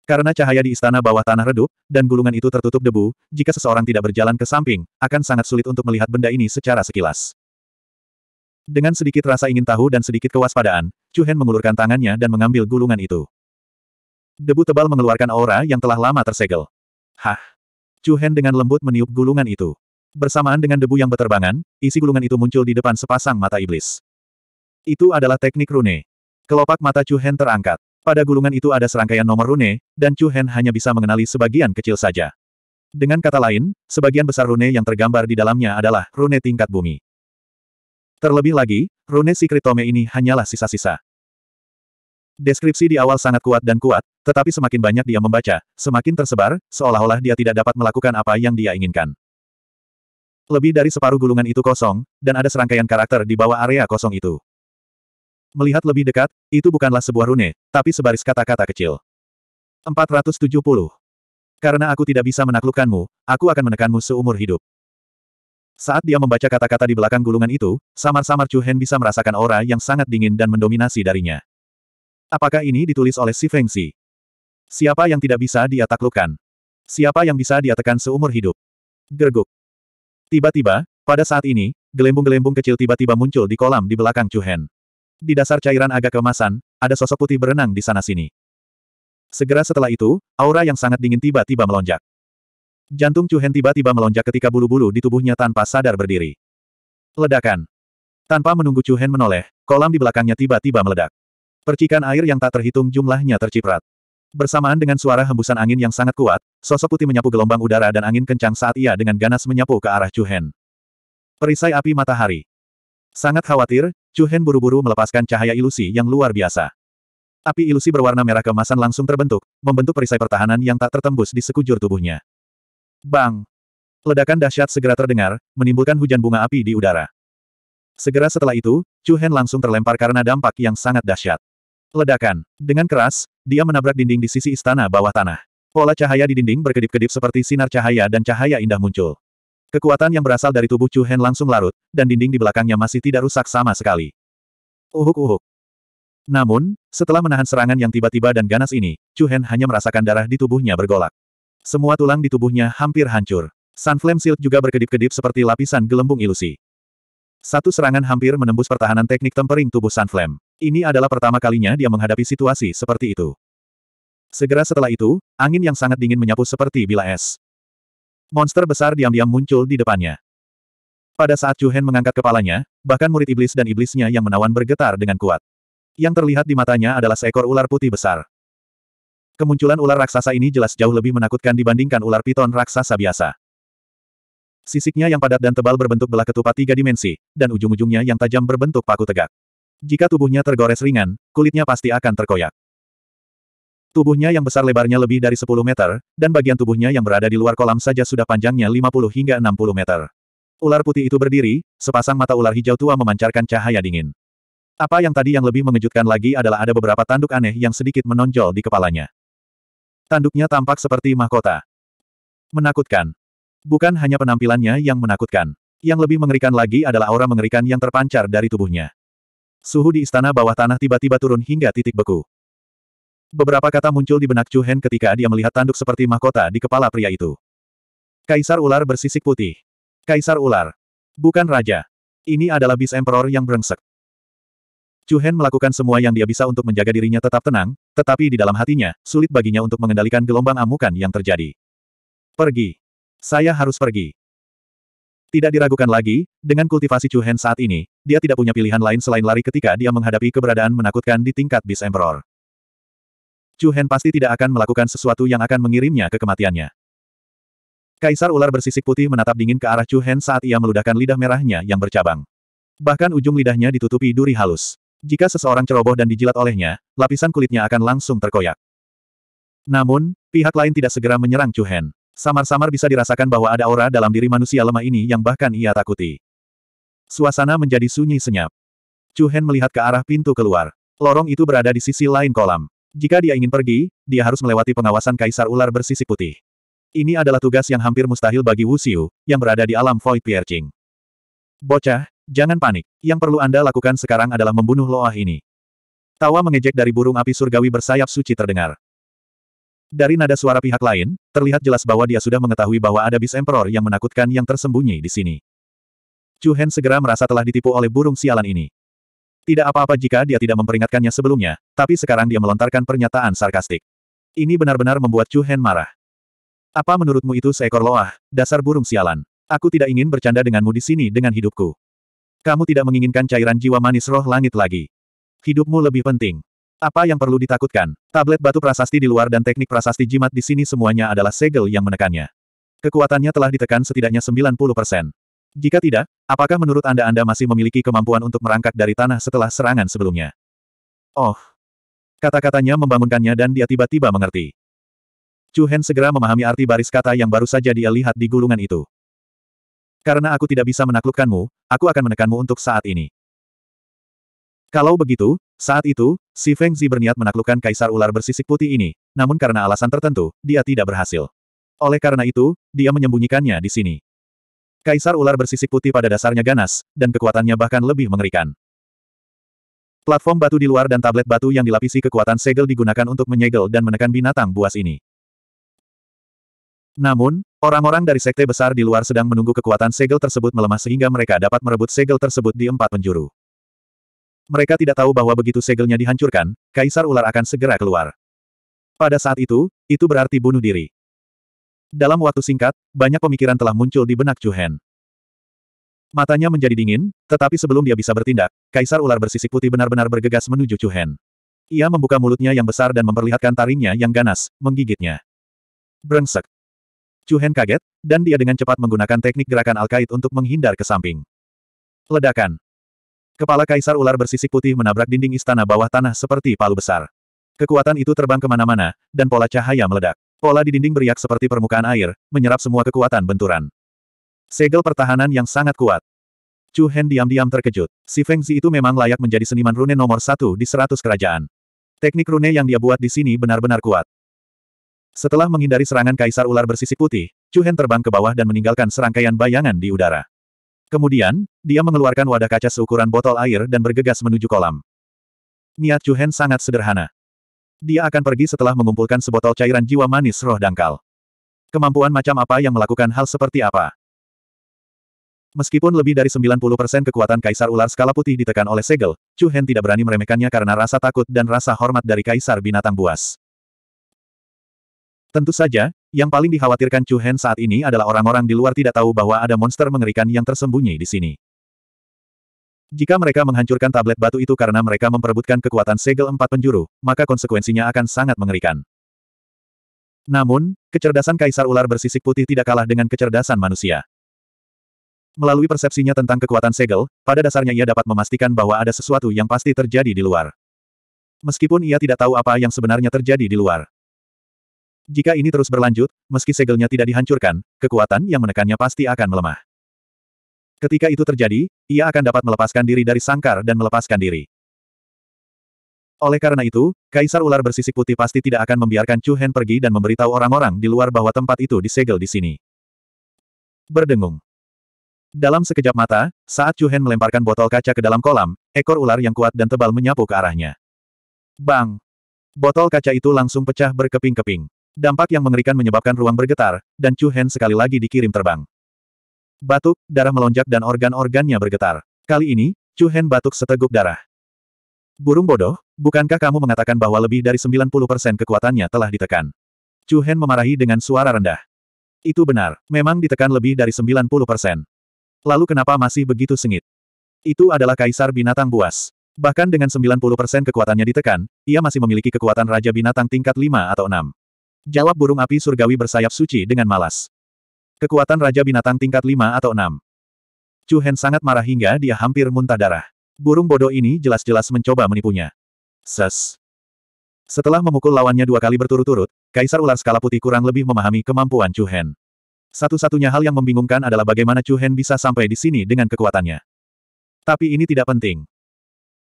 Karena cahaya di istana bawah tanah redup, dan gulungan itu tertutup debu, jika seseorang tidak berjalan ke samping, akan sangat sulit untuk melihat benda ini secara sekilas. Dengan sedikit rasa ingin tahu dan sedikit kewaspadaan, Chu Hen mengulurkan tangannya dan mengambil gulungan itu. Debu tebal mengeluarkan aura yang telah lama tersegel. Hah! Chu Hen dengan lembut meniup gulungan itu. Bersamaan dengan debu yang berterbangan, isi gulungan itu muncul di depan sepasang mata iblis. Itu adalah teknik rune. Kelopak mata Chu Hen terangkat. Pada gulungan itu ada serangkaian nomor rune, dan Chu Hen hanya bisa mengenali sebagian kecil saja. Dengan kata lain, sebagian besar rune yang tergambar di dalamnya adalah rune tingkat bumi. Terlebih lagi, rune secret tome ini hanyalah sisa-sisa. Deskripsi di awal sangat kuat dan kuat, tetapi semakin banyak dia membaca, semakin tersebar, seolah-olah dia tidak dapat melakukan apa yang dia inginkan. Lebih dari separuh gulungan itu kosong, dan ada serangkaian karakter di bawah area kosong itu. Melihat lebih dekat, itu bukanlah sebuah rune, tapi sebaris kata-kata kecil. 470. Karena aku tidak bisa menaklukkanmu, aku akan menekanmu seumur hidup. Saat dia membaca kata-kata di belakang gulungan itu, samar-samar Chu Hen bisa merasakan aura yang sangat dingin dan mendominasi darinya. Apakah ini ditulis oleh Si Feng Si? Siapa yang tidak bisa dia taklukkan? Siapa yang bisa dia tekan seumur hidup? Gerguk. Tiba-tiba, pada saat ini, gelembung-gelembung kecil tiba-tiba muncul di kolam di belakang Chu Hen. Di dasar cairan agak kemasan, ada sosok putih berenang di sana-sini. Segera setelah itu, aura yang sangat dingin tiba-tiba melonjak. Jantung Chu Hen tiba-tiba melonjak ketika bulu-bulu di tubuhnya tanpa sadar berdiri. Ledakan. Tanpa menunggu Chu Hen menoleh, kolam di belakangnya tiba-tiba meledak. Percikan air yang tak terhitung jumlahnya terciprat. Bersamaan dengan suara hembusan angin yang sangat kuat, Sosok putih menyapu gelombang udara dan angin kencang saat ia dengan ganas menyapu ke arah Hen. Perisai api matahari. Sangat khawatir, Hen buru-buru melepaskan cahaya ilusi yang luar biasa. Api ilusi berwarna merah kemasan langsung terbentuk, membentuk perisai pertahanan yang tak tertembus di sekujur tubuhnya. Bang! Ledakan dahsyat segera terdengar, menimbulkan hujan bunga api di udara. Segera setelah itu, Chu Hen langsung terlempar karena dampak yang sangat dahsyat. Ledakan. Dengan keras, dia menabrak dinding di sisi istana bawah tanah. Pola cahaya di dinding berkedip-kedip seperti sinar cahaya dan cahaya indah muncul. Kekuatan yang berasal dari tubuh Chu Hen langsung larut, dan dinding di belakangnya masih tidak rusak sama sekali. Uhuk-uhuk. Namun, setelah menahan serangan yang tiba-tiba dan ganas ini, Chu Hen hanya merasakan darah di tubuhnya bergolak. Semua tulang di tubuhnya hampir hancur. Sunflame Shield juga berkedip-kedip seperti lapisan gelembung ilusi. Satu serangan hampir menembus pertahanan teknik tempering tubuh Sunflame. Ini adalah pertama kalinya dia menghadapi situasi seperti itu. Segera setelah itu, angin yang sangat dingin menyapu seperti bila es. Monster besar diam-diam muncul di depannya. Pada saat Chu Chuhen mengangkat kepalanya, bahkan murid iblis dan iblisnya yang menawan bergetar dengan kuat. Yang terlihat di matanya adalah seekor ular putih besar. Kemunculan ular raksasa ini jelas jauh lebih menakutkan dibandingkan ular piton raksasa biasa. Sisiknya yang padat dan tebal berbentuk belah ketupat tiga dimensi, dan ujung-ujungnya yang tajam berbentuk paku tegak. Jika tubuhnya tergores ringan, kulitnya pasti akan terkoyak. Tubuhnya yang besar lebarnya lebih dari 10 meter, dan bagian tubuhnya yang berada di luar kolam saja sudah panjangnya 50 hingga 60 meter. Ular putih itu berdiri, sepasang mata ular hijau tua memancarkan cahaya dingin. Apa yang tadi yang lebih mengejutkan lagi adalah ada beberapa tanduk aneh yang sedikit menonjol di kepalanya. Tanduknya tampak seperti mahkota. Menakutkan. Bukan hanya penampilannya yang menakutkan. Yang lebih mengerikan lagi adalah aura mengerikan yang terpancar dari tubuhnya. Suhu di istana bawah tanah tiba-tiba turun hingga titik beku. Beberapa kata muncul di benak Chu Hen ketika dia melihat tanduk seperti mahkota di kepala pria itu. Kaisar ular bersisik putih. Kaisar ular. Bukan raja. Ini adalah bis emperor yang brengsek. Chu Hen melakukan semua yang dia bisa untuk menjaga dirinya tetap tenang, tetapi di dalam hatinya, sulit baginya untuk mengendalikan gelombang amukan yang terjadi. Pergi. Saya harus pergi. Tidak diragukan lagi, dengan kultivasi Chu Hen saat ini, dia tidak punya pilihan lain selain lari ketika dia menghadapi keberadaan menakutkan di tingkat bis emperor. Chu Hen pasti tidak akan melakukan sesuatu yang akan mengirimnya ke kematiannya. Kaisar ular bersisik putih menatap dingin ke arah Chu Hen saat ia meludahkan lidah merahnya yang bercabang. Bahkan ujung lidahnya ditutupi duri halus. Jika seseorang ceroboh dan dijilat olehnya, lapisan kulitnya akan langsung terkoyak. Namun, pihak lain tidak segera menyerang Chu Hen. Samar-samar bisa dirasakan bahwa ada aura dalam diri manusia lemah ini yang bahkan ia takuti. Suasana menjadi sunyi senyap. Chu Hen melihat ke arah pintu keluar. Lorong itu berada di sisi lain kolam. Jika dia ingin pergi, dia harus melewati pengawasan kaisar ular bersisik putih. Ini adalah tugas yang hampir mustahil bagi Wu Xiu, yang berada di alam Void Piercing. Bocah, jangan panik. Yang perlu Anda lakukan sekarang adalah membunuh loah ini. Tawa mengejek dari burung api surgawi bersayap suci terdengar. Dari nada suara pihak lain, terlihat jelas bahwa dia sudah mengetahui bahwa ada bis emperor yang menakutkan yang tersembunyi di sini. Chu Hen segera merasa telah ditipu oleh burung sialan ini. Tidak apa-apa jika dia tidak memperingatkannya sebelumnya, tapi sekarang dia melontarkan pernyataan sarkastik. Ini benar-benar membuat Chu Hen marah. Apa menurutmu itu seekor loah, dasar burung sialan? Aku tidak ingin bercanda denganmu di sini dengan hidupku. Kamu tidak menginginkan cairan jiwa manis roh langit lagi. Hidupmu lebih penting. Apa yang perlu ditakutkan? Tablet batu prasasti di luar dan teknik prasasti jimat di sini semuanya adalah segel yang menekannya. Kekuatannya telah ditekan setidaknya 90%. persen. Jika tidak, apakah menurut Anda Anda masih memiliki kemampuan untuk merangkak dari tanah setelah serangan sebelumnya? Oh. Kata-katanya membangunkannya dan dia tiba-tiba mengerti. Chu Hen segera memahami arti baris kata yang baru saja dia lihat di gulungan itu. Karena aku tidak bisa menaklukkanmu, aku akan menekanmu untuk saat ini. Kalau begitu, saat itu, si Feng Zi berniat menaklukkan kaisar ular bersisik putih ini, namun karena alasan tertentu, dia tidak berhasil. Oleh karena itu, dia menyembunyikannya di sini. Kaisar ular bersisik putih pada dasarnya ganas, dan kekuatannya bahkan lebih mengerikan. Platform batu di luar dan tablet batu yang dilapisi kekuatan segel digunakan untuk menyegel dan menekan binatang buas ini. Namun, orang-orang dari sekte besar di luar sedang menunggu kekuatan segel tersebut melemah sehingga mereka dapat merebut segel tersebut di empat penjuru. Mereka tidak tahu bahwa begitu segelnya dihancurkan, Kaisar Ular akan segera keluar. Pada saat itu, itu berarti bunuh diri. Dalam waktu singkat, banyak pemikiran telah muncul di benak Chuhen. Matanya menjadi dingin, tetapi sebelum dia bisa bertindak, kaisar ular bersisik putih benar-benar bergegas menuju Chuhen. Ia membuka mulutnya yang besar dan memperlihatkan taringnya yang ganas, menggigitnya. Brengsek. Chuhen kaget, dan dia dengan cepat menggunakan teknik gerakan alkait untuk menghindar ke samping. Ledakan. Kepala kaisar ular bersisik putih menabrak dinding istana bawah tanah seperti palu besar. Kekuatan itu terbang kemana-mana, dan pola cahaya meledak. Pola di dinding beriak seperti permukaan air, menyerap semua kekuatan benturan. Segel pertahanan yang sangat kuat. Chu Hen diam-diam terkejut. Si Feng Zi itu memang layak menjadi seniman rune nomor satu di seratus kerajaan. Teknik rune yang dia buat di sini benar-benar kuat. Setelah menghindari serangan kaisar ular bersisik putih, Chu Hen terbang ke bawah dan meninggalkan serangkaian bayangan di udara. Kemudian, dia mengeluarkan wadah kaca seukuran botol air dan bergegas menuju kolam. Niat Chu Hen sangat sederhana. Dia akan pergi setelah mengumpulkan sebotol cairan jiwa manis roh dangkal. Kemampuan macam apa yang melakukan hal seperti apa? Meskipun lebih dari 90% kekuatan Kaisar Ular Skala Putih ditekan oleh Segel, Chu Hen tidak berani meremehkannya karena rasa takut dan rasa hormat dari Kaisar Binatang Buas. Tentu saja, yang paling dikhawatirkan Chu Hen saat ini adalah orang-orang di luar tidak tahu bahwa ada monster mengerikan yang tersembunyi di sini. Jika mereka menghancurkan tablet batu itu karena mereka memperebutkan kekuatan segel empat penjuru, maka konsekuensinya akan sangat mengerikan. Namun, kecerdasan kaisar ular bersisik putih tidak kalah dengan kecerdasan manusia. Melalui persepsinya tentang kekuatan segel, pada dasarnya ia dapat memastikan bahwa ada sesuatu yang pasti terjadi di luar. Meskipun ia tidak tahu apa yang sebenarnya terjadi di luar. Jika ini terus berlanjut, meski segelnya tidak dihancurkan, kekuatan yang menekannya pasti akan melemah. Ketika itu terjadi, ia akan dapat melepaskan diri dari sangkar dan melepaskan diri. Oleh karena itu, Kaisar Ular bersisik putih pasti tidak akan membiarkan Chu Hen pergi dan memberitahu orang-orang di luar bahwa tempat itu disegel di sini. Berdengung. Dalam sekejap mata, saat Chu Hen melemparkan botol kaca ke dalam kolam, ekor ular yang kuat dan tebal menyapu ke arahnya. Bang! Botol kaca itu langsung pecah berkeping-keping. Dampak yang mengerikan menyebabkan ruang bergetar, dan Chu Hen sekali lagi dikirim terbang. Batuk, darah melonjak dan organ-organnya bergetar. Kali ini, Chu Hen batuk seteguk darah. Burung bodoh, bukankah kamu mengatakan bahwa lebih dari 90% kekuatannya telah ditekan? Chu Hen memarahi dengan suara rendah. Itu benar, memang ditekan lebih dari 90%. Lalu kenapa masih begitu sengit? Itu adalah kaisar binatang buas. Bahkan dengan 90% kekuatannya ditekan, ia masih memiliki kekuatan raja binatang tingkat 5 atau 6. Jawab burung api surgawi bersayap suci dengan malas. Kekuatan Raja Binatang tingkat 5 atau 6. Chu Hen sangat marah hingga dia hampir muntah darah. Burung bodoh ini jelas-jelas mencoba menipunya. Ses. Setelah memukul lawannya dua kali berturut-turut, Kaisar Ular Skala Putih kurang lebih memahami kemampuan Chu Hen. Satu-satunya hal yang membingungkan adalah bagaimana Chu Hen bisa sampai di sini dengan kekuatannya. Tapi ini tidak penting.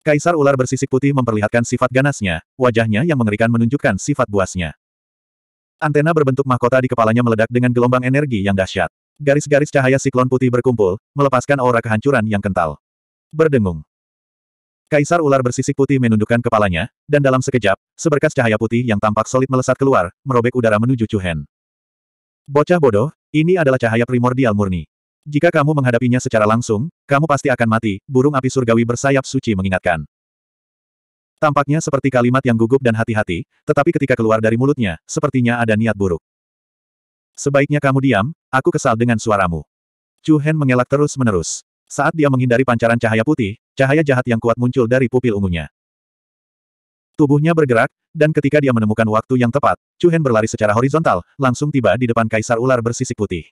Kaisar Ular bersisik putih memperlihatkan sifat ganasnya, wajahnya yang mengerikan menunjukkan sifat buasnya. Antena berbentuk mahkota di kepalanya meledak dengan gelombang energi yang dahsyat. Garis-garis cahaya siklon putih berkumpul, melepaskan aura kehancuran yang kental. Berdengung. Kaisar ular bersisik putih menundukkan kepalanya, dan dalam sekejap, seberkas cahaya putih yang tampak solid melesat keluar, merobek udara menuju Cuhen. Bocah bodoh, ini adalah cahaya primordial murni. Jika kamu menghadapinya secara langsung, kamu pasti akan mati, burung api surgawi bersayap suci mengingatkan. Tampaknya seperti kalimat yang gugup dan hati-hati, tetapi ketika keluar dari mulutnya, sepertinya ada niat buruk. Sebaiknya kamu diam, aku kesal dengan suaramu. Chu Hen mengelak terus-menerus. Saat dia menghindari pancaran cahaya putih, cahaya jahat yang kuat muncul dari pupil ungunya. Tubuhnya bergerak, dan ketika dia menemukan waktu yang tepat, Chu Hen berlari secara horizontal, langsung tiba di depan kaisar ular bersisik putih.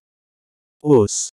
Us!